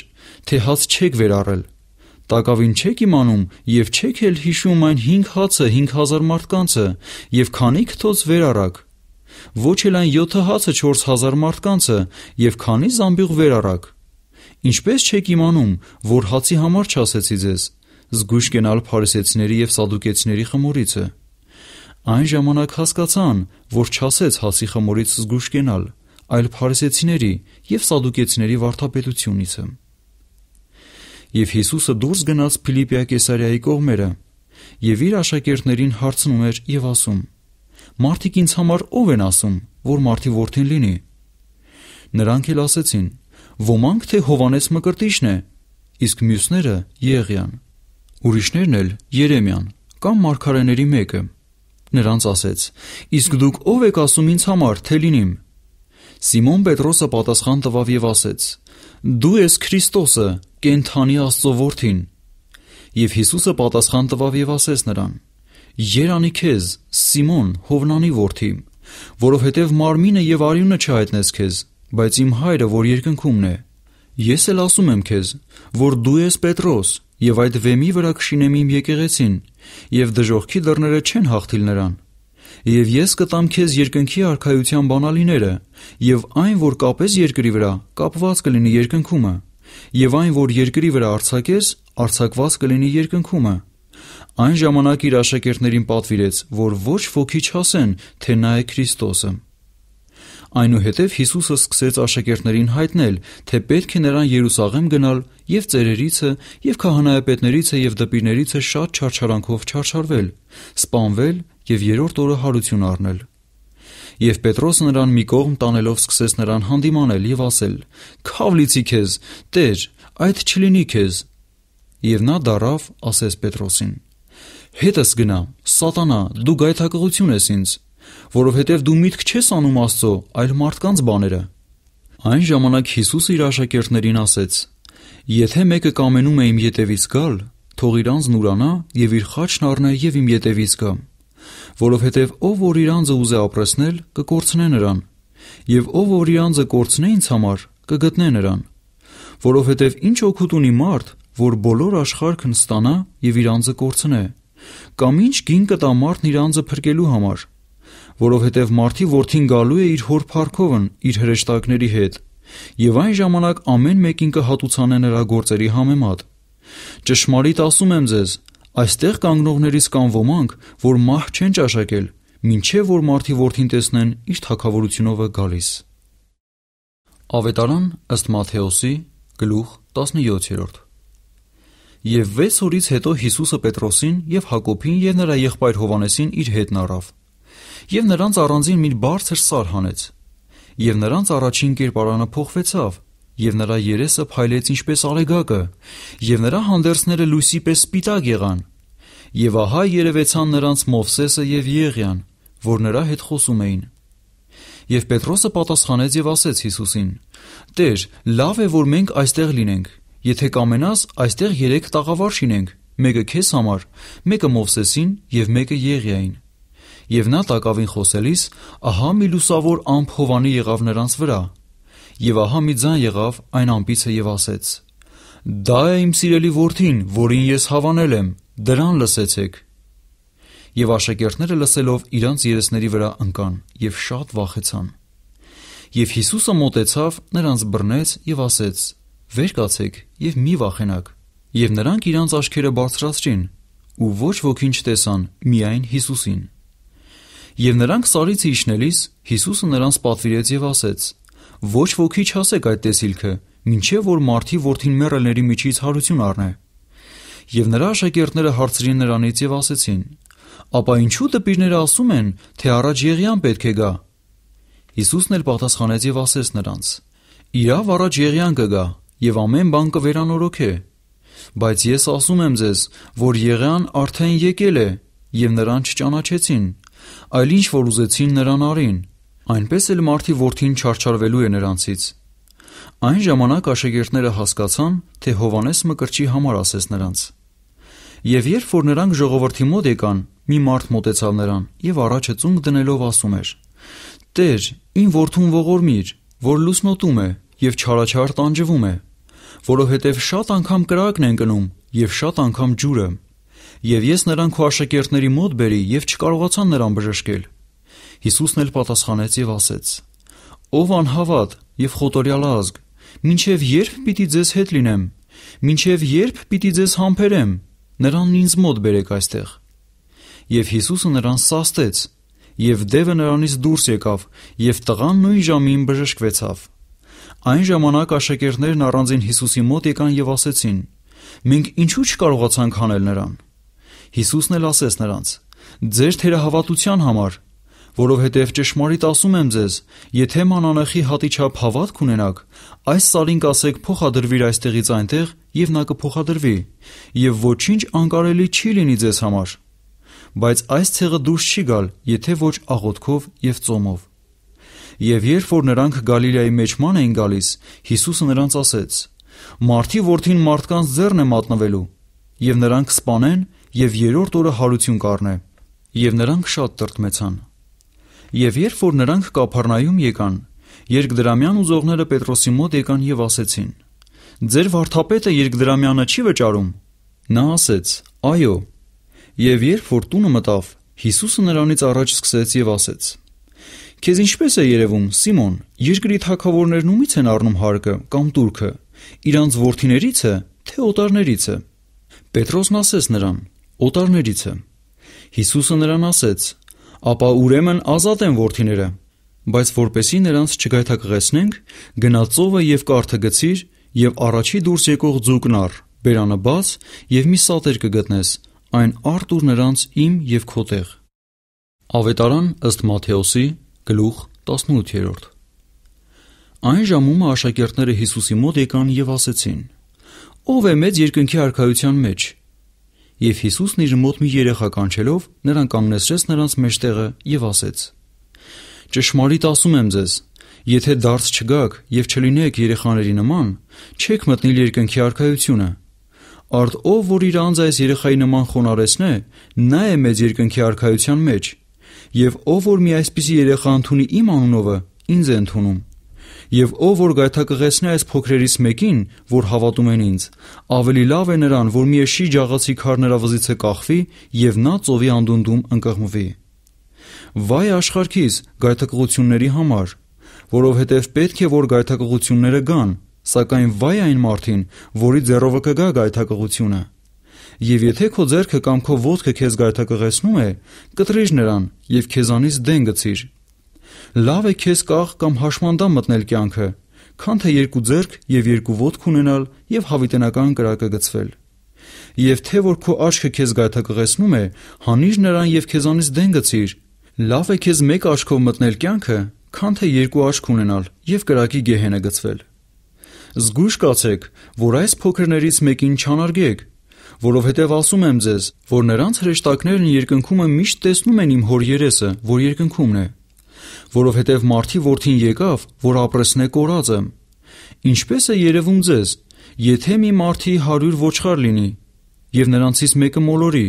Speaker 1: թե հաց չեք վերառել։ Տակավին չեք իմանում եւ չեք էլ հիշում այն 5 հացը 5000 մարդկանցը եւ քանի քթոց վերառակ։ Ոչ էլ այն 7 հացը 4000 մարդկանցը եւ քանի զամբյուղ վերառակ։ Ինչպես չեք իմանում, որ հացի համար չասեցի ձեզ զգույշ կենալ փարիսեցիների եւ սադուկեցիների խմորիցը։ Այն ժամանակ հասկացան, որ չասեց հասի խմորից զգուշկենալ, այլ փարիսեցիների եւ սադուկեցիների վարդապետությունից է։ Եվ Հիսուսը դուրս գնաց Ֆիլիպիա կեսարիայի կողմերը եւ իր աշակերտներին հարցնում էր եւ ասում. Մարդիկ ինձ համար ով են ասում, որ մարդի որդին լինի։ Նրանք էլ ասեցին. ոմանք թե Հովանես Մկրտիչն է, իսկ մյուսները Եղիան, ուրիշներն էլ Երեմյան կամ մարգարեների մեկը։ Նրանց ասեց. Իսկ դուք ով եք ասում ինձ համար, թե լինիմ։ Սիմոն Պետրոսը պատասխան տվավ եւ ասեց. Դու ես Քրիստոսը, կենթանի Աստծո որդին։ Եվ Հիսուսը պատասխան տվավ եւ ասեց նրան. Երանի քեզ, Սիմոն, Հովնանի որդի, որովհետև մարմինը եւ արյունը չհայտնես քեզ, բայց իմ հայրը, որ երկնքումն է, ես էլ ասում եմ քեզ, որ դու ես Պետրոս, եւ այդ վեմի վրա կշինեմ իմ եկեղեցին, եւ դժողքի դռները չեն հաղթիլ նրան։ Եվ ես կտամ քեզ երկնքի արխայության բանալիները, եւ այն, որ կապես երկրի վրա, կապված կլինի երկնքումը, եւ այն, որ երկրի վրա արցակես, արցակված կլինի երկնքումը։ Այն ժամանակ իր աշակերտներին պատվիրեց, որ ոչ ոքի չասեն, թե նա է Քրիստոսը։ Այնուհետև Հիսուսը սկսեց աշակերտներին հայտնել, թե պետք է նրան Երուսաղեմ գնալ եւ ծերերիցը, եւ քահանայապետերիցը եւ դպիրներիցը շատ չարչարանքով չարչարվել, սպանվել եւ երրորդ օրը հարություն առնել։ Եվ Պետրոսը նրան մի կողմ տանելով սկսեց նրան հանդիմանել եւ ասել. «Քավ լիցի քեզ, Տեր, այդ չլինի քեզ»։ Եվ նա դարավ, ասես Պետրոսին. «Հետս գնա, սատանա, դու գայթակղություն ես ինձ» որովհետև դու միտք չես անում Աստծո, այլ մարդկանց բաները։ Այն ժամանակ Հիսուսը իր աշակերտներին ասեց. Եթե մեկը կամենում է իմ ետևից գալ, թող իր անձն ուրանա եւ իր խաչն առնա եւ իմ ետևից գա, որովհետեւ ով որ իր անձը ուզե ապրեսնել, կկորցնե նրան, եւ ով որ իր անձը կորցնե ինձ համար, կգտնե նրան, որովհետեւ ինչ օգուտ ունի մարդ, որ բոլոր աշխարհքն ստանա եւ իր անձը կորցնե, կամ ինչ գին կտա մարդն իր անձը փրկելու համար, որովհետև մարդի որդին գալու է իր հոր Փարքովն իր հրեշտակների հետ, եւ այն ժամանակ ամեն մեկին կհատուցանե նրա գործերի համեմատ։ Ճշմարիտ ասում եմ ձեզ, այստեղ կանգնողներից կան ոմանք, որ մահ չեն ճաշակել, ինչեւ որ մարդի որդին տեսնեն իր թակավորությունով է գալիս։ Ավետարան ըստ Մատթեոսի գլուխ 17-րդ Եվ 6 օրից հետո Հիսուսը Պետրոսին եւ Հակոբին եւ նրա եղբայր Հովանեսին իր հետն առավ եւ նրանց առանձին մի բարձր սար հանեց։ Եվ նրանց առաջին կերպարանը փոխվեցավ, եւ նրա երեսը փայլեց ինչպես արեգակը, եւ նրա հանդերձները լույսի պես սպիտակ եղան։ Եվ ահա երևեցան նրանց Մովսեսը եւ Եղիան, որ նրա հետ խոսում էին։ Եվ Պետրոսը պատասխանեց եւ ասեց Հիսուսին. Տեր, լավ է, որ մենք այստեղ լինենք։ Եթե կամենաս, այստեղ 3 տաղավար շինենք, մեկը քեզ համար, մեկը Մովսեսին եւ մեկը Եղիային։ Եվ նա տակավին խոսելիս, ահա մի լուսավոր ամփ Հովանի եղավ նրանց վրա։ Եվ ահա մի ձայն եղավ այն ամպիցը եւ ասեց. Դա է իմ սիրելի որդին, որին ես հավանել եմ, դրան լսեցեք։ Եվ աշակերտները լսելով իրանց երեսների վրա ընկան եւ շատ վախեցան։ Եվ Հիսուսը մոտեցավ, նրանց բռնեց եւ ասեց. «Վեր կացեք եւ մի վախենակ»։ Եվ նրանք իրանց աչքերը բարձրացրին, ու ոչ ոք ինչ տեսան, միայն Հիսուսին։ Եվ նրանք սարից իջնելիս Հիսուսը նրանց պատվիրեց եւ ասեց. Ոչ ոքի չասեք այդ տեսիլքը, ինչեւ որ մարդի worth-ին մեռելների միջից հարություն առնե։ Եվ նրա աշակերտները հարցրին նրանից եւ ասեցին. Ապա ինչու դպիրները ասում են, թե առաջ Եղիան պետք է գա։ Հիսուսն էլ պատասխանեց եւ ասեց նրանց. Իրավ առաջ Եղիան կգա եւ ամեն բան կվերանորոգե։ Բայց ես ասում եմ ձեզ, որ Եղիան արդեն եկել է եւ նրան չճանաչեցին, այլ ինչ որ ուզեցին նրան արին։ Այնպես էլ մարդի որդին չարչարվելու է նրանցից։ Այն ժամանակ աշակերտները հասկացան, թե Հովանես Մկրտչի համար ասես նրանց։ Եվ երբ որ նրանք ժողովրդի մոտ եկան, մի մարդ մտեցավ նրան եւ առաջը ծունկ դնելով ասում էր. «Տեր, ին որդուն ողորմիր, որ լուսնոտում է եւ չարաչար տանջվում է, որովհետեւ շատ անգամ կրակն են կնում եւ շատ անգամ ջուրը»։ Եվ ես նրան քո աշակերտների մոտ բերի եւ չկարողացան նրան բժշկել։ Հիսուսն էլ պատասխանեց եւ ասեց. Ով անհավատ եւ խոտորյալ ազգ, ինչեւ երբ պիտի ձեզ հետ լինեմ, ինչեւ երբ պիտի ձեզ համբերեմ, նրան ինձ մոտ բերեք այստեղ։ Եվ Հիսուսը նրան սաստեց, եւ դևը նրանից դուրս եկավ, եւ տղան նույն ժամին բժշկվեցավ։ Այն ժամանակ աշակերտներն առանձին Հիսուսի մոտ եկան եւ ասեցին. Մենք ինչու չկարողացանք հանել նրան։ Հիսուսն էլ ասեց նրանց. Ձեր թերահավատության համար, որովհետև ճշմարիտ ասում եմ ձեզ, եթե մանանեխի հատի չափ հավատք ունենաք, այս սարին կասեք փոխադրվիր այստեղից այնտեղ, եւ նա կփոխադրվի, եւ ոչինչ անկարելի չի լինի ձեզ համար։ Բայց այս ցեղը դուրս չի գալ, եթե ոչ աղոթքով եւ ծոմով։ Եվ երբ որ նրանք Գալիլեայի մեջման էին գալիս, Հիսուսը նրանց ասեց. Մարդի որդին մարդկանց ձեռն է մատնվելու, եւ նրանք սپانեն եւ երրորդ օրը հարություն կառնե։ Եվ նրանք շատ տրտմեցան։ Եվ երբ որ նրանք Կափառնայում եկան, երկդրամյան ուզողները Պետրոսի մոտ եկան եւ ասեցին. Ձեր վարդապետը երկդրամյանը չի վճարում։ Նա ասեց. Այո։ Եվ երբ որ տունը մտավ, Հիսուսը նրանից առաջ սկսեց եւ ասեց. Քեզ ինչպես է երևում, Սիմոն, երկրի թակավորներն ումից են առնում հարկը կամ турքը։ Իրանց worth-իներից է, թե օտարներից է։ Պետրոսն ասեց նրան օտարներից է։ Հիսուսը նրան ասեց. «Ապա ուրեմն ազատ են որդիները»։ Բայց որպեսզի նրանց չգայթակղեցնենք, գնա ծովը եւ կարթը գցիր եւ առաջի դուրս եկող ձուկն առ, բերանը բաց եւ մի սատեր կգտնես, այն առ տուր նրանց իմ եւ քո տեղ։ Ավետարան ըստ Մատթեոսի գլուխ 18-րդ։ Այն ժամում աշակերտները Հիսուսի մոտ եկան եւ ասեցին. Ո՞վ է մեծ երկնքի արքայության մեջ։ Եվ Հիսուսն իր մոտ մի երեխա կանչելով նրան կանգնեցրեց նրանց մեջտեղը եւ ասեց. Ճշմարիտ ասում եմ ձեզ, եթե դարձ չգաք եւ չլինեք երեխաների նման, չեք մտնել երկնքի արքայությունը։ Արդ ով որ իր անձ այս երեխայի նման խոնարհեցնե, նա է մեծ երկնքի արքայության մեջ։ Եվ ով որ մի այսպիսի երեխա ընդունի իմ անունովը, ինձ է ընդունում։ Եվ ով որ գայթակղեցնի այս փոքրերից մեկին, որ հավատում են ինձ, ավելի լավ է նրան, որ մի էշի ջաղացի քար նրա վզիցը կախվի եւ նա ծովի անդունդում ընկղմվի։ Վայ աշխարհքիս գայթակղությունների համար, որովհետեւ պետք է որ գայթակղությունները գան, սակայն վայ այն մարդին, որի ձեռովը կգա գայթակղությունը։ Եվ եթե քո ձեռքը կամ քո ոտքը քեզ գայթակղեցնում է, կտրիժ նրան եւ քեզանից դեն գցիր Լավ է քեզ կաղ կամ հաշմանդամ մտնել կյանքը, քան թե երկու ձեռք եւ երկու ոտք ունենալ եւ հավիտենական կրակը գծվել։ Եվ թե որ քո աչքը քեզ գայթակղեցնում է, հանիր նրան եւ քեզանից դեն գցիր։ Լավ է քեզ մեկ աչքով մտնել կյանքը, քան թե երկու աչք ունենալ եւ կրակի գեհենը գծվել։ Զգույշ կացեք, որ այս փոքրներից մեկին չանարգեք, որովհետև ասում եմ ձեզ, որ նրանց հրեշտակներն երկնքումը միշտ տեսնում են իմ հոր երեսը, որ երկնքումն է որովհետև մարդի որդին եկավ, որ ապրեսնե կորածը։ Ինչպես է երևում ձեզ, եթե մի մարդի 100 ոչխար լինի եւ նրանցից մեկը մոլորի,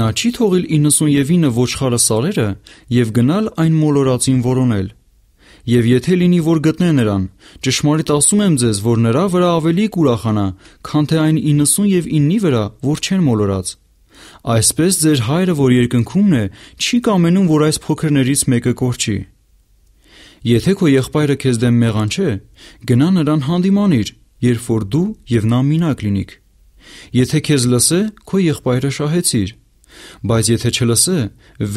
Speaker 1: նա չի թողել 99 ոչխարը սարերը եւ գնալ այն մոլորածին որոնել։ Եվ եթե լինի որ գտնե նրան, ճշմարիտ ասում եմ ձեզ, որ նրա վրա ավելի կուրախանա, քան թե այն 99-ի վրա, որ չեն մոլորած։ Այսպես ձեր հայրը, որ երկնքումն է, չի կամենում, որ այս փոքրներից մեկը կորչի։ Եթե քո եղբայրը քեզ դեմ մեղան չէ, գնա նրան հանդիմանիր, երբ որ դու եւ նա մինակ լինիք։ Եթե քեզ լսե, քո եղբայրը շահեցիր։ Բայց եթե չլսե,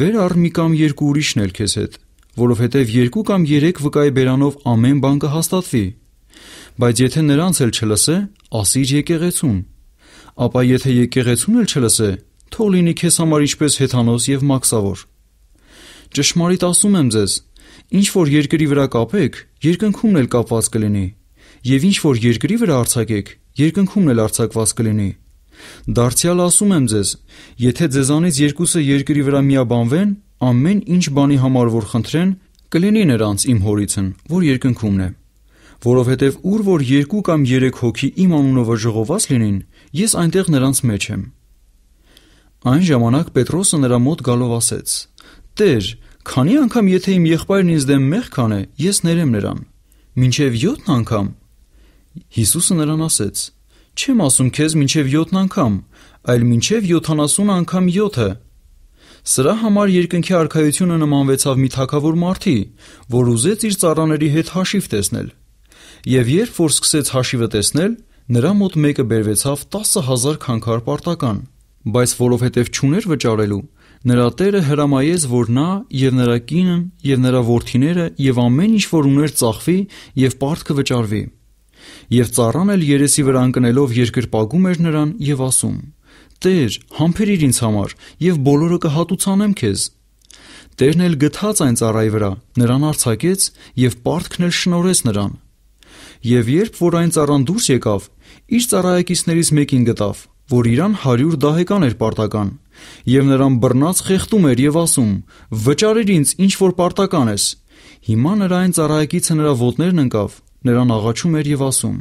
Speaker 1: վեր առ մի կամ երկու ուրիշն էլ քեզ հետ, որովհետեւ երկու կամ երեք վկայի բերանով ամեն բան կհաստատվի։ Բայց եթե նրանց էլ չլսե, ասիր եկեղեցուն։ Ապա եթե եկեղեցուն էլ չլսե, թող լինի քեզ համար ինչպես հեթանոս եւ մաքսավոր։ Ճշմարիտ ասում եմ ձեզ, Ինչ որ երկրի վրա կապեք, երկնքումն էլ կապված կլինի։ Եվ ինչ որ երկրի վրա արցակեք, երկնքումն էլ արցակված կլինի։ Դարձյալ ասում եմ ձեզ, եթե ձեզանից երկուսը երկրի վրա միաբանվեն, ամեն ինչ բանի համար որ խնդրեն, կլինի նրանց իմ հորիցն, որ երկնքումն է։ Որովհետև ուր որ երկու կամ երեք հոգի իմ անունով ժողոված լինին, ես այնտեղ նրանց մեջ եմ։ Այն ժամանակ Պետրոսը նրա մոտ գալով ասեց. Տեր, Քանի անգամ եթե իմ եղբայրն ինձ դեմ մեղք կանե, ես ներեմ նրան։ Մինչև 7 անգամ։ Հիսուսը նրան ասեց. Չեմ ասում քեզ մինչև 7 անգամ, այլ մինչև 70 անգամ 7-ը։ Սրա համար երկնքի արքայությունը նմանվեցավ մի թակավոր մարդի, որ ուզեց իր ծառաների հետ հաշիվ տեսնել։ Եվ երբ որ սկսեց հաշիվը տեսնել, նրա մոտ մեկը բերվեցավ 10000 քանքար պարտական, բայց որովհետև չուներ վճարելու, Նրա տերը հրամայեց, որ նա եւ նրա կինն եւ նրա որդիները եւ ամեն ինչ որ ուներ ծախվի եւ պարտքը վճարվի։ Եվ ծառան էլ երեսի վրա ընկնելով երկրպագում էր նրան եւ ասում. Տեր, համբերիր ինձ համար եւ բոլորը կհատուցանեմ քեզ։ Տերն էլ գթած այն ծառայի վրա, նրան արցակեց եւ պարտքն էլ շնորհեց նրան։ Եվ երբ որ այն ծառան դուրս եկավ, իր ծառայակիցներից մեկին գտավ, որ իրան 100 դահեկան էր պարտական, եւ նրան բռնած խեղդում էր եւ ասում. «Վճարիր ինձ, ինչ որ պարտական ես»։ Հիմա նրա այն ծառայեկիցը նրա ոտներն ընկավ, նրան աղաչում էր եւ ասում.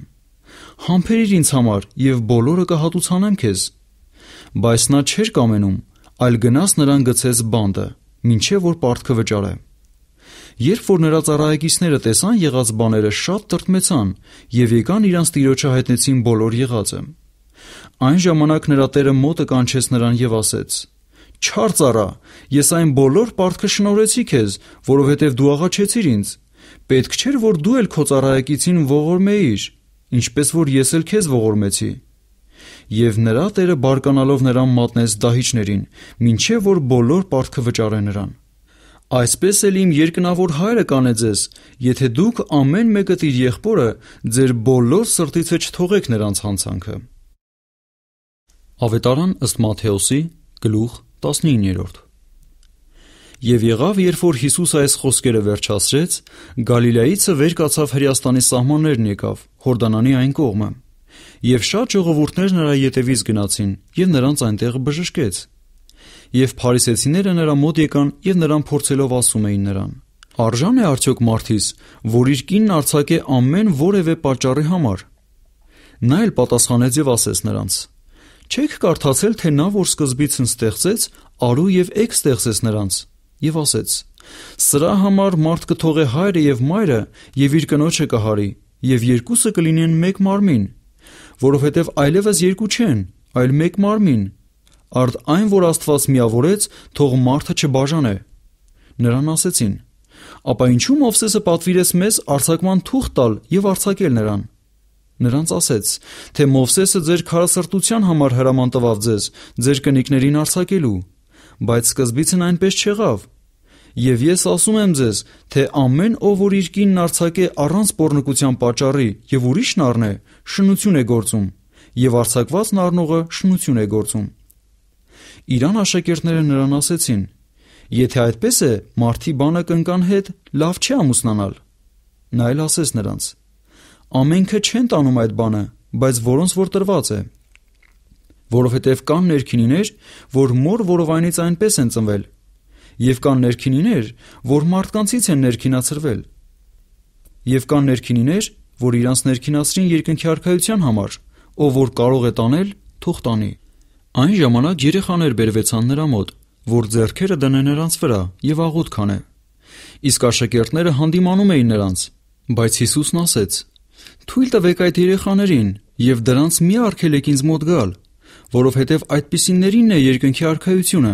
Speaker 1: «Համբերիր ինձ համար եւ բոլորը կհատուցանեմ քեզ»։ Բայց նա չէր կամենում, այլ գնաց նրան գցեց բանդը, ինչեւ որ պարտքը վճարե։ Երբ որ նրա ծառայեկիցները տեսան եղած բաները, շատ տրտմեցան եւ եկան իրանց տիրոջը հայտնեցին բոլոր եղածը։ Այն ժամանակ նրա տերը մոտը կանչեց նրան եւ ասեց. Չարծ արա, ես այն բոլոր պարտքը շնորհեցի քեզ, որովհետև դու աղաչեցիր ինձ։ Պետք չէր, որ դու էլ քո ծառայեկիցին ողորմեիր, ինչպես որ ես էլ քեզ ողորմեցի։ Եվ նրա տերը բարկանալով նրան մատնեց դահիճներին, ինչեւ որ բոլոր պարտքը վճարե նրան։ Այսպես էլ իմ երկնավոր հայրը կանե ձեզ, եթե դուք ամեն մեկը իր եղբորը ձեր բոլոր սրտիցը չթողեք նրանց հանցանքը։ Ավետարան ըստ Մատթեոսի գլուխ 19-րդ։ Եվ եղավ, երբ որ Հիսուսը այս խոսքերը վերջացրեց, Գալիլեայիցը վեր կացավ Հրեաստանի սահմաններն եկավ Հորդանանի այն կողմը։ Եվ շատ ժողովուրդներ նրա ետևից գնացին, եւ նրանց այնտեղ բժշկեց։ Եվ փարիսեցիները նրա մոտ եկան եւ նրան փորձելով ասում էին նրան. Արժան է արդյոք մարդիս, որ իր կինն արցակե ամեն որևէ պատճառի համար։ Նա էլ պատասխանեց եւ ասեց նրանց. Չեք կարդացել, թե նա, որ սկզբից ստեղծեց, արու եւ էկ ստեղծեց նրանց եւ ասեց. Սրա համար մարդ կթողե հայրը եւ մայրը եւ իր կնոջը կհարի եւ երկուսը կլինեն մեկ մարմին, որովհետեւ այլևս երկու չեն, այլ մեկ մարմին։ Արդ այն, որ Աստված միավորեց, թող մարդը չբաժանե։ Նրան ասեցին. Ապա ինչու Մովսեսը պատվիրեց մեզ արցակման թուղթ տալ եւ արցակել նրան։ Նրանց ասեց, թե Մովսեսը ձեր քարասրտության համար հրաման տվավ ձեզ, ձեր կնիկներին արձակելու, բայց սկզբիցն այնպես չեղավ։ Եվ ես ասում եմ ձեզ, թե ամեն ով որ իր կինն արձակե առանց բորնկության պատճառի եւ ուրիշն առնե, շնություն է գործում, եւ արձակվածն առնողը շնություն է գործում։ Իրան աշակերտները նրան ասեցին. Եթե այդպես է, մարդի բանը կնկան հետ լավ չի ամուսնանալ։ Նա էլ ասեց նրանց. Ամենքը չեն տանում այդ բանը, բայց որոնց որ տրված է։ Որովհետև կան ներքինիներ, որ մոր որովայնից այնպես են ծնվել, եւ կան ներքինիներ, որ մարդկանցից են ներքինացրվել։ Եվ կան ներքինիներ, որ իրանց ներքինացրին երկնքի արքայության համար, ով որ կարող է տանել, թող տանի։ Այն ժամանակ երեխաներ բերվեցան նրա մոտ, որ зерքերը դնեն նրանց վրա եւ աղոտ քանե։ Իսկ աշակերտները հանդիմանում էին նրանց, բայց Հիսուսն ասեց թույլ տվեք այդ երեխաներին եւ դրանց մի արգելեք ինձ մոտ գալ, որովհետեւ այդպիսիններին է երկնքի արքայությունը։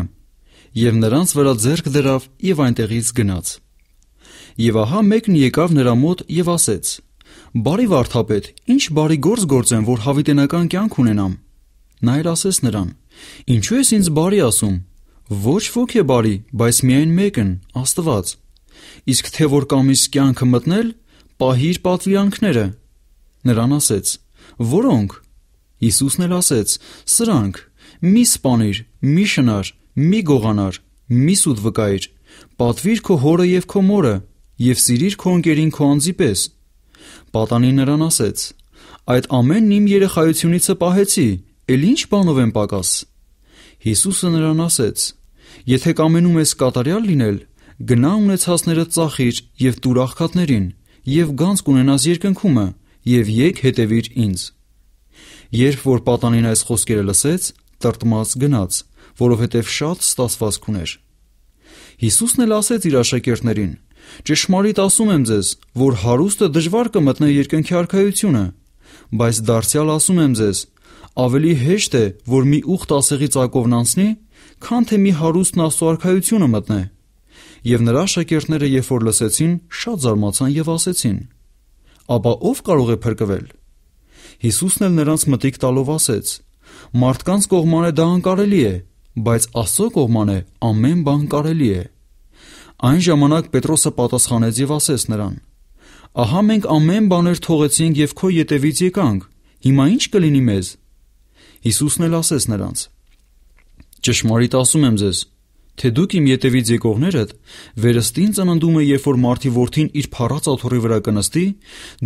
Speaker 1: Եվ նրանց վրա ձեռք դրավ եւ այնտեղից գնաց։ Եվ ահա մեկն եկավ նրա մոտ եւ ասեց. Բարի վարդապետ, ինչ բարի գործ գործեմ, որ հավիտենական կյանք ունենամ։ Նա իր ասես նրան. Ինչու ես ինձ բարի ասում։ Ոչ ոք է բարի, բայց միայն մեկն՝ Աստված։ Իսկ թե որ կամիս կյանքը մտնել, պահիր պատվիրանքները, Նրան ասեց. Որոնք։ Հիսուսն էլ ասեց. Սրանք. Մի սպանիր, մի շնար, մի գողանար, մի սուտ վկայիր։ Պատվիր քո հորը եւ քո մորը եւ սիրիր քո ընկերին քո անձի պես։ Պատանին նրան ասեց. Այդ ամենն իմ երեխայությունիցը պահեցի, ել ի՞նչ բանով եմ պակաս։ Հիսուսը նրան ասեց. Եթե կամենում ես կատարյալ լինել, գնա ունեցածները ծախիր եւ դուրախքատներին եւ գանձ կունենաս երկնքումը եւ եկ հետևիր ինձ։ Երբ որ պատանին այս խոսքերը լսեց, տրտմած գնաց, որովհետև շատ ստասվածք ուներ։ Հիսուսն էլ ասեց իր աշակերտներին. Ճշմարիտ ասում եմ ձեզ, որ հարուստը դժվար կմտնի երկնքի արքայությունը, բայց դարձյալ ասում եմ ձեզ, ավելի հեշտ է, որ մի ուխտ ասեղի ծակովն անցնի, քան թե մի հարուստն աստու արքայությունը մտնի։ Եվ նրա աշակերտները, երբ որ լսեցին, շատ զարմացան եւ ասեցին ապա ով կարող է փրկվել։ Հիսուսն էլ նրանց մտիկ տալով ասեց. Մարդկանց կողմանը դա անկարելի է, բայց Աստծո կողմանը ամեն բան կարելի է։ Այն ժամանակ Պետրոսը պատասխանեց եւ ասեց նրան. Ահա մենք ամեն բաներ թողեցինք եւ քո յետևից եկանք։ Հիմա ի՞նչ կլինի մեզ։ Հիսուսն էլ ասեց նրանց. Ճշմարիտ ասում եմ ձեզ, թե դուք իմ յետևից եկողներդ վերստին ծննդում է երբ որ մարտի որդին իր փառած աթոռի վրա կնստի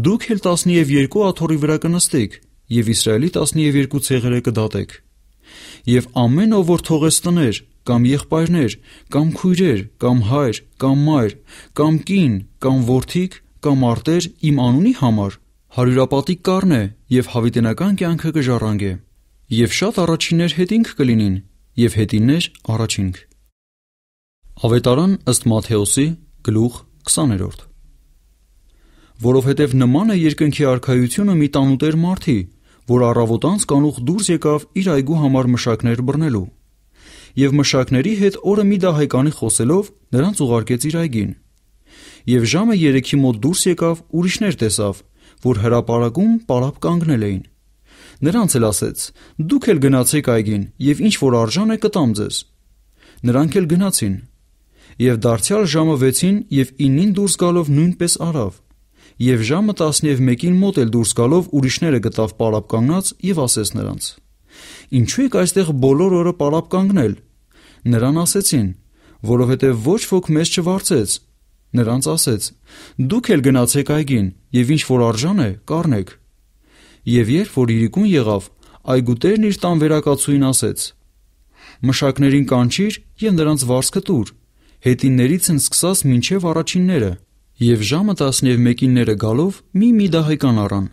Speaker 1: դուք էլ 10-ի եւ 2 աթոռի վրա կնստեք եւ Իսրայելի 10-ի եւ 2 ցեղերը կդատեք եւ ամեն ով որ թողես տներ կամ եղբայրներ կամ քույրեր կամ հայր կամ մայր կամ կին կամ որդիկ կամ արտեր իմ անունի համար հարյուրապատիկ կառնե եւ հավիտենական կյանքը կժառանգե եւ շատ առաջիններ հետինք կլինին եւ հետիններ առաջինք Ավետարան ըստ Մատթեոսի գլուխ 20-րդ Որովհետև նման է երկնքի արքայությունը մի տանուտեր մարդի, որ առավոտանց կանուխ դուրս եկավ իր այգու համար մշակներ բռնելու։ Եվ մշակների հետ օրը մի դա հայկանի խոսելով նրանց ուղարկեց իր այգին։ Եվ ժամը 3-ի մոտ դուրս եկավ ուրիշներ տեսավ, որ հրաապարակում պարապ կանգնել էին։ Նրանց էլ ասեց. Դուք էլ գնացեք այգին, եւ ինչ որ արժան է կտամ ձեզ։ Նրանք էլ գնացին, Եվ դարձյալ ժամը 6-ին եւ 9-ին դուրս գալով նույնպես արավ։ Եվ ժամը 11-ին մոտ էլ դուրս գալով ուրիշները գտավ պարապ կանգնած եւ ասեց նրանց. Ինչու եք այստեղ բոլոր օրը պարապ կանգնել։ Նրան ասեցին. որովհետեւ ոչ ոք մեզ չվարձեց։ Նրանց ասեց. Դուք էլ գնացեք այգին եւ ինչ որ արժան է, կառնեք։ Եվ երբ որ իրիկուն եղավ, այգուտերն իր տան վերակացուին ասեց. Մշակներին կանչիր եւ նրանց վարձ կտուր հետիններիցն սկսած մինչև առաջինները, եւ ժամը 11-ները գալով մի-մի դահեկան առան։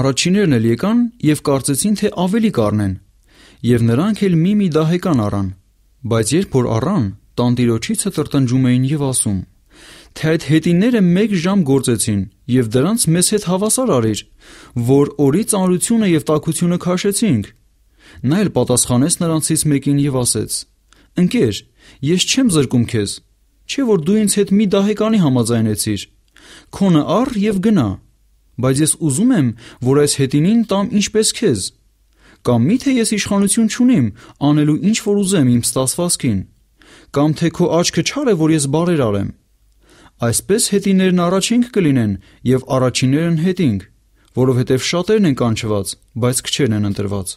Speaker 1: Առաջիններն էլ եկան եւ կարծեցին, թե ավելի կառնեն, եւ նրանք էլ մի-մի դահեկան առան։ Բայց երբ որ առան, տանտիրոջիցը տրտնջում էին եւ ասում. թե այդ հետինները 1 ժամ գործեցին եւ դրանց մեզ հետ հավասար արիր, որ օրի ծանրությունը եւ տակությունը քաշեցինք։ Նա էլ պատասխանեց նրանցից մեկին եւ ասեց. Ընկեր, Ես չեմ զրկում քեզ։ Չէ որ դու ինձ հետ մի դահեկանի համաձայնեցիր։ Քոնը առ եւ գնա։ Բայց ես ուզում եմ, որ այս հետինին տամ ինչպես քեզ։ Կամ միթե ես իշխանություն չունեմ անելու ինչ որ ուզեմ իմ ստասվածքին։ Կամ թե քո աչքը չար է, որ ես բարեր արեմ։ Այսպես հետիներն առաջինք կլինեն եւ առաջիններն հետինք, որովհետեւ շատերն են կանչված, բայց քչերն են ընտրված։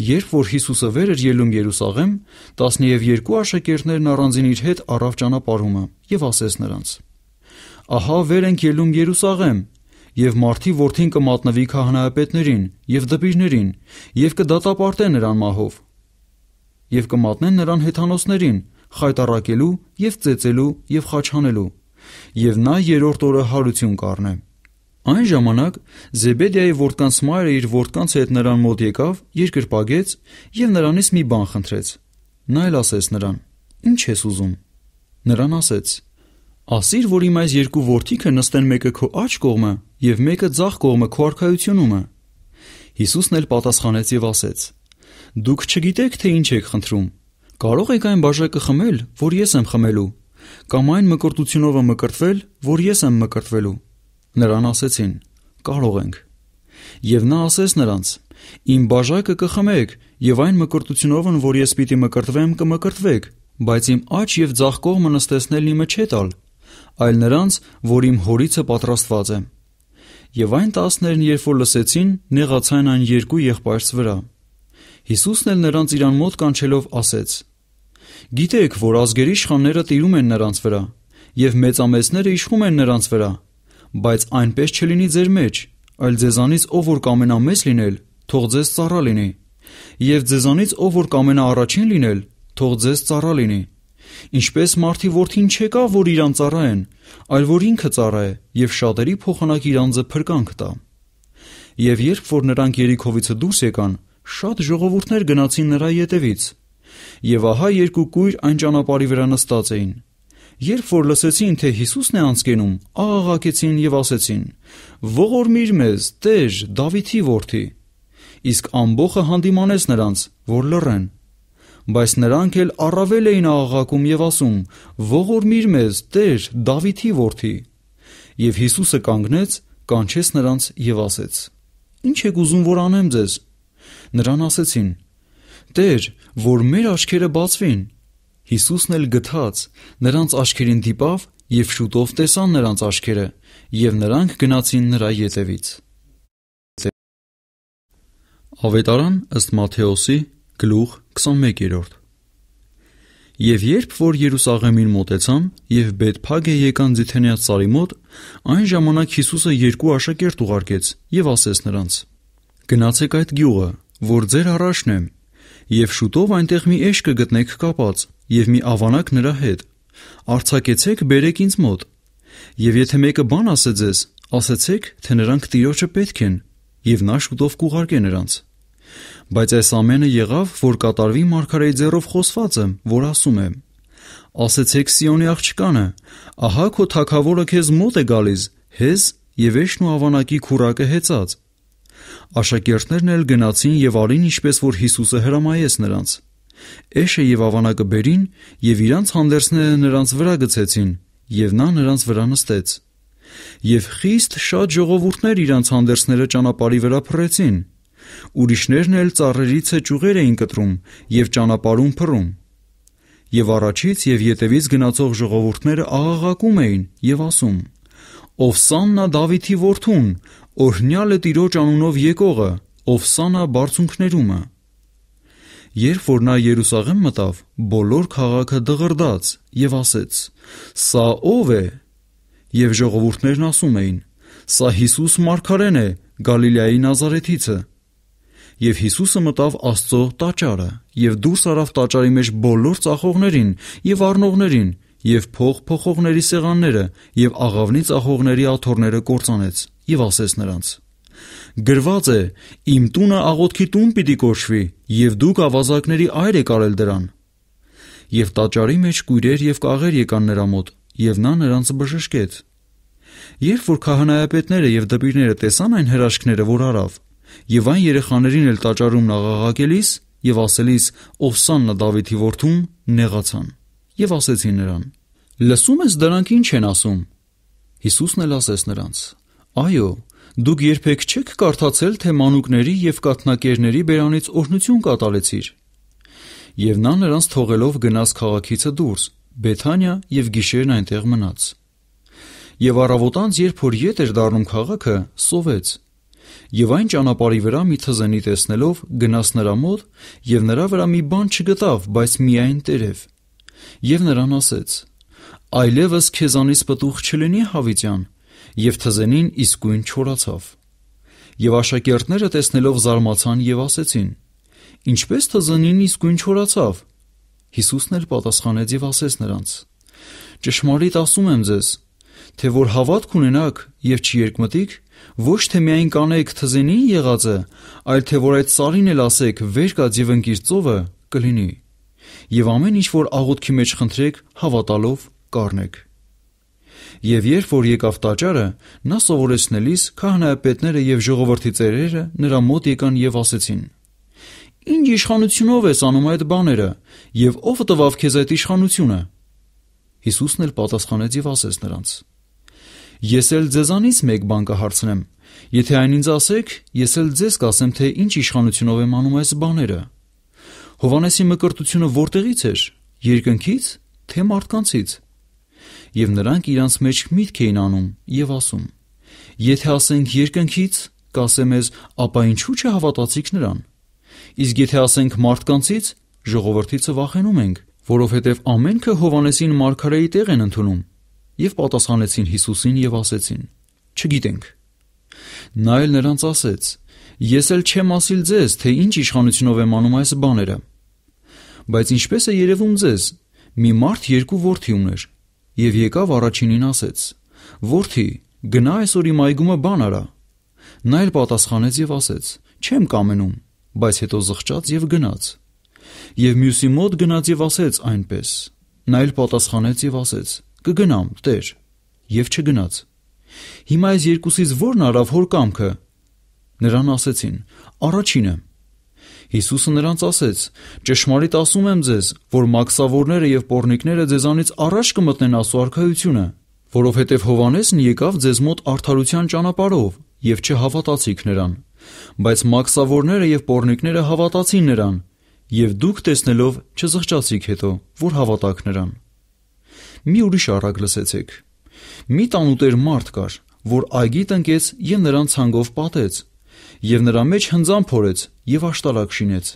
Speaker 1: Երբ որ Հիսուսը վեր էր ելում Երուսաղեմ, 12 աշակերտներն առանձին իր հետ առավ ճանապարհումը եւ ասեց նրանց. Ահա վեր ենք ելում Երուսաղեմ, եւ մարդի որդին կմատնվի քահանայապետներին եւ դպիրներին եւ կդատապարտե նրան մահով եւ կմատնեն նրան հեթանոսներին խայտարակելու եւ ծեծելու եւ խաչանելու եւ նա երրորդ օրը հարություն կառնե կա Այն ժամանակ Զեբեդիայի որդկանց մայրը իր որդկանց հետ նրան մոտ եկավ, երկրպագեց եւ նրանից մի բան խնդրեց։ Նա էլ ասեց նրան. «Ինչ ես ուզում»։ Նրան ասեց. «Ասիր, որ իմ այս երկու որդիքը նստեն մեկը քո աջ կողմը եւ մեկը ձախ կողմը քո արքայությունումը»։ Հիսուսն էլ պատասխանեց եւ ասեց. Դուք չգիտեք, թե ինչ եք խնդրում։ Կարող եք այն բաժակը խմել, որ ես եմ խմելու, կամ այն մկրտությունովը մկրտվել, որ ես եմ մկրտվելու։ Նրան ասեցին. «Կարող ենք»։ Եվ նա ասեց նրանց. «Իմ բաժակը կխմեք, եւ այն մկրտությունով, որ ես պիտի մկրտվեմ, կմկրտվեք, բայց իմ աջ եւ ձախ կողմը նստեցնելն իմը չէ տալ, այլ նրանց, որ իմ հորիցը պատրաստված է»։ Եվ այն տասներն, երբ որ լսեցին, նեղացան այն երկու եղբայրց վրա։ Հիսուսն էլ նրանց իրան մոտ կանչելով ասեց. «Գիտեք, որ ազգերի իշխանները տիրում են նրանց վրա, եւ մեծամեծները իշխում են նրանց վրա, բայց այնպես չլինի ձեր մեջ, այլ ձեզանից ով որ կամենա մեծ լինել, թող ձեզ ծառա լինի, եւ ձեզանից ով որ կամենա առաջին լինել, թող ձեզ ծառա լինի։ Ինչպես մարդի որդին չեկա, որ իրան ծառա են, այլ որ ինքը ծառա է եւ շատերի փոխանակ իրանձը փրկանք տա։ Եվ երբ որ նրանք Երիքովիցը դուրս եկան, շատ ժողովուրդներ գնացին նրա ետևից։ Եվ ահա երկու կույր այն ճանապարհի վրա նստած էին։ Երբ որ լսեցին, թե Հիսուսն է անցկենում, աղաղակեցին եւ ասեցին. Ողորմիր մեզ, Տեր, Դավիթի որդի։ Իսկ ամբողը հանդիմանեց նրանց, որ լռեն։ Բայց նրանք էլ առավել էին աղաղակում եւ ասում. Ողորմիր մեզ, Տեր, Դավիթի որդի։ Եվ Հիսուսը կանգնեց, կանչեց նրանց եւ ասեց. Ինչ եք ուզում որ անեմ ձեզ։ Նրան ասեցին. Տեր, որ մեր աչքերը բացվին Հիսուսն էլ գթած նրանց աչքերին դիպավ եւ շուտով տեսան նրանց աչքերը եւ նրանք գնացին նրա ետևից։ Ավետարան ըստ Մատթեոսի գլուխ 21-րդ Եվ երբ որ Երուսաղեմին մոտեցամ եւ Բեթփագե եկան Ձիթենիած սարի մոտ, այն ժամանակ Հիսուսը երկու աշակերտ ուղարկեց եւ ասեց նրանց. Գնացեք այդ գյուղը, որ ձեր առաջն է, եւ շուտով այնտեղ մի էշ կգտնեք կապած, եւ մի ավանակ նրա հետ։ Արցակեցեք, բերեք ինձ մոտ։ Եվ եթե մեկը բան ասե ձեզ, ասացեք, թե նրանք տիրոջը պետք են եւ նա շուտով կուղարկե նրանց։ Բայց այս ամենը եղավ, որ կատարվի Մարգարեի ձեռով խոսվածը, որ ասում է. Ասացեք Սիոնի աղջկանը, ահա քո թակավորը քեզ մոտ է գալիս, հեզ եւ եշն ու ավանակի քուրակը հեծած։ Աշակերտներն էլ գնացին եւ արին ինչպես որ Հիսուսը հրամայեց նրանց։ Էշը եւ ավանակը բերին եւ իրանց հանդերձները նրանց վրա գցեցին եւ նա նրանց վրա նստեց։ Եվ խիստ շատ ժողովուրդներ իրանց հանդերձները ճանապարհի վրա փռեցին։ Ուրիշներն էլ ծառերից է ճյուղեր էին կտրում եւ ճանապարհում փռում։ Եվ առաջից եւ ետևից գնացող ժողովուրդները աղաղակում էին եւ ասում. Օվսաննա Դավիթի որդուն, օրհնյալ է Տիրոջ անունով եկողը, Օվսանա բարձունքներումը։ Երբ որ նա Երուսաղեմ մտավ, բոլոր քաղաքը դղրդաց եւ ասեց. Սա ով է? Եվ ժողովուրդներն ասում էին. Սա Հիսուս Մարգարեն է, Գալիլեայի Նազարեթիցը։ Եվ Հիսուսը մտավ Աստծո տաճարը եւ դուրս արավ տաճարի մեջ բոլոր ծախողներին եւ առնողներին եւ փող փոխողների սեղանները եւ աղավնի ծախողների աթոռները կործանեց եւ ասեց նրանց. Գրված է. Իմ տունը աղոթքի տուն պիտի կոչվի եւ դուք ավազակների այր եք արել դրան։ Եվ տաճարի մեջ կույրեր եւ կաղեր եկան նրա մոտ, եւ նա նրանց բժշկեց։ Երբ որ քահանայապետները եւ դպիրները տեսան այն հրաշքները, որ արավ, եւ այն երեխաներին էլ տաճարում նաղաղակելիս եւ ասելիս Օֆսաննա Դավիթի որդուն նեղացան եւ ասեցին նրան. Լսում ես դրանք ինչ են ասում։ Հիսուսն էլ ասեց նրանց. Այո, Դուք երբեք չեք կարդացել, թե մանուկների եւ կաթնակերների բերանից օրհնություն կատարեցիր։ Եվ նա նրանց թողելով գնաց քաղաքիցը դուրս, Բեթանիա եւ գիշերն այնտեղ մնաց։ Եվ առավոտանց, երբ որ ետ էր դառնում քաղաքը, սովեց։ Եվ այն ճանապարհի վրա մի թզենի տեսնելով գնաց նրա մոտ եւ նրա վրա մի բան չգտավ, բայց միայն տերև։ Եվ նրան ասեց. Այլևս քեզանից պտուղ չլինի հավիտյան, եւ թզենին իսկույն չորացավ։ Եվ աշակերտները տեսնելով զարմացան եւ ասեցին. Ինչպես թզենին իսկույն չորացավ։ Հիսուսն էլ պատասխանեց եւ ասեց նրանց. Ճշմարիտ ասում եմ ձեզ, թե որ հավատք ունենաք եւ չերկմտիկ, ոչ թե միայն կանեք թզենին եղածը, այլ թե որ այդ սարին էլ ասեք վեր կա ձև ընկիր ծովը կլինի։ Եվ ամեն ինչ որ աղոթքի մեջ խնդրեք, հավատալով կառնեք։ Եվ երբ որ եկավ տաճարը, նա սովորեցնելիս քահանայապետները եւ ժողովրդի ծերերը նրա մոտ եկան եւ ասեցին. Ինչ իշխանությունով ես անում այդ բաները եւ ով տվավ քեզ այդ իշխանությունը։ Հիսուսն էլ պատասխանեց եւ ասեց նրանց. Ես էլ ձեզանից մեկ բան կհարցնեմ։ Եթե այն ինձ ասեք, ես էլ ձեզ կասեմ, թե ինչ իշխանությունով եմ անում այս բաները։ Հովանեսի մկրտությունը որտեղից էր։ Երկնքից, թե մարդկանցից եւ նրանք իրանց մեջ միտք էին անում եւ ասում. Եթե ասենք երկնքից, կասեմ ես, ապա ինչու՞ չհավատացիք նրան։ Իսկ եթե ասենք մարդկանցից, ժողովրդիցը վախենում ենք, որովհետև ամենքը Հովանեսին Մարգարեի տեղ են ընդունում։ Եվ պատասխանեցին Հիսուսին եւ ասեցին. Չգիտենք։ Նա էլ նրանց ասեց. Ես էլ չեմ ասիլ ձեզ, թե ինչ իշխանությունով եմ անում այս բաները։ Բայց ինչպես է երևում ձեզ, մի մարդ երկու որդի ուներ, եւ եկավ առաջինին ասեց. «Որդի, գնա այսօր իմ այգումը բան արա»։ Նա էլ պատասխանեց եւ ասեց. «Չեմ կամենում», բայց հետո զղջաց եւ գնաց։ Եվ մյուսի մոտ գնաց եւ ասեց այնպես։ Նա էլ պատասխանեց եւ ասեց. «Կգնամ, Տեր»։ Եվ չգնաց։ Հիմա այս երկուսից ո՞րն արավ հոր կամքը։ Նրան ասեցին. «Առաջինը»։ Հիսուսը նրանց ասեց. Ճշմարիտ ասում եմ ձեզ, որ մաքսավորները եւ պոռնիկները ձեզանից առաջ կմտնեն Աստծո արքայությունը, որովհետեւ Հովանեսն եկավ ձեզ մոտ արդարության ճանապարհով եւ չհավատացիք նրան։ Բայց մաքսավորները եւ պոռնիկները հավատացին նրան, եւ դուք տեսնելով չզղջացիք հետո, որ հավատաք նրան։ Մի ուրիշ առակ լսեցեք։ Մի տանուտեր մարդ կար, որ այգի տնկեց եւ նրան ցանգով պատեց, եւ նրա մեջ հնձան փորեց եւ աշտարակ շինեց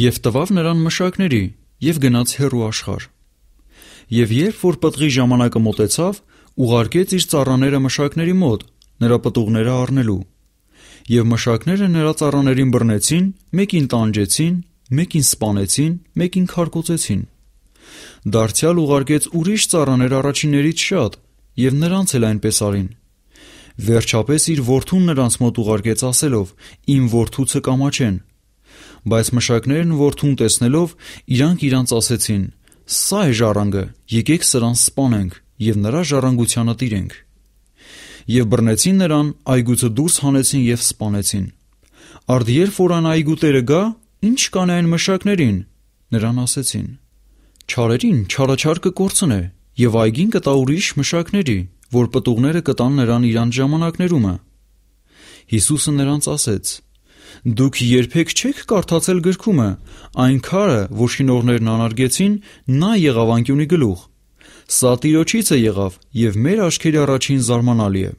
Speaker 1: եւ տվավ նրան մշակների եւ գնաց հերու աշխարհ։ Եվ երբ որ պատղի ժամանակը մոտեցավ, ուղարկեց իր ծառաները մշակների մոտ նրա պատուղները առնելու։ Եվ մշակները նրա ծառաներին բռնեցին, մեկին տանջեցին, մեկին սպանեցին, մեկին քարկոծեցին։ Դարձյալ ուղարկեց ուրիշ ծառաներ առաջիններից շատ, եւ նրանց էլ այնպես արին։ Վերջապես իր որդուն նրանց մոտ ուղարկեց ասելով. «Իմ որդուցը կամաչեն»։ Բայց մշակներն որդուն տեսնելով, իրանք իրանց ասեցին. «Սա է ժառանգը, եկեք սրան սպանենք և նրա ժառանգությանը տիրենք»։ Եվ բռնեցին նրան, այգուց դուրս հանեցին և սպանեցին։ Արդ երբ որ այն այգու տերը գա, ի՞նչ կանի այն մշակներին։ Նրան ասեցին. «Չարերին չարաչար կկորցնե, և այգին կտա ուրիշ մշակների» որ պտուղները կտան նրան իրանց ժամանակներումը։ Հիսուսը նրանց ասեց. Դուք երբեք չեք կարդացել գրքումը, այն քարը, որ շինողներն անարգեցին, նա եղավ անկյունի գլուխ։ Սա Տիրոջից է եղավ եւ մեր աչքերի առաջին զարմանալի է։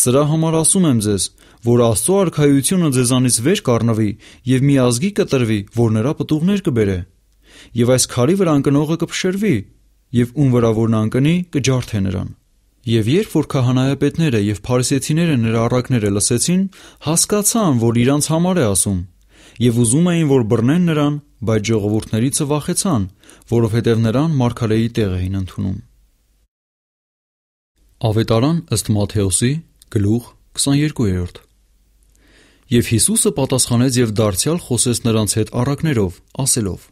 Speaker 1: Սրա համար ասում եմ ձեզ, որ Աստծո արքայությունը ձեզանից վեր կառնվի եւ մի ազգի կտրվի, որ նրա պտուղներ կբերե։ Եվ այս քարի վրա անկնողը կփշրվի, եւ ում վրա որ նա անկնի, կջարդե նրան։ Եվ երբ որ քահանայապետները եւ փարիսեցիները նրա առակները լսեցին, հասկացան, որ իրանց համար է ասում, եւ ուզում էին, որ բռնեն նրան, բայց ժողովուրդներիցը վախեցան, որովհետեւ նրան մարգարեի տեղ էին ընդունում։ Ավետարան ըստ Մատթեոսի գլուխ 22-րդ Եվ Հիսուսը պատասխանեց եւ դարձյալ խոսեց նրանց հետ առակներով, ասելով.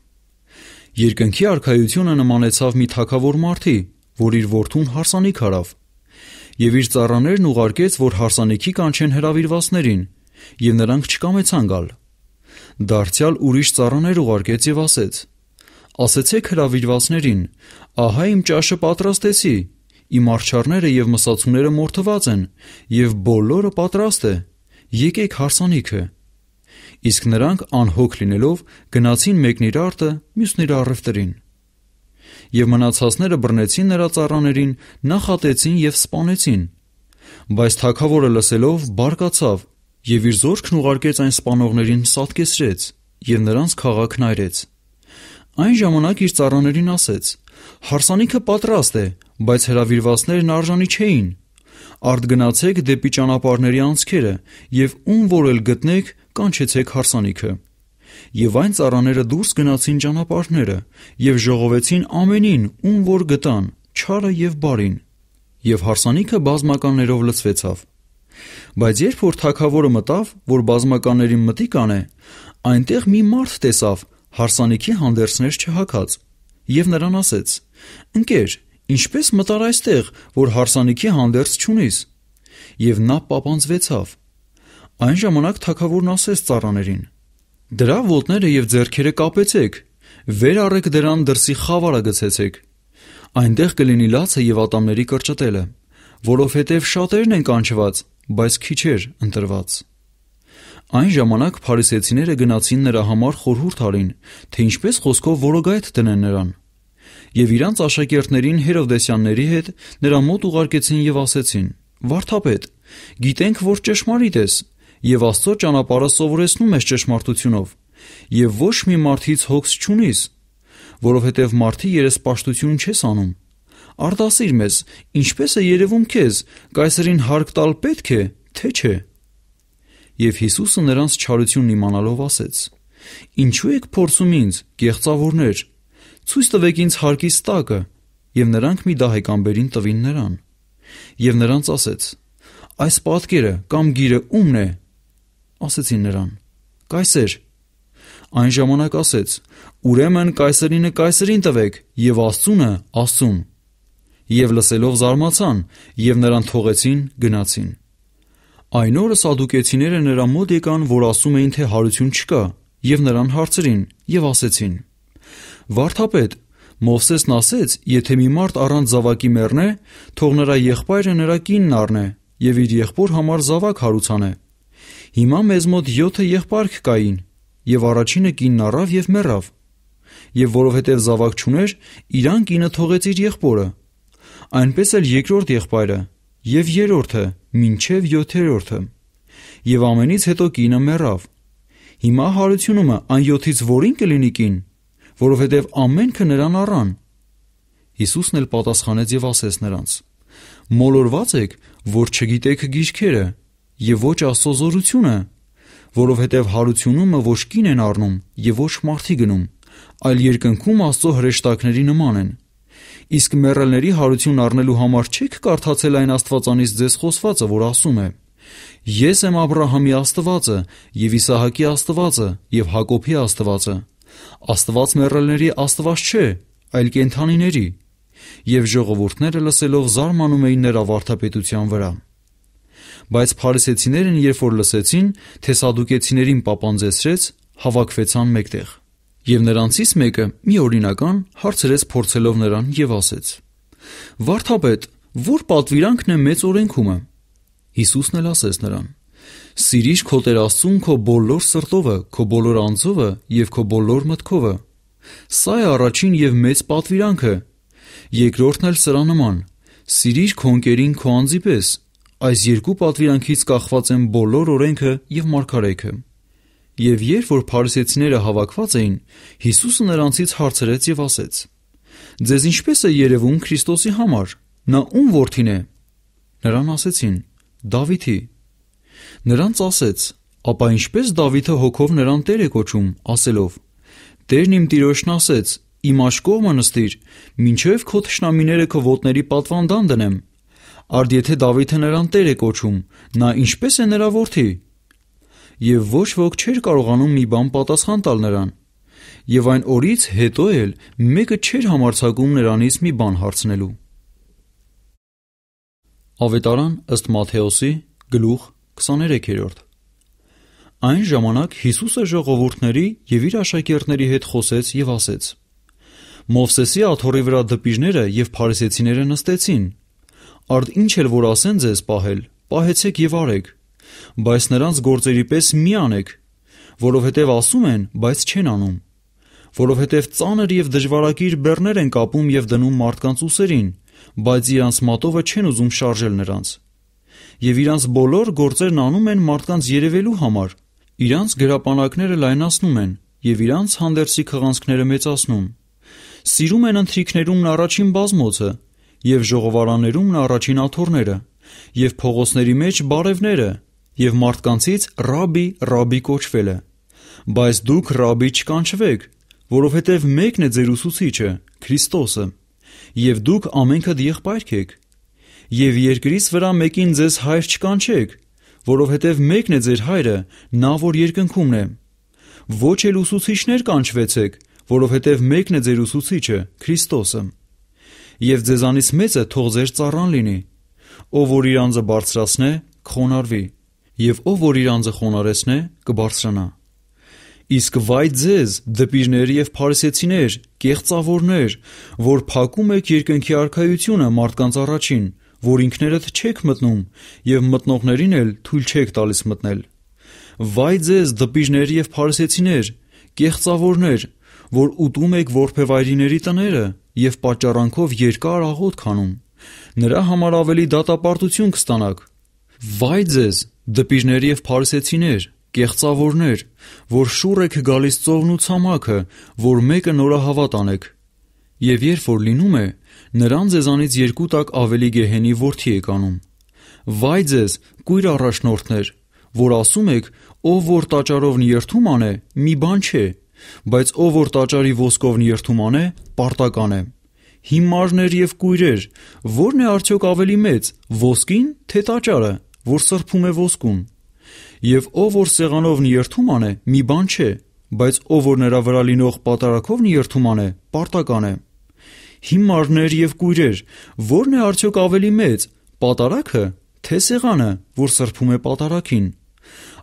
Speaker 1: Երկնքի արքայությունը նմանեցավ մի թակավոր մարդի, որ իր որդուն հարսանիք արավ եւ իր ծառաներն ուղարկեց, որ հարսանեկի կանչեն հրավիրվածներին, եւ նրանք չկամեցան գալ։ Դարձյալ ուրիշ ծառաներ ուղարկեց եւ ասեց. Ասեցեք հրավիրվածներին, ահա իմ ճաշը պատրաստեցի, իմ արչարները եւ մսացումները մորթված են եւ բոլորը պատրաստ է։ Եկեք հարսանիքը։ Իսկ նրանք անհոգ լինելով գնացին մեկն իր արտը, մյուսն իր առևտրին եւ մնացածները բռնեցին նրա ծառաներին, նախատեցին եւ սպանեցին։ Բայց թակավորը լսելով բարկացավ եւ իր զորքն ուղարկեց այն սպանողներին սատկեսրեց եւ նրանց քաղաքն այրեց։ Այն ժամանակ իր ծառաներին ասեց. Հարսանիքը պատրաստ է, բայց հրավիրվածներն արժանի չէին։ Արդ գնացեք դեպի ճանապարհների անցքերը եւ ում որ էլ գտնեք, կանչեցեք հարսանիքը եւ այն цаրաները դուրս գնացին ճանապարհները եւ ժողովեցին ամենին, ում որ գտան, չարը եւ բարին։ Եվ հարսանիքը բազմականներով լցվեցավ։ Բայց երբ որ թակավորը մտավ, որ բազմականների մտիկ անե, այնտեղ մի մարդ տեսավ հարսանիքի հանդերձներ չհակած եւ նրան ասեց. «Ընկեր, ինչպես մտար այստեղ, որ հարսանիքի հանդերձ չունիս»։ Եվ նա պապանձվեցավ։ Այն ժամանակ թակավորն ասեց ծառաներին. Դրա ոտները եւ ձեռքերը կապեցեք, վեր առեք դրան դրսի խավարը գցեցեք։ Այնտեղ կլինի լացը եւ ատամների կրճտելը, որովհետեւ շատերն են կանչված, բայց քիչեր ընտրված։ Այն ժամանակ փարիսեցիները գնացին նրա համար խորհուրդ արին, թե ինչպես խոսքով որոգայթ դնեն նրան։ Եվ իրանց աշակերտներին Հերովդեսյանների հետ նրա մոտ ուղարկեցին եւ ասեցին. «Վարդապետ, գիտենք, որ ճշմարիտ ես, եւ Աստծո ճանապարհը սովորեցնում ես ճշմարտությունով եւ ոչ մի մարդից հոգս չունիս, որովհետեւ մարդի երեսպաշտություն չես անում։ Արդասիր մեզ, ինչպես է երևում քեզ, կայսերին հարկ տալ պետք է, թե չէ։ Եվ Հիսուսը նրանց չարությունն իմանալով ասեց. Ինչու եք փորձում ինձ, գեղձավորներ։ Ցույց տվեք ինձ հարկից տակը, եւ նրանք մի դահեկամբերին տվին նրան։ Եվ նրանց ասեց. Այս պատկերը կամ գիրը ումն է, ասեցին նրան. «Կայսեր»։ Այն ժամանակ ասեց. «Ուրեմն կայսերինը կայսերին տվեք եւ Աստծունը Աստծուն»։ Եվ լսելով զարմացան եւ նրան թողեցին գնացին։ Այն օրը սադուկեցիները նրա մոտ եկան, որ ասում էին, թե հարություն չկա, եւ նրան հարցրին եւ ասեցին. «Վարդապետ, Մովսեսն ասեց, եթե մի մարդ առանց զավակի մեռնե, թող նրա եղբայրը նրա կինն առնե եւ իր եղբոր համար զավակ հարուցանե։ Հիմա մեզ մոտ 7-ը եղբարք կային, եւ առաջինը կինն առավ եւ մեռավ։ Եվ որովհետեւ զավակ չուներ, իրան կինը թողեց իր եղբորը։ Այնպես էլ երկրորդ եղբայրը եւ երրորդը, մինչեւ 7-րդը։ Եվ ամենից հետո կինը մեռավ։ Հիմա հարությունումը այն 7-ից որին կլինի կին, որովհետև ամենքը նրան առան։ Հիսուսն էլ պատասխանեց եւ ասեց նրանց. Մոլորված եք, որ չգիտեք գիրքերը, եւ ոչ աստոզորությունը, որովհետեւ հարությունումը ոչ կին են առնում եւ ոչ մարդի գնում, այլ երկնքում աստծո հրեշտակների նման են։ Իսկ մեռելների հարություն առնելու համար չեք կարդացել այն Աստվածանից ձեզ խոսվածը, որ ասում է. Ես եմ Աբ รา համի Աստվածը, եւ Իսահակի Աստվածը, եւ Հակոբի Աստվածը։ Աստված մեռելների Աստված չէ, այլ կենթանիների։ Եվ ժողովուրդները լսելով զարմանում էին նրա վարդապետության վրա բայց փարիսեցիներն երբ որ լսեցին, թե սադուկեցիներին պապանձեցրեց, հավաքվեցան մեկտեղ։ Եվ նրանցից մեկը մի օրինական հարցրեց փորձելով նրան եւ ասեց. Վարդապետ, ո՞ր պատվիրանքն է մեծ օրենքումը։ Հիսուսն էլ ասեց նրան. Սիրիր քո Տեր Աստծուն քո բոլոր սրտովը, քո բոլոր անձովը եւ քո բոլոր մտքովը։ Սա է առաջին եւ մեծ պատվիրանքը։ Երկրորդն էլ սրա նման. Սիրիր քո ընկերին քո անձի պես, Այս երկու պատվիրանքից կախված են բոլոր օրենքը և մարգարեքը։ Եվ երբ որ փարիսեցիները հավաքված էին, Հիսուսը նրանցից հարցրեց և ասեց. «Ձեզ ինչպե՞ս է երևում Քրիստոսի համար։ Նա ո՞ւմ որդին է»։ Նրան ասեցին. «Դավիթի»։ Նրանց ասեց. «Ապա ինչպե՞ս Դավիթը հոգով նրան Տեր է կոչում, ասելով. «Տերն իմ Տիրոջն ասեց. «Իմ աշ կողմը նստիր, մինչև քո թշնամիները քո ոտների պատվանդան դնեմ»։ Արդ եթե Դավիթը նրան Տեր է կոչում, նա ինչպե՞ս է նրա որդի։ Եվ ոչ ոք չէր կարողանում մի բան պատասխան տալ նրան։ Եվ այն օրից հետո էլ մեկը չէր համարձակում նրանից մի բան հարցնելու։ Ավետարան ըստ Մատթեոսի գլուխ 23-րդ Այն ժամանակ Հիսուսը ժողովուրդների եւ իր աշակերտների հետ խոսեց եւ ասեց. Մովսեսի աթոռի վրա դպիժները եւ փարիսեցիները նստեցին, Արդ ինչ էլ որ ասեն ձեզ պահել, պահեցեք եւ արեք։ Բայց նրանց գործերի պես մի անեք, որովհետեւ ասում են, բայց չեն անում։ Որովհետեւ ծանր եւ դժվարակիր բեռներ են կապում եւ դնում մարդկանց ուսերին, բայց իրանց մատովը չեն ուզում շարժել նրանց։ Եվ իրանց բոլոր գործերն անում են մարդկանց երևելու համար։ Իրանց գրապանակները լայնացնում են եւ իրանց հանդերձի քղանցքները մեծացնում։ Սիրում են ընթրիքներումն առաջին բազմոցը, եւ ժողովարաներում առաջին աթոռները, եւ փողոցների մեջ բարևները, եւ մարդկանցից ռաբի, ռաբի կոչվելը։ Բայց դուք ռաբի չկանչվեք, որովհետև մեկն է ձեր ուսուցիչը, Քրիստոսը։ Եվ դուք ամենքդ եղբայրք եք։ Եվ երկրից վրա մեկին ձեզ հայր չկանչեք, որովհետև մեկն է ձեր հայրը, նա որ երկնքումն է։ Ոչ էլ ուսուցիչներ կանչվեցեք, որովհետև մեկն է ձեր ուսուցիչը, Քրիստոսը եւ ձեզանից մեծը թող ձեր ծառան լինի։ Ով որ իր անձը բարձրացնե, կխոնարհվի, եւ ով որ իր անձը խոնարհեցնե, կբարձրանա։ Իսկ վայ ձեզ, դպիրներ եւ փարիսեցիներ, կեղծավորներ, որ փակում եք երկնքի արքայությունը մարդկանց առաջին, որ ինքներդ չեք մտնում եւ մտնողներին էլ թույլ չեք տալիս մտնել։ Վայ ձեզ, դպիրներ եւ փարիսեցիներ, կեղծավորներ, որ ուտում եք որբևայրիների տները եւ պատճառանքով երկար աղոտ քանում։ Նրա համար ավելի դատապարտություն կստանաք։ Վայ ձեզ, դպիրներ եւ փարիսեցիներ, կեղծավորներ, որ շուռ եք գալիս ծովն ու ցամաքը, որ մեկը նորահավատ անեք։ Եվ երբ որ լինում է, նրան ձեզանից երկու տակ ավելի գեհենի worth-ի եք անում։ Վայ ձեզ, կույր առաջնորդներ, որ ասում եք, ով որ տաճարով երթում անե, մի բան չէ, Բայց ով որ տաճարի ոսկով երթում անե, պարտական է։ Հիմարներ եւ կույրեր, ո՞րն է արդյոք ավելի մեծ, ոսկին թե տաճարը, որ սրբում է ոսկուն։ Եվ ով որ սեղանով երթում անե, մի բան չէ, բայց ով որ նրա վրա լինող պատարակով երթում անե, պարտական է։ Հիմարներ եւ կույրեր, ո՞րն է արդյոք ավելի մեծ, պատարակը թե սեղանը, որ սրբում է պատարակին։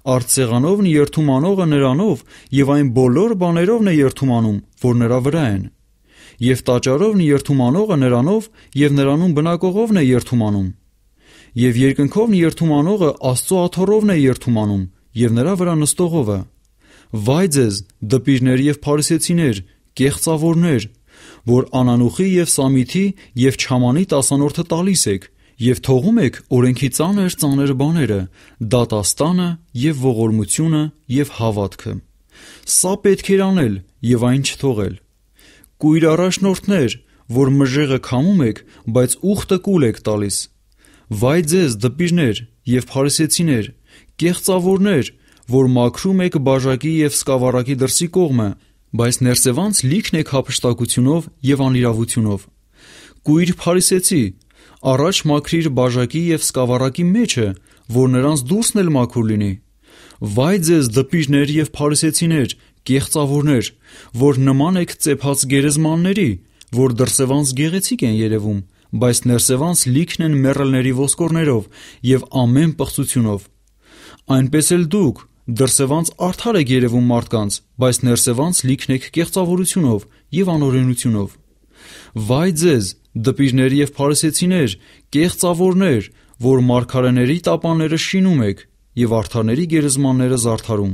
Speaker 1: Արցեղանովն երթում անողը նրանով եւ այն բոլոր բաներովն է երթում անում, որ նրա վրա են։ Եվ տաճարովն երթում անողը նրանով եւ նրանում բնակողովն է երթում անում։ Եվ երկնքովն երթում անողը Աստծո աթոռովն է երթում անում եւ նրա վրա նստողովը։ Վայ ձեզ, դպիրներ եւ փարիսեցիներ, կեղծավորներ, որ անանուխի եւ սամիթի եւ չամանի տասանորդը տալիս եք, եւ թողում եք օրենքի ծանր ծանր բաները՝ դատաստանը եւ ողորմությունը եւ հավատքը։ Սա պետք էր անել եւ այն չթողել։ Կույր առաջնորդներ, որ մժեղը քամում եք, բայց ուխտը կուլ եք տալիս։ Վայ ձեզ դպիրներ եւ փարիսեցիներ, կեղծավորներ, որ մաքրում եք բաժակի եւ սկավառակի դրսի կողմը, բայց ներսևանց լիքն եք հափշտակությունով եւ անիրավությունով։ Կույր փարիսեցի, Առաջ մաքրիր բաժակի եւ սկավառակի մեջը, որ նրանց դուրսն էլ մաքուր լինի։ Վայ ձեզ դպիրներ եւ փարիսեցիներ, կեղծավորներ, որ նման եք ծեփած գերեզմանների, որ դրսևանց գեղեցիկ են երևում, բայց ներսևանց լիքն են մեռելների ոսկորներով եւ ամեն պղծությունով։ Այնպես էլ դուք դրսևանց արդար եք երևում մարդկանց, բայց ներսևանց լիքն եք կեղծավորությունով եւ անօրենությունով։ Վայ ձեզ, դպիրներ եւ փարիսեցիներ, կեղծավորներ, որ մարգարեների տապանները շինում եք եւ արդարների գերեզմանները զարդարում։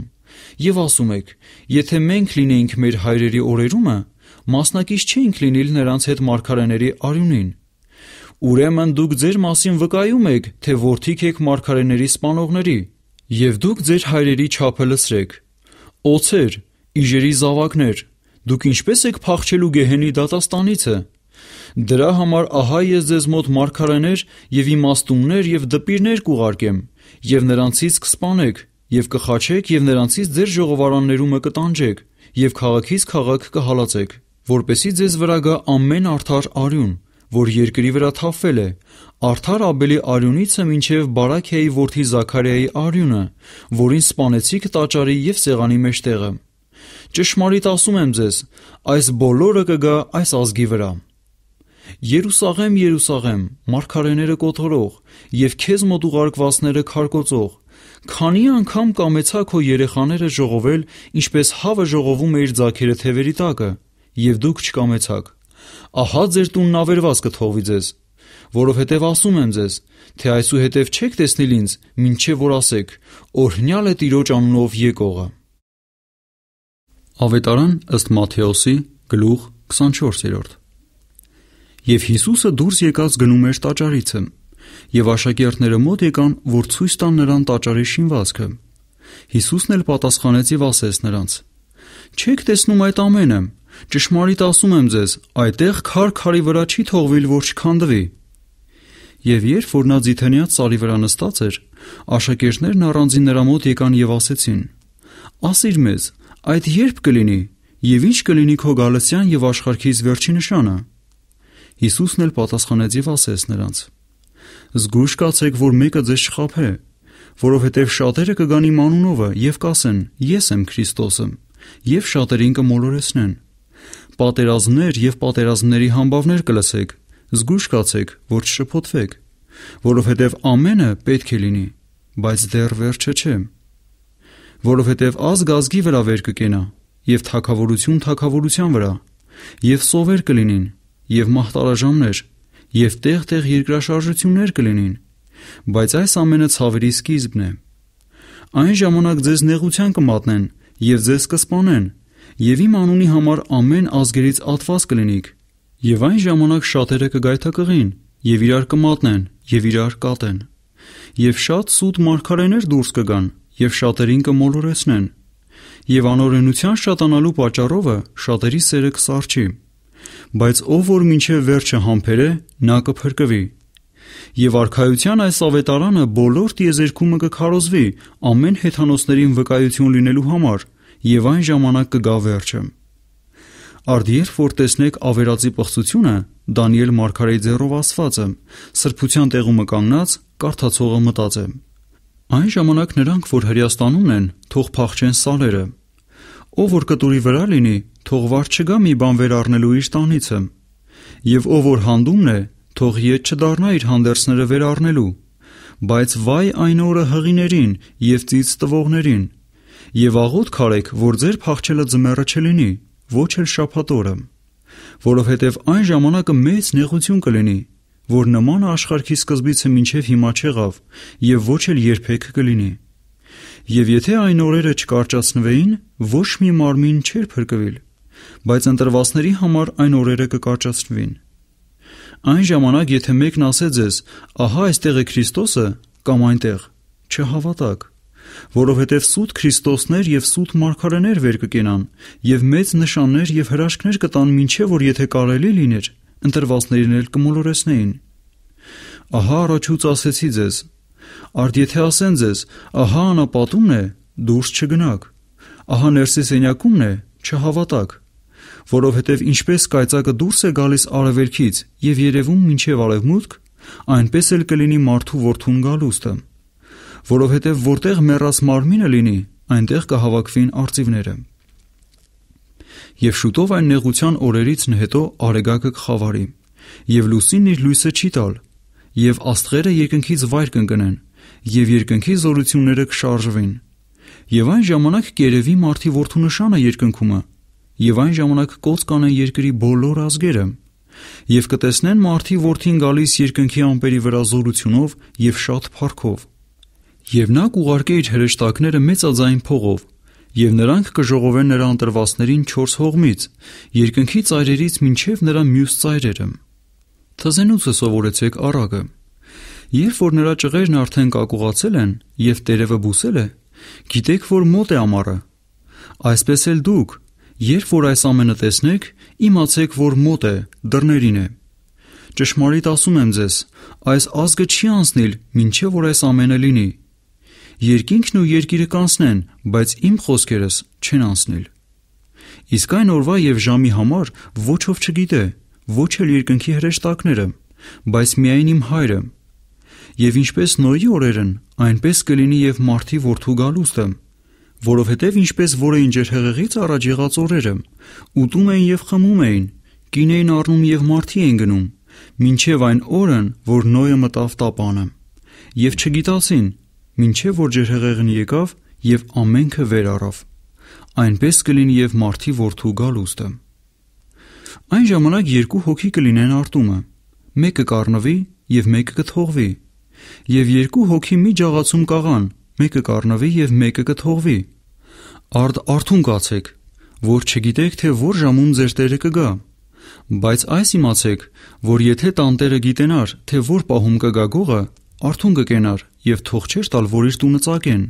Speaker 1: Եվ ասում եք. եթե մենք լինեինք մեր հայրերի օրերումը, մասնակից չէինք լինիլ նրանց հետ մարգարեների արյունին։ Ուրեմն դուք ձեր մասին վկայում եք, թե worth-իք եք մարգարեների սպանողների, եւ դուք ձեր հայրերի չափը լսրեք։ Օցեր, իջերի զավակներ, Դուք ինչպե՞ս եք փախչելու գեհենի դատաստանիցը։ Դրա համար ահա ես ձեզ մոտ մարգարեներ եւ իմաստուններ եւ դպիրներ կուղարկեմ, եւ նրանցից կսպանեք, եւ կխաչեք եւ նրանցից ձեր ժողովարաններումը կտանջեք, եւ քաղաքից քաղաք կհալածեք, որպեսի ձեզ վրա գա ամեն արդար արյուն, որ երկրի վրա թափվել է, արդար Աբելի արյունիցը մինչև Բարաքիայի որդի Զաքարիայի արյունը, որին սպանեցիք տաճարի եւ սեղանի մեջտեղը։ Ճշմարիտ ասում եմ ձեզ, այս բոլորը կգա այս ազգի վրա։ Երուսաղեմ, Երուսաղեմ, մարգարեները կոթորող եւ քեզ մոտ ուղարկվածները քարկոծող, քանի անգամ կամեցա քո երեխաները ժողովել, ինչպես հավը ժողովում է իր ձագերը թևերի տակը, եւ դուք չկամեցաք։ Ահա ձեր տունն ավերված կթողվի ձեզ, որովհետև ասում եմ ձեզ, թե այսուհետև չեք տեսնիլ ինձ, ոչ որ ասեք. օրհնյալ է Տիրոջ անունով եկողը։ Ավետարան ըստ Մատթեոսի գլուխ 24-րդ։ Եվ Հիսուսը դուրս եկած գնում էր տաճարիցը, եւ աշակերտները մոտ եկան, որ ցույց տան նրան տաճարի շինվածքը։ Հիսուսն էլ պատասխանեց եւ ասեց նրանց. Չեք տեսնում այդ ամենը։ Ճշմարիտ ասում եմ ձեզ, այդտեղ քար-քարի վրա չի թողվել, որ չքանդվի։ Եվ երբ որ նա ձիթենյաց սալի վրա նստած էր, աշակերտներն առանձին նրա մոտ եկան եւ ասեցին. Ասիր մեզ, Այդ երբ կլինի եւ ինչ կլինի քո գալսյան եւ աշխարհքից վերջի նշանը։ Հիսուսն էլ պատասխանեց եւ ասեց նրանց. Զգուշ կացեք, որ մեկը ձեզ չխաբե, որովհետեւ շատերը կգան իմ անունովը եւ կասեն. Ես եմ Քրիստոսը, եւ շատերին կմոլորեցնեն։ Պատերազմներ եւ պատերազմների համբավներ կլսեք։ Զգուշ կացեք, որ չշփոթվեք, որովհետեւ ամենը պետք է լինի, բայց դեռ վերջը չէ։ չէ որովհետև ազգ ազգի վրա վեր կկենա, եւ թակավորություն թակավորության վրա, եւ սովեր կլինին, եւ մահտարաժամներ, եւ տեղ-տեղ երկրաշարժություններ կլինին։ Բայց այս ամենը ցավերի սկիզբն է։ Այն ժամանակ ձեզ նեղության կմատնեն եւ ձեզ կսպանեն, եւ իմ անունի համար ամեն ազգերից ատված կլինիք։ Եվ այն ժամանակ շատերը կգայթակղին եւ իրար կմատնեն եւ իրար կատեն։ Եվ շատ սուտ մարգարեներ դուրս կգան, եւ շատերին կմոլորեցնեն։ Եվ անօրենության շատանալու պատճառով շատերի սերը կսարճի։ Բայց ով որ մինչև վերջը համբերե, նա կփրկվի։ Եվ արխայության այս ավետարանը բոլոր դիեզերքումը կքարոզվի ամեն հեթանոսներին վկայություն լինելու համար, եւ այն ժամանակ կգա վերջը։ Արդ երբ որ տեսնեք ավերածի պղծությունը, Դանիել Մարգարեի ձեռով ասվածը, սրբության տեղումը կանգնած, կարդացողը մտածեմ Այն ժամանակ նրանք, որ Հրյաստանում են, թող փախչեն սալերը։ Ով որ կտուրի վրա լինի, թող վար չգա մի բան վեր առնելու իր տանիցը։ Եվ ով որ հանդումն է, թող իջ չդառնա իր հանդերձները վեր առնելու։ Բայց վայ այն օրը հղիներին եւ ծից տվողներին։ Եվ աղոտ քարեք, որ ձեր փախչելը ձմեռը չլինի, ոչ էլ շափատորը, որովհետև այն ժամանակը մեծ նեղություն կլինի, որ նման աշխարհի սկզբիցը մինչև հիմա չեղավ եւ ոչ էլ երբեք կլինի։ Եվ եթե այն օրերը չկարճացնվեին, ոչ մի մարմին չէր փրկվել, բայց ընտրվածների համար այն օրերը կկարճացվին։ Այն ժամանակ, եթե մեկն ասե ձեզ, ահա այստեղ է Քրիստոսը կամ այնտեղ, չհավատակ, որովհետև սուտ Քրիստոսներ եւ սուտ մարգարեներ վեր կկենան եւ մեծ նշաններ եւ հրաշքներ կտան ոչ որ եթե կարելի լիներ, ընտրվածներին էլ կմոլորեսնեին։ Ահա առաջուց ասեցի ձեզ. Արդ եթե ասեն ձեզ, ահա անապատումն է, դուրս չգնաք։ Ահա ներսի սենյակումն է, չհավատակ, որովհետև ինչպես կայծակը դուրս է գալիս արևելքից եւ երևում մինչեւ արևմուտք, այնպես էլ կլինի մարդու որդուն գալուստը, որովհետև որտեղ մեռած մարմինը լինի, այնտեղ կհավաքվին արծիվները եւ շուտով այն նեղության օրերից հետո արեգակը կխավարի եւ լուսինն իր լույսը չի տալ եւ աստղերը երկնքից վայր կընկնեն եւ երկնքի զորությունները կշարժվեն եւ այն ժամանակ կերևի մարտի ворթունշանը երկնքումը եւ այն ժամանակ կոց կանեն երկրի բոլոր ազգերը եւ կտեսնեն մարտի ворթին գալիս երկնքի ամպերի վրա զորությունով եւ շատ փառքով եւ նա կուղարկե իր հրեշտակները մեծաձայն փողով եւ նրանք կժողովեն նրա ընտրվածներին 4 հողմից, երկնքի ծայրերից մինչեւ նրա մյուս ծայրերը։ Թզենուցը սովորեցեք առակը։ Երբ որ նրա ճղերն արդեն կակուղացել են եւ տերևը բուսել է, գիտեք որ մոտ է ամառը։ Այսպես էլ դուք, երբ որ այս ամենը տեսնեք, իմացեք որ մոտ է, դռներին է։ Ճշմարիտ ասում եմ ձեզ, այս ազգը չի անցնիլ, ոչ որ այս ամենը լինի։ Երկինքն ու երկիրը կանցնեն, բայց իմ խոսքերս չեն անցնել։ Իսկ այն օրվա եւ ժամի համար ոչ ով չգիտե, ոչ էլ երկնքի հրեշտակները, բայց միայն իմ հայրը։ Եվ ինչպես Նոյի օրերն, այնպես կլինի եւ մարդի որդու գալուստը, որովհետեւ ինչպես որեին ջերհեղեղից առաջ եղած օրերը, ուտում էին եւ խմում էին, կին էին առնում եւ մարդի էին գնում, ինչև այն օրն, որ Նոյը մտավ տապանը։ Եվ չգիտասին, մինչև որ ջրհեղեղն եկավ եւ ամենքը վեր առավ։ Այնպես կլինի եւ մարտի որդու գալուստը։ Այն ժամանակ երկու հոգի կլինեն արտումը։ Մեկը կառնվի եւ մեկը կթողվի։ Եվ երկու հոգի մի ջաղացում կաղան, մեկը կառնվի եւ մեկը կթողվի։ Արդ արթուն կացեք, որ չգիտեք թե որ ժամում ձեր Տերը կգա։ Բայց այս իմացեք, որ եթե տանտերը գիտենար, թե որ պահում կգա գողը, Արթուն կկենար եւ թող չեր տալ, որ իր տունը ծակեն։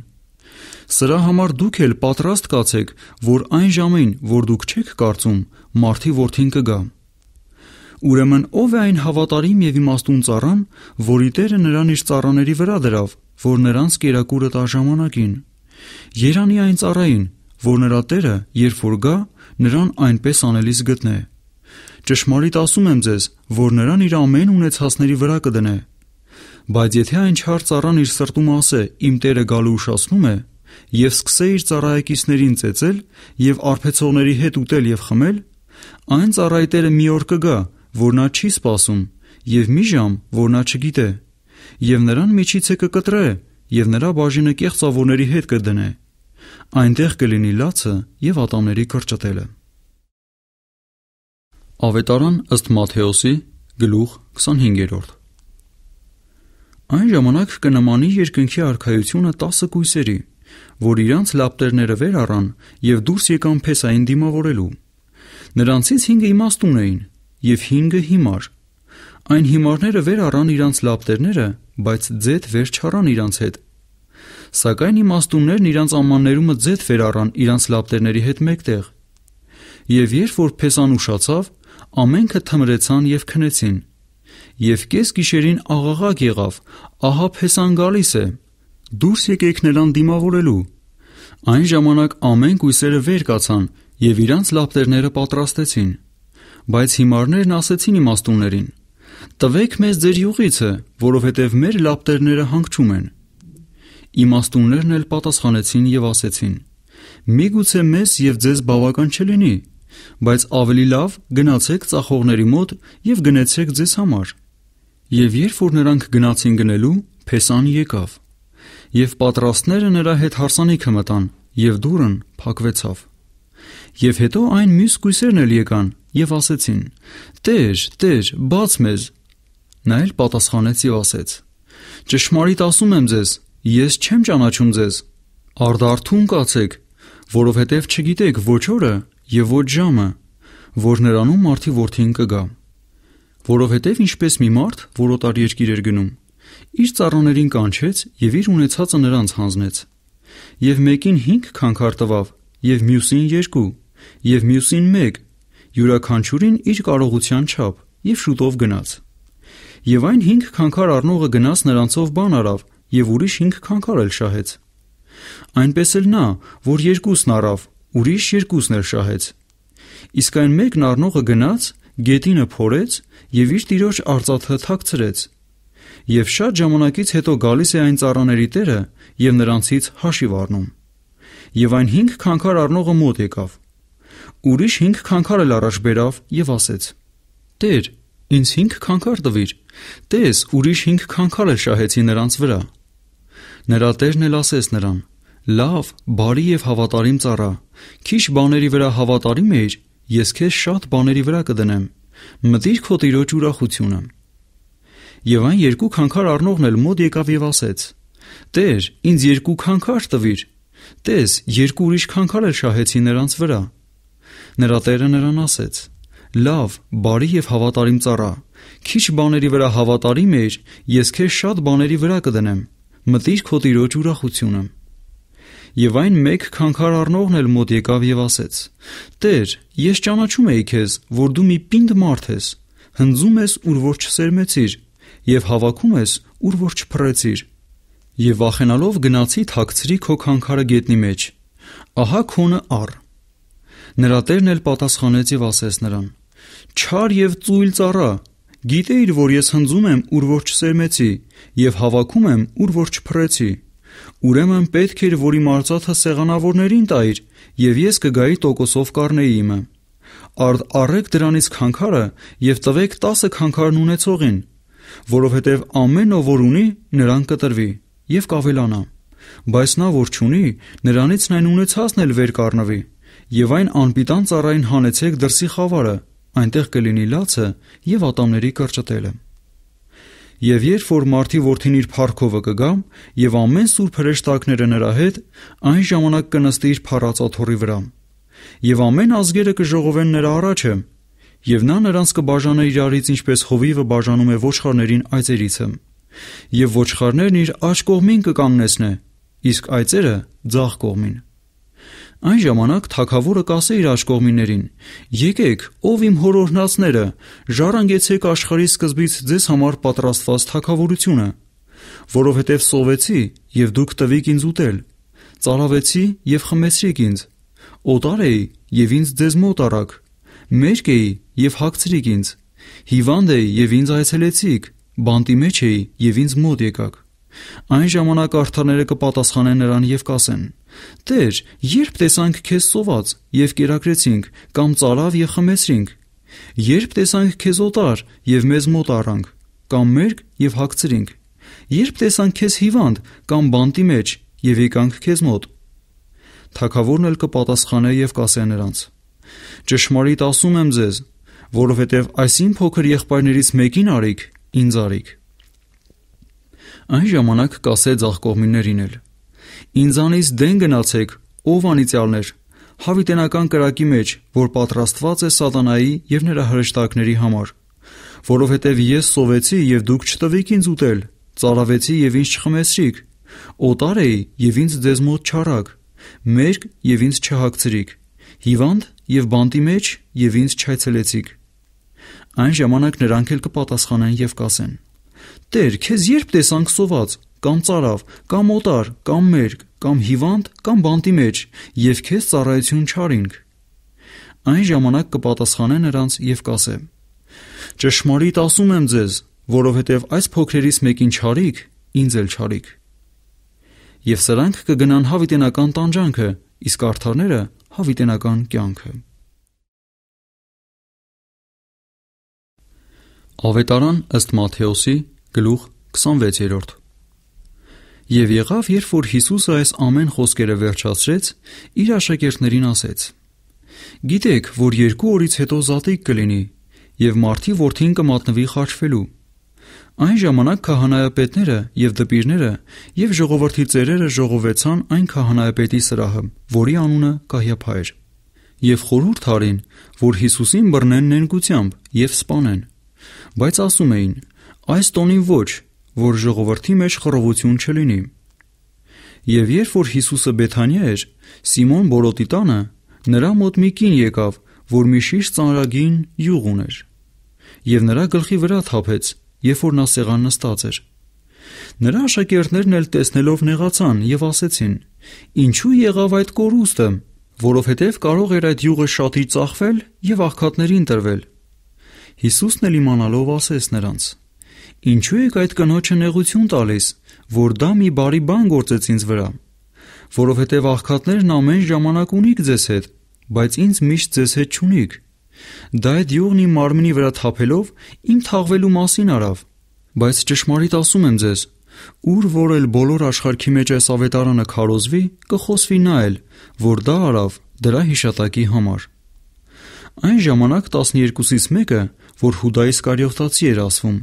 Speaker 1: Սրա համար դուք էլ պատրաստ կացեք, որ այն ժամին, որ դուք չեք կարծում, մարտի որդին կգա։ Ուրեմն ով է այն հավատարիմ եւ իմաստուն ծառան, որի Տերը նրան իր ծառաների վրա դրավ, որ նրանց կերակուրը տա ժամանակին։ Երանի այն ծառային, որ նրա Տերը, երբ որ գա, նրան այնպես անելիս գտնե։ Ճշմարիտ ասում եմ ձեզ, որ նրան իր ամեն ունեցածների վրա կդնե։ Բայց եթե այն չար ծառան իր սրտում ասե՝ «Իմ տերը գալու ուշացնում է», եւ սկսե իր ծառայեկիցներին ծեծել եւ արբեցողների հետ ուտել եւ խմել, այն ծառայի տերը մի օր կգա, որ նա չի սպասում, եւ մի ժամ, որ նա չգիտե, եւ նրան միջից է կկտրե եւ նրա բաժինը կեղծավորների հետ կդնե։ Այնտեղ կլինի լացը եւ ատամների կրճտելը։ Ավետարան ըստ Մատթեոսի գլուխ 25-րդ Այն ժամանակ կնմանի երկնքի արխայությունը 10 կույսերի, որ իրանց լապտերները վեր առան եւ դուրս եկան փեսային դիմավորելու։ Նրանցից 5-ը իմաստուն էին եւ 5-ը հիմար։ Այն հիմարները վեր առան իրանց լապտերները, բայց ձեթ վեր չառան իրանց հետ։ Սակայն իմաստուններն իրանց ամաններումը ձեթ վեր առան իրանց լապտերների հետ մեկտեղ։ Եվ երբ որ փեսան ուշացավ, ամենքը թմրեցան եւ քնեցին եւ կես գիշերին աղաղակ եղավ. «Ահա Փեսան գալիս է»։ Դուրս եկեք նրան դիմավորելու։ Այն ժամանակ ամեն կույսերը վեր կացան եւ իրանց լապտերները պատրաստեցին։ Բայց հիմարներն ասեցին իմաստուններին. «Տվեք մեզ ձեր յուղիցը, որովհետեւ մեր լապտերները հանգչում են»։ Իմաստուններն էլ պատասխանեցին եւ ասեցին. «Միգուցե մեզ եւ ձեզ բավական չլինի, բայց ավելի լավ գնացեք ծախողների մոտ եւ գնեցեք ձեզ համար»։ Եվ երբ որ նրանք գնացին գնելու, Փեսան եկավ։ Եվ պատրաստները նրա հետ հարսանիքը մտան, եւ դուրն փակվեցավ։ Եվ հետո այն մյուս գույսերն էլ եկան եւ ասեցին. «Տեր, Տեր, բաց մեզ»։ Նա էլ պատասխանեց եւ ասեց. «Ճշմարիտ ասում եմ ձեզ, ես չեմ ճանաչում ձեզ։ Արդարթուն կացեք, որովհետև չգիտեք ոչ օրը եւ ոչ ժամը, որ նրանում մարդի որդին կգա»։ Որովհետև ինչպես մի մարդ, որ օտար երկիր էր գնում, իր ծառաներին կանչեց եւ իր ունեցածը նրանց հանձնեց։ Եվ մեկին 5 քանքար տվավ, եւ մյուսին 2, եւ մյուսին 1, յուրաքանչյուրին իր կարողության չափ, եւ շուտով գնաց։ Եվ այն 5 քանքար առնողը գնաց նրանցով բան արավ եւ ուրիշ 5 քանքար էլ շահեց։ Այնպես էլ նա, որ երկուսն առավ, ուրիշ երկուսն էլ շահեց։ Իսկ այն մեկն առնողը գնաց Գետինը փորեց եւ իր տիրոջ արծաթը ցրեց։ Եվ շատ ժամանակից հետո գալիս է այն ծառաների տերը եւ նրանցից հաշիվ առնում։ Եվ այն 5 քանքար առնողը մոտ եկավ։ Ուրիշ 5 քանքար էլ առաջ բերավ եւ ասեց. Տեր, ինձ 5 քանքար տվիր։ Տես, ուրիշ 5 քանքար էլ շահեցի նրանց վրա։ Նրա տերն էլ ասեց նրան. Լավ, բարի եւ հավատարիմ ծառա, քիչ բաների վրա հավատարիմ էիր Ես քեզ շատ բաների վրա կդնեմ։ Մտիր քո տիրոջ ուրախությունը։ Եվ այն երկու քանքար առնողն էլ մոտ եկավ եւ ասեց. Տեր, ինձ երկու քանքար տվիր։ Տես, երկու ուրիշ քանքար էլ շահեցի նրանց վրա։ Նրա տերը նրան ասեց. Լավ, բարի եւ հավատարիմ ծառա։ Քիչ բաների վրա հավատարիմ էիր, ես քեզ շատ բաների վրա կդնեմ։ Մտիր քո տիրոջ ուրախությունը։ Եվ այն մեկ քանքարառնողն էլ մոտ եկավ եւ ասեց. Տեր, ես ճանաչում եի քեզ, որ դու մի պինդ մարդ ես, հնձում ես, ուր որ չսերմեցիր, եւ հավաքում ես, ուր որ չփռեցիր։ Եվ վախենալով գնացի թաքցրի քո քանքարը գետնի մեջ։ Ահա քոնը առ։ Նրա տերն էլ պատասխանեց եւ ասեց նրան. Չար եւ ծույլ ծառա, գիտեիր, որ ես հնձում եմ, ուր որ չսերմեցի, եւ հավաքում եմ, ուր որ չփռեցի։ Ուրեմն պետք էր, որ իմ արծաթը սեղանավորներին տայիր, եւ ես կգայի տոկոսով կառնեի իմը։ Արդ առեք դրանից քանքարը եւ տվեք 10 քանքարն ունեցողին, որովհետեւ ամեն ով որ ունի, նրան կտրվի եւ կավելանա։ Բայց նա որ չունի, նրանից նայն ունեցածն էլ վեր կառնվի։ Եվ այն անպիտան ծառային հանեցեք դրսի խավարը, այնտեղ կլինի լացը եւ ատամների կրճտելը։ Եվ երբ որ մարդի որդին իր փառքովը կգա եւ ամեն սուրբ հրեշտակները նրա հետ, այն ժամանակ կնստի իր փառածաթորի վրա։ Եվ ամեն ազգերը կժողովեն նրա առաջը, եւ նա նրանց կբաժանե իրարից ինչպես հովիվը բաժանում է ոչխարներին այծերիցը։ Եվ ոչխարներն իր աջ կողմին կկանգնեցնե, իսկ այծերը՝ ձախ կողմին։ Այն ժամանակ թակավորը կասե իր աշկողմիներին. «Եկեք, ով իմ հորօրհնածները, ժառանգեցեք աշխարհի սկզբից ձեզ համար պատրաստված թակավորությունը, որովհետև սովեցի, եւ դուք տվիք ինձ ուտել, ծարավեցի եւ խմեցրիք ինձ, օտար էի եւ ինձ ձեզ մոտ առաք, մերկ էի եւ հագցրիք ինձ, հիվանդ էի եւ ինձ այցելեցիք, բանտի մեջ էի եւ ինձ մոտ եկաք»։ Այն ժամանակ արթաները կպատասխանեն նրան եւ կասեն. Տեր, երբ տեսանք քեզ սոված եւ կերակրեցինք, կամ ծարավ եւ խմեցրինք, երբ տեսանք քեզ օտար եւ մեզ մոտ առանք, կամ մերկ եւ հագցրինք, երբ տեսանք քեզ հիվանդ կամ բանտի մեջ եւ եկանք քեզ մոտ։ Թագավորն էլ կպատասխանե եւ կասե նրանց. Ճշմարիտ ասում եմ ձեզ, որովհետև այսին փոքր եղբայրներից մեկին արիք, ինձ արիք։ Այն ժամանակ կասե ցաղ կողմիներին էլ. Ինձանից դեն գնացեք, ով անիծյալներ, հավիտենական կրակի մեջ, որ պատրաստված է սատանայի եւ նրա հրեշտակների համար, որովհետեւ ես սովեցի եւ դուք չտվեք ինձ ուտել, ծարավեցի եւ ինձ չխմեցրիք, օտար էի եւ ինձ ձեզ մոտ չարակ, մերկ եւ ինձ չհագցրիք, հիվանդ եւ բանտի մեջ եւ ինձ չայցելեցիք։ Այն ժամանակ նրանք էլ կպատասխանեն եւ կասեն. Տեր, քեզ երբ տեսանք սոված, կամ ծարավ, կամ օտար, կամ մերկ, կամ հիվանդ, կամ բանտի մեջ, եւ քեզ ծառայություն չարինք։ Այն ժամանակ կպատասխանե նրանց եւ կասե. Ճշմարիտ ասում եմ ձեզ, որովհետեւ այս փոքրերից մեկին չարիք, ինձ էլ չարիք։ Եվ սրանք կգնան հավիտենական տանջանքը, իսկ արթարները հավիտենական կյանքը։ Ավետարան ըստ Մատթեոսի գլուխ 26-րդ Եվ եղավ, երբ որ Հիսուսը այս ամեն խոսքերը վերջացրեց, իր աշակերտներին ասեց. Գիտեք, որ երկու օրից հետո զատիկ կլինի, եւ մարդի որդին կմատնվի խաչվելու։ Այն ժամանակ քահանայապետները եւ դպիրները եւ ժողովրդի ծերերը ժողովեցան այն քահանայապետի սրահը, որի անունը Կահյափա էր։ Եվ խորհուրդ արին, որ Հիսուսին բռնեն նենգությամբ եւ սպանեն։ Բայց ասում էին. Այս տոնին ոչ, որ ժողովրդի մեջ խռովություն չլինի։ Եվ երբ որ Հիսուսը Բեթանիա էր, Սիմոն Բորոտի տանը նրա մոտ մի կին եկավ, որ մի շիշ ծանրագին յուղ ուներ։ Եվ նրա գլխի վրա թափեց, երբ որ նա սեղան նստած էր։ Նրա աշակերտներն էլ տեսնելով նեղացան եւ ասեցին. «Ինչու եղավ այդ կորուստը, որովհետեւ կարող էր այդ յուղը շատի ծախվել եւ աղքատներին տրվել»։ Հիսուսն էլ իմանալով ասեց նրանց. Ինչու եք այդ կնոջը նեղություն տալիս, որ դա մի բարի բան գործեց ինձ վրա։ Որովհետև աղքատներն ամեն ժամանակ ունիք ձեզ հետ, բայց ինձ միշտ ձեզ հետ չունիք։ Դա այդ յուղն իմ մարմնի վրա թափելով իմ թաղվելու մասին արավ։ Բայց ճշմարիտ ասում եմ ձեզ, ուր որ էլ բոլոր աշխարհքի մեջ այս ավետարանը քարոզվի, կխոսվի նա էլ, որ դա արավ դրա հիշատակի համար։ Այն ժամանակ 12-ից մեկը որ Հուդայիս Կարիոթացի էր ասվում,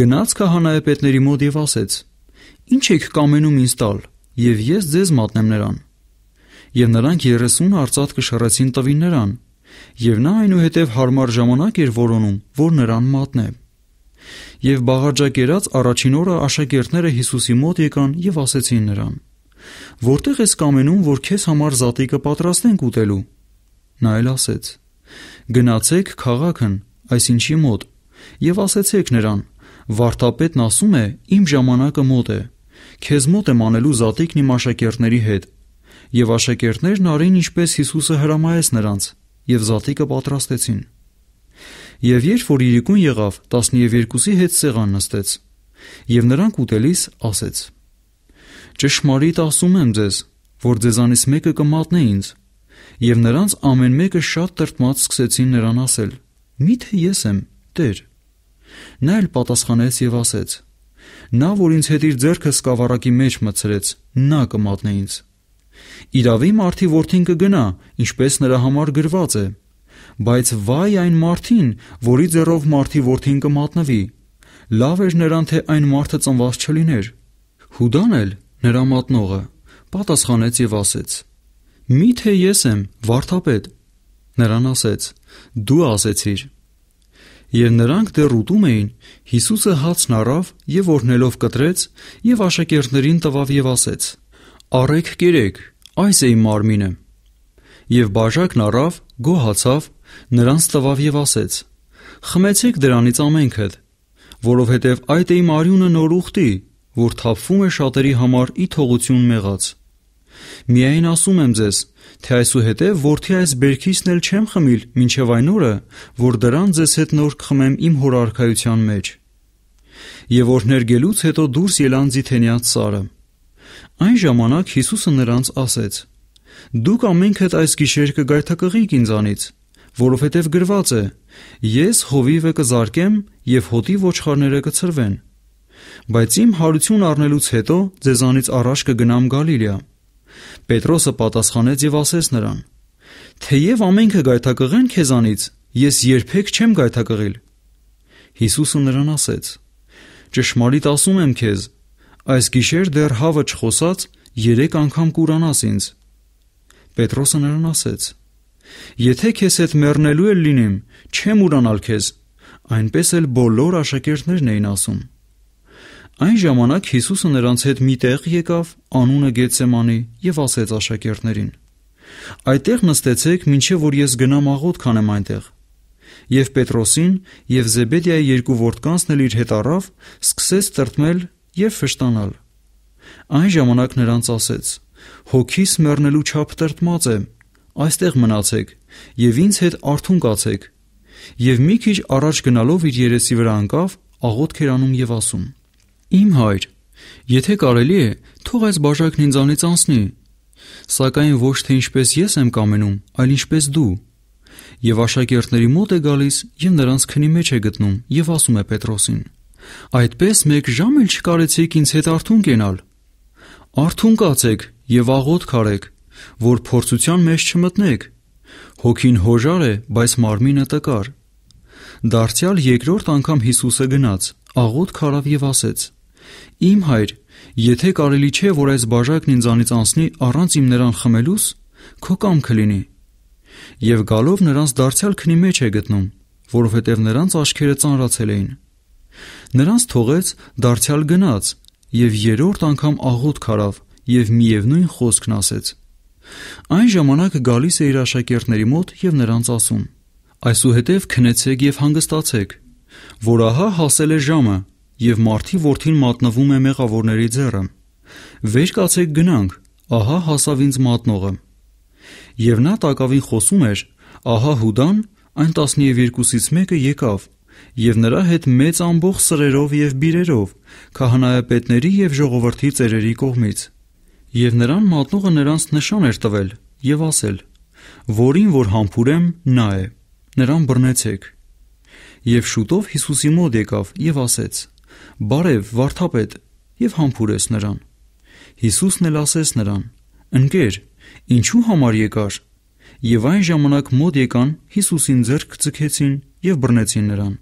Speaker 1: գնաց քահանայապետների մոտ եւ ասեց. Ինչ եք կամենում ինձ տալ, եւ ես ձեզ մատնեմ նրան։ Եվ նրանք 30 արծաթ կշռեցին տվին նրան, եւ նա այնուհետեւ հարմար ժամանակ էր որոնում, որ նրան մատնե։ Եվ բաղարջակերած առաջին օրը աշակերտները Հիսուսի մոտ եկան եւ ասեցին նրան. Որտեղ ես կամենում, որ քեզ համար զատիկը պատրաստենք ուտելու։ Նա էլ ասեց. Գնացեք քաղաքն Այս ինչի մոտ։ Եվ ասացեք նրան. Վարդապետն ասում է, իմ ժամանակը մոտ է։ Քեզ մոտ եմ անելու զատիկն իմ աշակերտների հետ։ Եվ աշակերտներն արին ինչպես Հիսուսը հրամայեց նրանց, եւ զատիկը պատրաստեցին։ Եվ երբ որ Իրիկուն եղավ, 12-ի հետ սեղան նստեց։ Եվ նրանք ուտելիս ասեց. Ճշմարիտ ասում եմ ձեզ, որ ձեզանից մեկը կմատնե ինձ։ Եվ նրանց ամեն մեկը շատ տրտմած սկսեցին նրան ասել. Միթե ես եմ, Տեր։ Նա էլ պատասխանեց եւ ասեց. Նա, որ ինձ հետ իր ձեռքը սկավառակի մեջ մցրեց, նա կմատնե ինձ։ Իրավի մարդի worth-ին կգնա, ինչպես նրա համար գրված է։ Բայց վայ այն մարդին, որի ձեռով մարդի worth-ին կմատնվի։ Լավ էր նրան, թե այն մարդը ծնված չլիներ։ Հուդան էլ նրա մատնողը պատասխանեց եւ ասեց. Միթե ես եմ, Վարդապետ։ Նրան ասեց դու ասեցիր։ Եվ նրանք դեռ ուտում էին, Հիսուսը հացն առավ եւ օրհնելով կտրեց եւ աշակերտներին տվավ եւ ասեց. Առեք կերեք, այս է իմ մարմինը։ Եվ բաժակն առավ, գոհացավ, նրանց տվավ եւ ասեց. Խմեցեք դրանից ամենքդ, որովհետև այդ է իմ արյունը նոր ուխտի, որ թափվում է շատերի համար ի թողություն մեղած։ Միայն ասում եմ ձեզ, թե այսուհետև որդի այս բերքիսն էլ չեմ խմիլ մինչև այն օրը, որ դրան ձեզ հետ նոր կխմեմ իմ հոր արքայության մեջ։ Եվ օրհներգելուց հետո դուրս ելան Ձիթենիած Սարը։ Այն ժամանակ Հիսուսը նրանց ասեց. Դուք ամենքդ այս գիշեր կգայթակղիք ինձանից, որովհետև գրված է. Ես հովիվը կզարկեմ եւ հոտի ոչխարները կցրվեն։ Բայց իմ հարություն առնելուց հետո ձեզանից առաջ կգնամ Գալիլեա։ Պետրոսը պատասխանեց եւ ասեց նրան. Թեև ամենքը գայթակղեն քեզանից, ես երբեք չեմ գայթակղել։ Հիսուսը նրան ասեց. Ճշմարիտ ասում եմ քեզ, այս գիշեր դեռ հավը չխոսած 3 անգամ կուրանաս ինձ։ Պետրոսը նրան ասեց. Եթե քեզ հետ մեռնելու էլ լինեմ, չեմ ուրանալ քեզ։ Այնպես էլ բոլոր աշակերտներն էին ասում։ Այն ժամանակ Հիսուսը նրանց հետ միտեղ եկավ անունը Գեցսեմանի եւ ասեց աշակերտներին. Այդտեղ նստեցեք, մինչեւ որ ես գնամ աղոտ քանեմ այնտեղ։ Եվ Պետրոսին եւ Զեբեդիայի երկու որդկանցն էլ իր հետ առավ, սկսեց տրտմել եւ ֆշտանալ։ Այն ժամանակ նրանց ասեց. Հոգիս մեռնելու չափ տրտմած եմ, այստեղ մնացեք եւ ինձ հետ արթուն կացեք։ Եվ մի քիչ առաջ գնալով իր երեսի վրա անկավ աղոտ քերանում եւ ասում. Իմ հայր, եթե կարելի է, թող այս բաժակն ինձանից անցնի։ Սակայն ոչ թե ինչպես ես եմ կամենում, այլ ինչպես դու։ Եվ աշակերտների մոտ է գալիս եւ նրանց քնի մեջ է գտնում եւ ասում է Պետրոսին. Այդպես մեկ ժամ էլ չկարեցիք ինձ հետ արթուն կենալ։ Արթուն կացեք եւ աղոտ քարեք, որ փորձության մեջ չմտնեք։ Հոգին հոժար է, բայց մարմինը տկար։ Դարձյալ երկրորդ անգամ Հիսուսը գնաց, աղոտ քարավ եւ ասեց. Իմ հայր, եթե կարելի չէ, որ այս բաժակն ինձանից անցնի առանց իմ նրան խմելուս, քո կամքը լինի։ Եվ գալով նրանց դարձյալ քնի մեջ է գտնում, որովհետև նրանց աչքերը ծանրացել էին։ Նրանց թողեց, դարձյալ գնաց, եւ երրորդ անգամ աղոտ քարավ եւ միևնույն խոսքն ասեց։ Այն ժամանակ գալիս է իր աշակերտների մոտ եւ նրանց ասում. Այսուհետև քնեցեք եւ հանգստացեք, որ ահա հասել է ժամը, եւ մարտի ворթին մատնվում է մեղավորների ձեռը։ Վեր կացեք գնանք, ահա հասավ ինձ մատնողը։ Եվ նա տակավին խոսում էր, ահա Հուդան այն 12-ից մեկը եկավ եւ նրա հետ մեծ ամբող սրերով եւ բիրերով քահանայապետների եւ ժողովրդի ծերերի կողմից եւ նրան մատնողը նրանց նշան էր տվել եւ ասել որին որ համբուրեմ նա է նրան բռնեցեք եւ շուտով Հիսուսի մոտ եկավ եւ ասեց Բարև, Վարդապետ, եւ համբուրես նրան։ Հիսուսն էլ ասեց նրան. Ընկեր, ինչու համար եկար։ Եվ այն ժամանակ մոտ եկան, Հիսուսին ձեռք ցկեցին եւ բռնեցին նրան։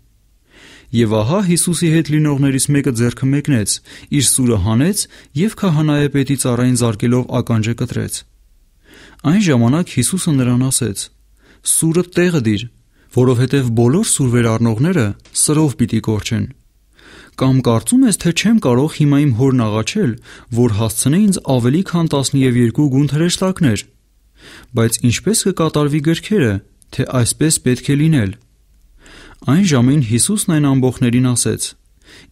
Speaker 1: Եվ ահա Հիսուսի հետ լինողներից մեկը ձեռքը մեկնեց, իր սուրը հանեց եւ քահանայապետի ծառային զարկելով ականջը կտրեց։ Այն ժամանակ Հիսուսը նրան ասեց. «Սուրը տեղը դիր, որովհետև բոլոր սուրվեր առնողները սրով պիտի կորչեն, Կամ կարծում ես, թե չեմ կարող հիմա իմ հորն աղաչել, որ հասցնե ինձ ավելի քան 12 գունդ հրեշտակներ։ Բայց ինչպես կկատարվի գրքերը, թե այսպես պետք է լինել։ Այն ժամին Հիսուսն այն ամբողջներին ասեց.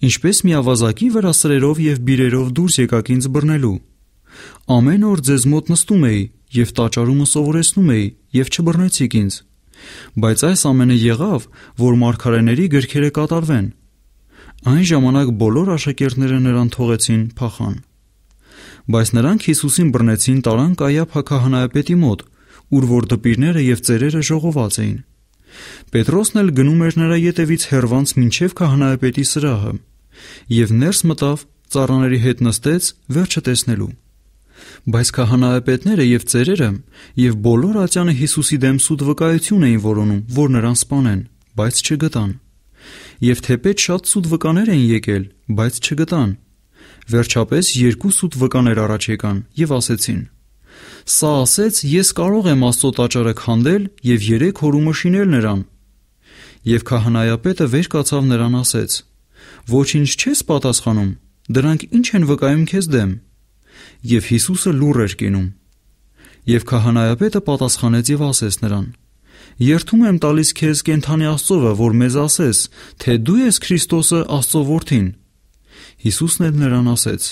Speaker 1: Ինչպես մի ավազակի վրա սրերով եւ բիրերով դուրս եկաք ինձ բռնելու։ Ամեն օր ձեզ մոտ նստում էի եւ տաճարումը սովորեցնում էի եւ չբռնեցիք ինձ։ Բայց այս ամենը եղավ, որ մարգարեների գրքերը կատարվեն։ Այն ժամանակ բոլոր աշակերտները նրան թողեցին փախան։ Բայց նրանք Հիսուսին բռնեցին տարան Կայա փակահանայապետի մոտ, ուր որ դպիրները եւ ծերերը ժողոված էին։ Պետրոսն էլ գնում էր նրա ետևից հերվանց մինչև քահանայապետի սրահը եւ ներս մտավ ծառաների հետ նստեց վերջը տեսնելու։ Բայց քահանայապետները եւ ծերերը եւ բոլոր ատյանը Հիսուսի դեմ սուտ վկայություն էին որոնում, որ նրան սպանեն, բայց չգտան եւ թեպետ շատ սուտ վկաներ էին եկել, բայց չգտան։ Վերջապես երկու սուտ վկաներ առաջ եկան եւ ասեցին. Սա ասեց, ես կարող եմ Աստծո տաճարը քանդել եւ 3 հորումը շինել նրան։ Եվ քահանայապետը վեր կացավ նրան ասեց. Ոչինչ չես պատասխանում։ Դրանք ինչ են վկայում քեզ դեմ։ Եվ Հիսուսը լուր էր կենում։ Եվ քահանայապետը պատասխանեց եւ ասեց նրան երթում եմ տալիս քեզ կենթանի Աստծովը, որ մեզ ասես, թե դու ես Քրիստոսը Աստծո որդին։ Հիսուսն էլ նրան ասեց.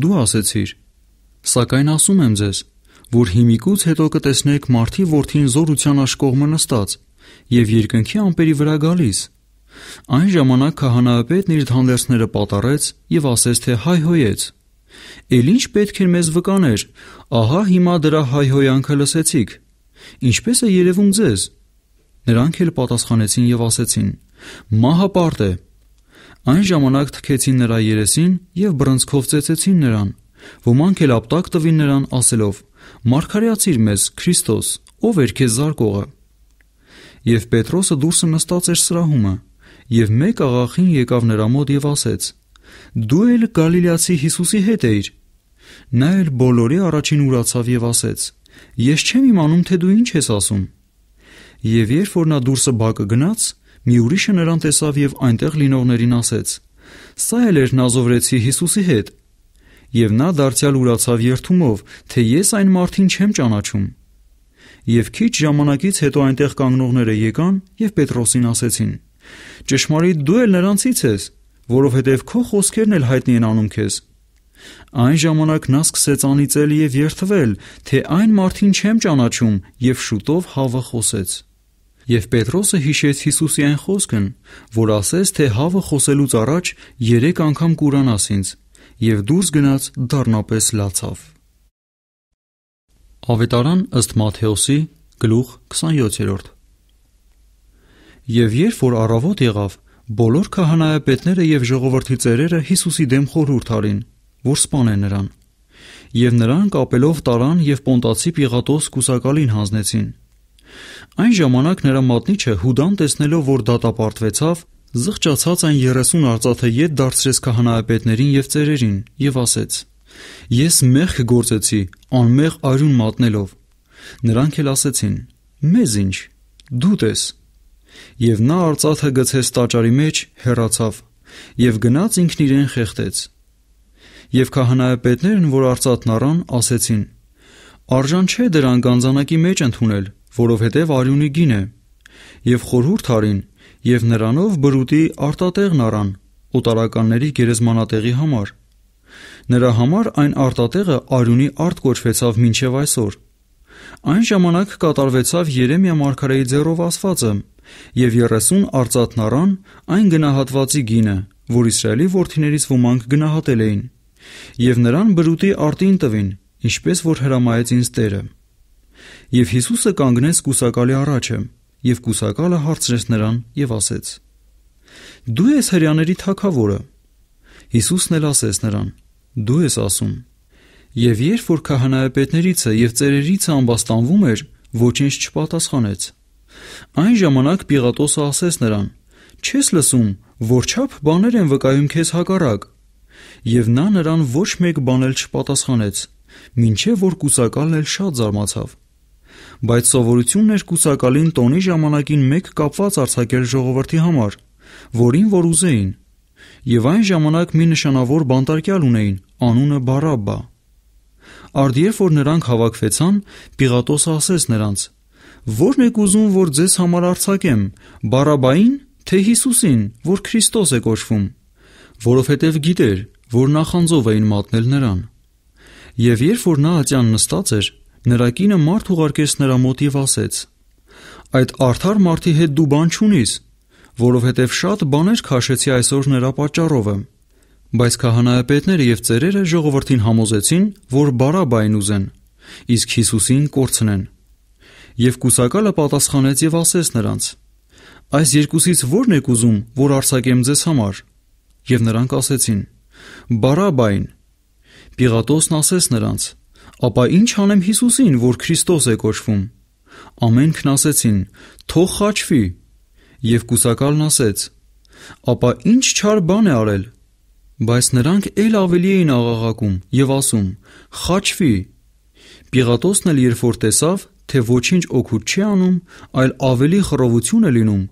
Speaker 1: Դու ասեցիր։ Սակայն ասում եմ ձեզ, որ հիմիկուց հետո կտեսնեք մարդի որդին զորության աշկողմը նստած եւ երկնքի ամպերի վրա գալիս։ Այն ժամանակ քահանայապետն իր հանդերձները պատարեց եւ ասեց, թե հայհոյեց. Էլ ինչ պետք էր մեզ վկաներ։ Ահա հիմա դրա հայհոյանքը լսեցիք։ Ինչպես է երևում ձեզ։ Նրանք էլ պատասխանեցին եւ ասեցին. Մահը պարտ է։ Այն ժամանակ թքեցին նրա երեսին եւ բրոնզկով ծեծեցին նրան։ Ոմանք էլ ապտակ տվին նրան ասելով. Մարգարեացիր մեզ Քրիստոս, ով էր քեզ զարկողը։ Եվ Պետրոսը դուրս նստած էր սրահումը, եւ մեկ աղախին եկավ նրա մոտ եւ ասեց. Դու էլ Գալիլեացի Հիսուսի հետ էիր։ Նա էլ բոլորի առաջին ուրացավ եւ ասեց. Ես չեմ իմանում, թե դու ինչ ես ասում։ Եվ երբ որ նա դուրսը բակը գնաց, մի ուրիշը նրան տեսավ եւ այնտեղ լինողներին ասեց. «Սա էլ էր Նազովրեցի Հիսուսի հետ»։ Եվ նա դարձյալ ուրացավ երթումով, թե ես այն մարդին չեմ ճանաչում։ Եվ քիչ ժամանակից հետո այնտեղ կանգնողները եկան եւ Պետրոսին ասեցին. Ճշմարիտ դու էլ նրանցից ես, որովհետև քո խոսքերն էլ հայտնի են անում քեզ։ Այն ժամանակ նա սկսեց անիծել եւ երթվել, թե այն մարդին չեմ ճանաչում, եւ շուտով հավը խոսեց։ Եվ Պետրոսը հիշեց Հիսուսի այն խոսքն, որ ասեց, թե հավը խոսելուց առաջ 3 անգամ կուրանաս ինձ, եւ դուրս գնաց դառնապես լացավ։ Ավետարան ըստ Մատթեոսի գլուխ 27-րդ Եվ երբ որ առավոտ եղավ, բոլոր քահանայապետները եւ ժողովրդի ծերերը Հիսուսի դեմ խորհուրդ արին, որ սպանեն նրան։ Եվ նրան կապելով տարան եւ Պոնտացի Պիղատոս կուսակալին հանձնեցին Այն ժամանակ նրա մատնիչը Հուդան տեսնելով, որ դատապարտվեցավ, զղջացած այն 30 արծաթե ետ դարձրեց քահանայապետներին եւ ծերերին եւ ասեց. Ես մեղ կգործեցի, անմեղ արյուն մատնելով։ Նրանք էլ ասեցին. Մեզ ինչ, դու տես։ Եվ նա արծաթը գցեց տաճարի մեջ, հեռացավ եւ գնաց ինքն իրեն խեղտեց։ Եվ քահանայապետներն, որ արծաթն առան, ասեցին. Արժան չէ դրան գանձանակի մեջ ընդունել, որովհետև արյունի գին է։ Եվ խորհուրդ արին, եւ նրանով բրուտի արտատեղն առան օտարականների գերեզմանատեղի համար։ Նրա համար այն արտատեղը արյունի արտ կոչվեցավ մինչև այսօր։ Այն ժամանակ կատարվեցավ Երեմիա մարգարեի ձեռով ասվածը, եւ 30 արծաթն առան այն գնահատվածի գինը, որ Իսրայելի որդիներից ոմանք գնահատել էին։ Եվ նրան բրուտի արտին տվին, ինչպես որ հրամայեց ինձ Տերը։ Եվ Հիսուսը կանգնեց կուսակալի առաջը, եւ կուսակալը հարցրեց նրան եւ ասեց. Դու ես հрьяաների թակավորը։ Հիսուսն էլ ասեց նրան. Դու ես ասում։ Եվ երբ որ քահանայապետներիցը եւ ծերերիցը ամբաստանվում էր, ոչինչ չպատասխանեց։ Այն ժամանակ Պիղատոսը ասեց նրան. Չես լսում, որչափ բաներ են վկայում քեզ հակառակ։ Եվ նա նրան ոչ մեկ բան էլ չպատասխանեց, ինչե որ կուսակալն էլ շատ զարմացավ բայց սովորությունն էր կուսակալին տոնի ժամանակին մեկ կապված արցակել ժողովրդի համար, որին որ ուզեին։ Եվ այն ժամանակ մի նշանավոր բանտարկյալ ունեին, անունը Բարաբա։ Արդ երբ որ նրանք հավաքվեցան, Պիղատոսը ասեց նրանց. Ո՞րն եք ուզում, որ ձեզ համար արցակեմ, Բարաբային, թե Հիսուսին, որ Քրիստոս է կոչվում, որովհետև գիտեր, որ նախանձով էին մատնել նրան։ Եվ երբ որ նա ատյան նստած էր, Նրա կինը մարդ ուղարկեց նրա մոտ եւ ասեց. Այդ արդար մարդի հետ դու բան չունիս, որովհետև շատ բաներ քաշեցի այսօր նրա պատճառովը։ Բայց քահանայապետները եւ ծերերը ժողովրդին համոզեցին, որ Բարաբային ուզեն, իսկ Հիսուսին կորցնեն։ Եվ Կուսակալը պատասխանեց եւ ասեց նրանց. Այս երկուսից ո՞րն եք ուզում, որ արսակեմ ձեզ համար։ Եվ նրանք ասեցին. Բարաբային։ Պիղատոսն ասեց նրանց. Ապա ի՞նչ անեմ Հիսուսին, որ Քրիստոս է կոչվում։ Ամենքն ասեցին. Թող խաչվի։ Եվ կուսակալն ասեց. Ապա ի՞նչ չար բան է արել։ Բայց նրանք ել ավելի էին աղաղակում եւ ասում. Խաչվի։ Պիղատոսն էլ երբ որ տեսավ, թե ոչինչ օգուտ չի անում, այլ ավելի խռովություն է լինում,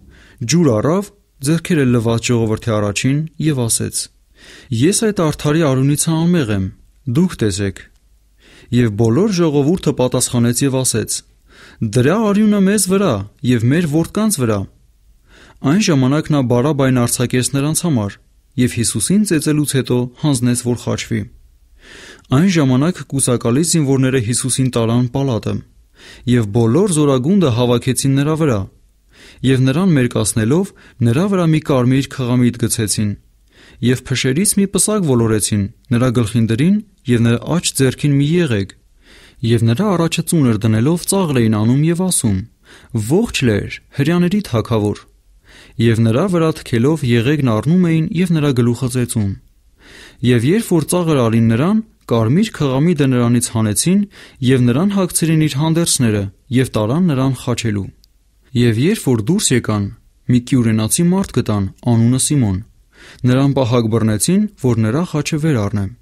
Speaker 1: ջուր առավ, ձեռքերը լվաց ժողովրդի առաջին եւ ասեց. Ես այդ արթարի արունից անմեղ եմ։ Դուք տեսեք, եւ բոլոր ժողովուրդը պատասխանեց եւ ասեց. Դրա արյունը մեզ վրա եւ մեր որդկանց վրա։ Այն ժամանակ նա բարաբայն արցակեց նրանց համար եւ Հիսուսին ծեծելուց հետո հանձնեց որ խաչվի։ Այն ժամանակ կուսակալի զինվորները Հիսուսին տարան պալատը եւ բոլոր զորագունդը հավաքեցին նրա վրա եւ նրան մերկացնելով նրա վրա մի կարմիր խղամիտ գցեցին եւ փշերից մի պսակ ոլորեցին նրա գլխին դրին եւ նրա աջ ձեռքին մի եղեկ, եւ նրա առաջը ծուներ դնելով ծաղր էին անում եւ ասում. Ողջ լեր, հрьяաների թակավոր։ Եվ նրա վրա թքելով եղեգն առնում էին եւ նրա գլուխը ծեծում։ Եվ երբ որ ծաղր արին նրան, կարմիր խղամիդը նրանից հանեցին եւ նրան հագցրին իր հանդերձները եւ տարան նրան խաչելու։ Եվ երբ որ դուրս եկան, մի կյուրենացի մարդ գտան, անունը Սիմոն։ Նրան պահակ բռնեցին, որ նրա խաչը վեր առնեմ։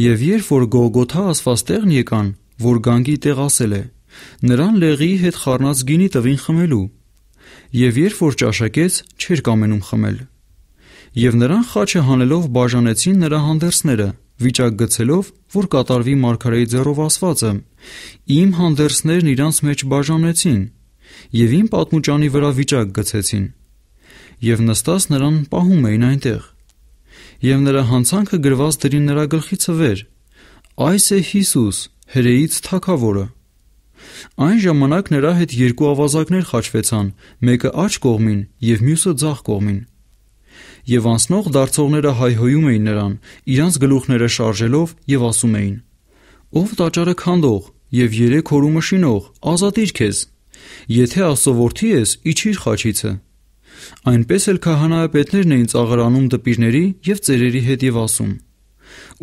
Speaker 1: Եվ երբ որ Գողգոթա ասվածտեղն եկան, որ գանգի տեղ ասել է, նրան լեղիի հետ խառնած գինի տվին խմելու։ Եվ երբ որ ճաշակեց, չէր կամենում խմել։ Եվ նրան խաչը հանելով բաժանեցին նրա հանդերձները, վիճակ գցելով, որ կատարվի Մարգարեի ձեռով ասվածը։ Իմ հանդերձներն իրանց մեջ բաժանեցին, եւ իմ պատմուճանի վրա վիճակ գցեցին։ Եվ նստած նրան պահում էին այնտեղ եւ նրա հանցանքը գրված դրին նրա գլխիցը վեր. Այս է Հիսուս, հրեից Թագավորը։ Այն ժամանակ նրա հետ երկու ավազակներ խաչվեցան, մեկը աջ կողմին եւ մյուսը ձախ կողմին։ Եվ անցնող դարձողները հայհոյում էին նրան, իրանց գլուխները շարժելով եւ ասում էին. Ով տաճարը քանդող եւ երեք հորումը շինող, ազատիր քեզ։ Եթե ասովորթի ես, իջիր խաչիցը։ Այնպես էլ քահանայապետներն էին ծաղրանում դպիրների եւ ծերերի հետ եւ ասում.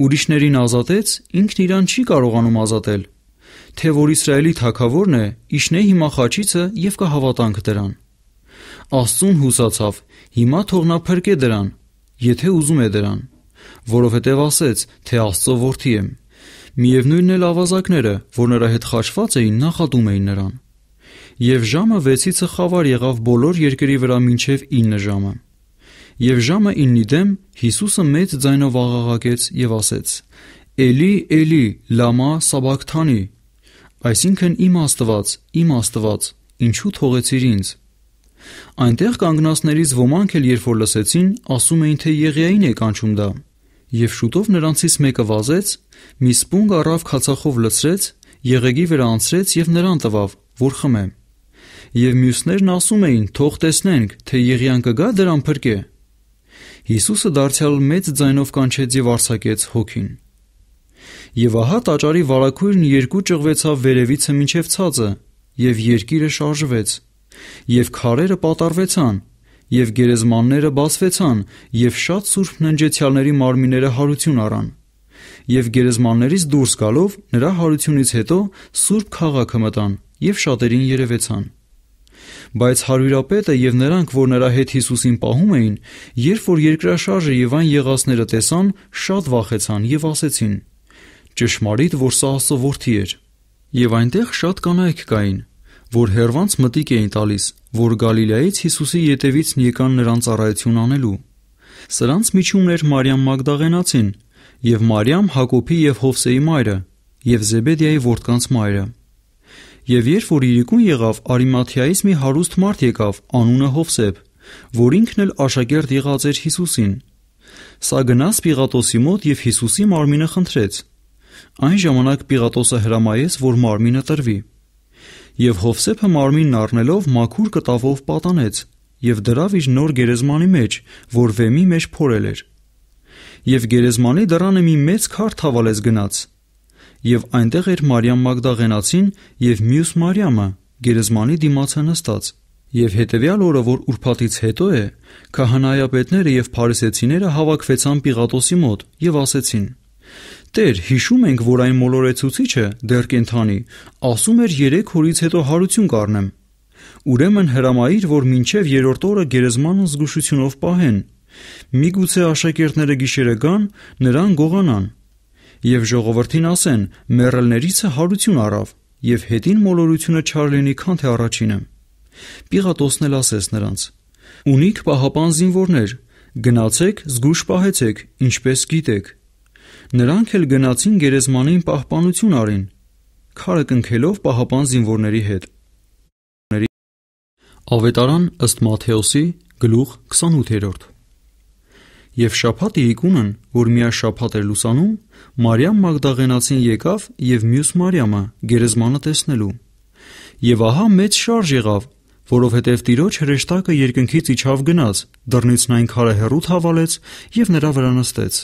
Speaker 1: Ուրիշներին ազատեց, ինքն իրան չի կարողանում ազատել, թե որ Իսրայելի թակավորն է, իշնե հիմա խաչիցը եւ կհավատանք դրան։ Աստուն հուսացավ, հիմա թողնա փրկե դրան, եթե ուզում է դրան, որովհետեւ ասեց, թե Աստծո որդի եմ։ Միևնույնն էլ ավազակները, որ նրա հետ խաչված էին, նախատում էին նրան։ Եվ ժամը 6-ից խավար եղավ բոլոր երկրի վրա մինչև 9 ժամը։ Եվ ժամը 9-ի դեմ Հիսուսը մեծ ձայնով աղաղակեց եւ ասեց. Էլի, էլի, լամա սաբակթանի։ Այսինքն իմ Աստված, իմ Աստված, ինչու թողեցիր ինձ։ Այնտեղ կանգնածներից ոմանք էլ երբ որ լսեցին, ասում էին թե Եղիային է կանչում դա։ Եվ շուտով նրանցից մեկը վազեց, մի սպունգ առավ քացախով լցրեց, Եղեգի վրա անցրեց եւ նրան տվավ, որ խմե եւ մյուսներն ասում էին. «Թող տեսնենք, թե Եղիան կգա դրան փրկե»։ Հիսուսը դարձյալ մեծ ձայնով կանչեց եւ արձակեց հոգին։ Եվ ահա տաճարի վարակույրն երկու ճղվեցավ վերևիցը մինչև ցածը, եւ երկիրը շարժվեց, եւ քարերը պատառվեցան, եւ գերեզմանները բացվեցան, եւ շատ սուրբ ննջեցյալների մարմինները հարություն առան։ Եվ գերեզմաններից դուրս գալով նրա հարությունից հետո սուրբ քաղաքը մտան եւ շատերին երևեցան։ Բայց հարյուրապետը եւ նրանք, որ նրա հետ Հիսուսին պահում էին, երբ որ երկրաշարժը եւ այն եղածները տեսան, շատ վախեցան եւ ասեցին. Ճշմարիտ, որ սա Աստծո որդի էր։ Եվ այնտեղ շատ կանայք կային, որ հերվանց մտիկ էին տալիս, որ Գալիլեայից Հիսուսի ետևից եկան նրանց առայություն անելու։ Սրանց միջումն էր Մարիամ Մագդաղենացին եւ Մարիամ Հակոբի եւ Հովսեի մայրը եւ Զեբեդիայի որդկանց մայրը։ Եվ երբ որ իրիկուն եղավ, Արիմաթեայից մի հարուստ մարդ եկավ, անունը Հովսեփ, որ ինքն էլ աշակերտ եղած էր Հիսուսին։ Սա գնաց Պիղատոսի մոտ եւ Հիսուսի մարմինը խնդրեց։ Այն ժամանակ Պիղատոսը հրամայեց, որ մարմինը տրվի։ Եվ Հովսեփը մարմինն առնելով մաքուր կտավով պատանեց եւ դրավ իր նոր գերեզմանի մեջ, որ վեմի մեջ փորել էր։ Եվ գերեզմանի դռանը մի մեծ քար թավալեց գնաց եւ այնտեղ էր Մարիամ Մագդաղենացին եւ մյուս Մարիամը գերեզմանի դիմացը նստած։ Եվ հետևյալ օրը, որ ուրբաթից հետո է, քահանայապետները եւ փարիսեցիները հավաքվեցան Պիղատոսի մոտ եւ ասեցին. Տեր, հիշում ենք, որ այն մոլորեցուցիչը դեռ կենթանի, ասում էր 3 օրից հետո հարություն կառնեմ։ Ուրեմն հրամայիր, որ մինչև երրորդ օրը գերեզմանը զգուշությունով պահեն։ Միգուցե աշակերտները գիշերը գան, նրան գողանան եւ ժողովրդին ասեն. «Մեռելներիցը հարություն առավ» եւ հետին մոլորությունը չար լինի, քան թե առաջինը։ Պիղատոսն էլ ասեց նրանց. «Ունիք պահապան զինվորներ, գնացեք, զգույշ պահեցեք, ինչպես գիտեք»։ Նրանք էլ գնացին գերեզմանին պահպանություն արին, քարը կնքելով պահապան զինվորների հետ։ Ավետարան ըստ Մատթեոսի գլուխ 28-րդ Եվ շաբաթի իկունն, որ միա շաբաթ էր լուսանում, Մարիամ Մագդաղենացին եկավ եւ մյուս Մարիամը գերեզմանը տեսնելու։ Եվ ահա մեծ շարժ եղավ, որովհետև Տիրոջ հրեշտակը երկնքից իջավ գնաց, դռնից նայն քարը հեռու թավալեց եւ նրա վրա նստեց։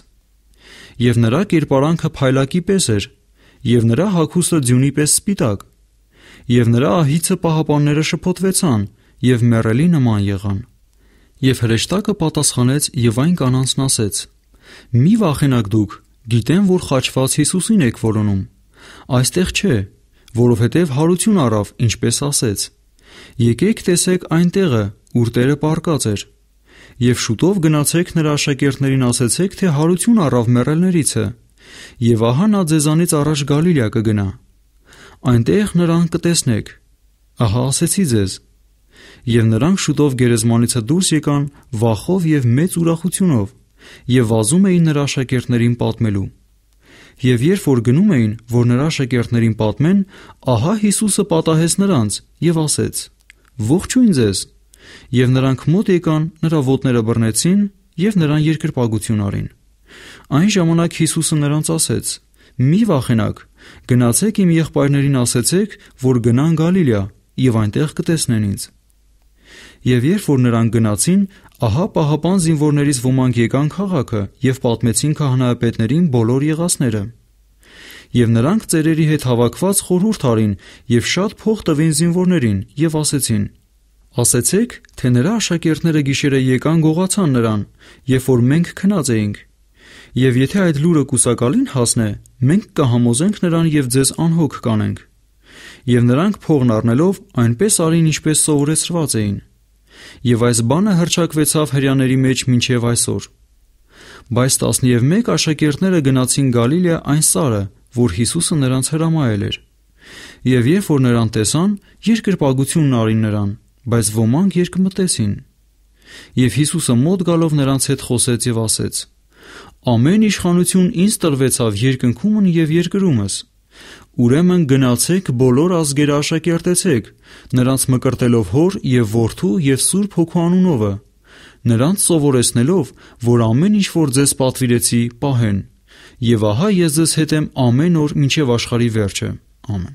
Speaker 1: Եվ նրա կերպարանքը փայլակի պես էր, եւ նրա հագուստը ձյունի պես սպիտակ, եւ նրա ահիցը պահապանները շփոթվեցան եւ մեռելի նման եղան։ Եվ հրեշտակը պատասխանեց եւ այն կանանցն ասեց. Մի վախենակ դուք, գիտեմ, որ խաչված Հիսուսին եք որոնում։ Այստեղ չէ, որովհետև հարություն առավ, ինչպես ասեց։ Եկեք տեսեք այն տեղը, ուր Տերը պարկած էր։ Եվ շուտով գնացեք նրա աշակերտներին ասեցեք, թե հարություն առավ մեռելներիցը։ Եվ ահա նա ձեզանից առաջ Գալիլեա կգնա։ Այնտեղ նրան կտեսնեք։ Ահա ասեցի ձեզ եւ նրանք շուտով գերեզմանիցը դուրս եկան վախով եւ մեծ ուրախությունով եւ վազում էին նրա աշակերտներին պատմելու։ Եվ երբ որ գնում էին, որ նրա աշակերտներին պատմեն, ահա Հիսուսը պատահեց նրանց եւ ասեց. Ողջույն ձեզ։ Եվ նրանք մոտ եկան, նրա ոտները բռնեցին եւ նրան երկրպագություն արին։ Այն ժամանակ Հիսուսը նրանց ասեց. Մի վախենակ, գնացեք իմ եղբայրներին ասեցեք, որ գնան Գալիլեա, եւ այնտեղ կտեսնեն ինձ։ Եվ երբ որ նրանք գնացին, ահա պահապան զինվորներից ոմանք եկան քաղաքը եւ պատմեցին քահանայապետներին բոլոր եղածները։ Եվ նրանք ծերերի հետ հավաքված խորհուրդ արին եւ շատ փող տվին զինվորներին եւ ասեցին. Ասեցեք, թե նրա աշակերտները գիշերը եկան գողացան նրան, երբ որ մենք քնած էինք։ Եվ եթե այդ լուրը կուսակալին հասնե, մենք կհամոզենք նրան եւ ձեզ անհոգ կանենք։ Եվ նրանք փողն առնելով այնպես արին, ինչպես սովորեցրված էին։ Եվ այս բանը հրճակվեցավ հрьяաների մեջ մինչև այսօր։ Բայց 11 աշակերտները գնացին Գալիլեա այն սարը, որ Հիսուսը նրանց հրամայել էր։ Եվ երբ որ նրան տեսան, երկրպագություն արին նրան, բայց ոմանք երկմտեցին։ Եվ Հիսուսը մոտ գալով նրանց հետ խոսեց եւ ասեց. Ամեն իշխանություն ինձ տրվեցավ երկնքումն եւ երկրումս։ Ուրեմն գնացեք բոլոր ազգերը աշակերտեցեք, նրանց մկրտելով Հոր և Որդու և Սուրբ Հոգու անունովը, նրանց սովորեցնելով, որ ամեն ինչ, որ ձեզ պատվիրեցի, պահեն։ Եվ ահա Ես ձեզ հետ եմ ամեն օր մինչև աշխարհի վերջը։ Ամեն։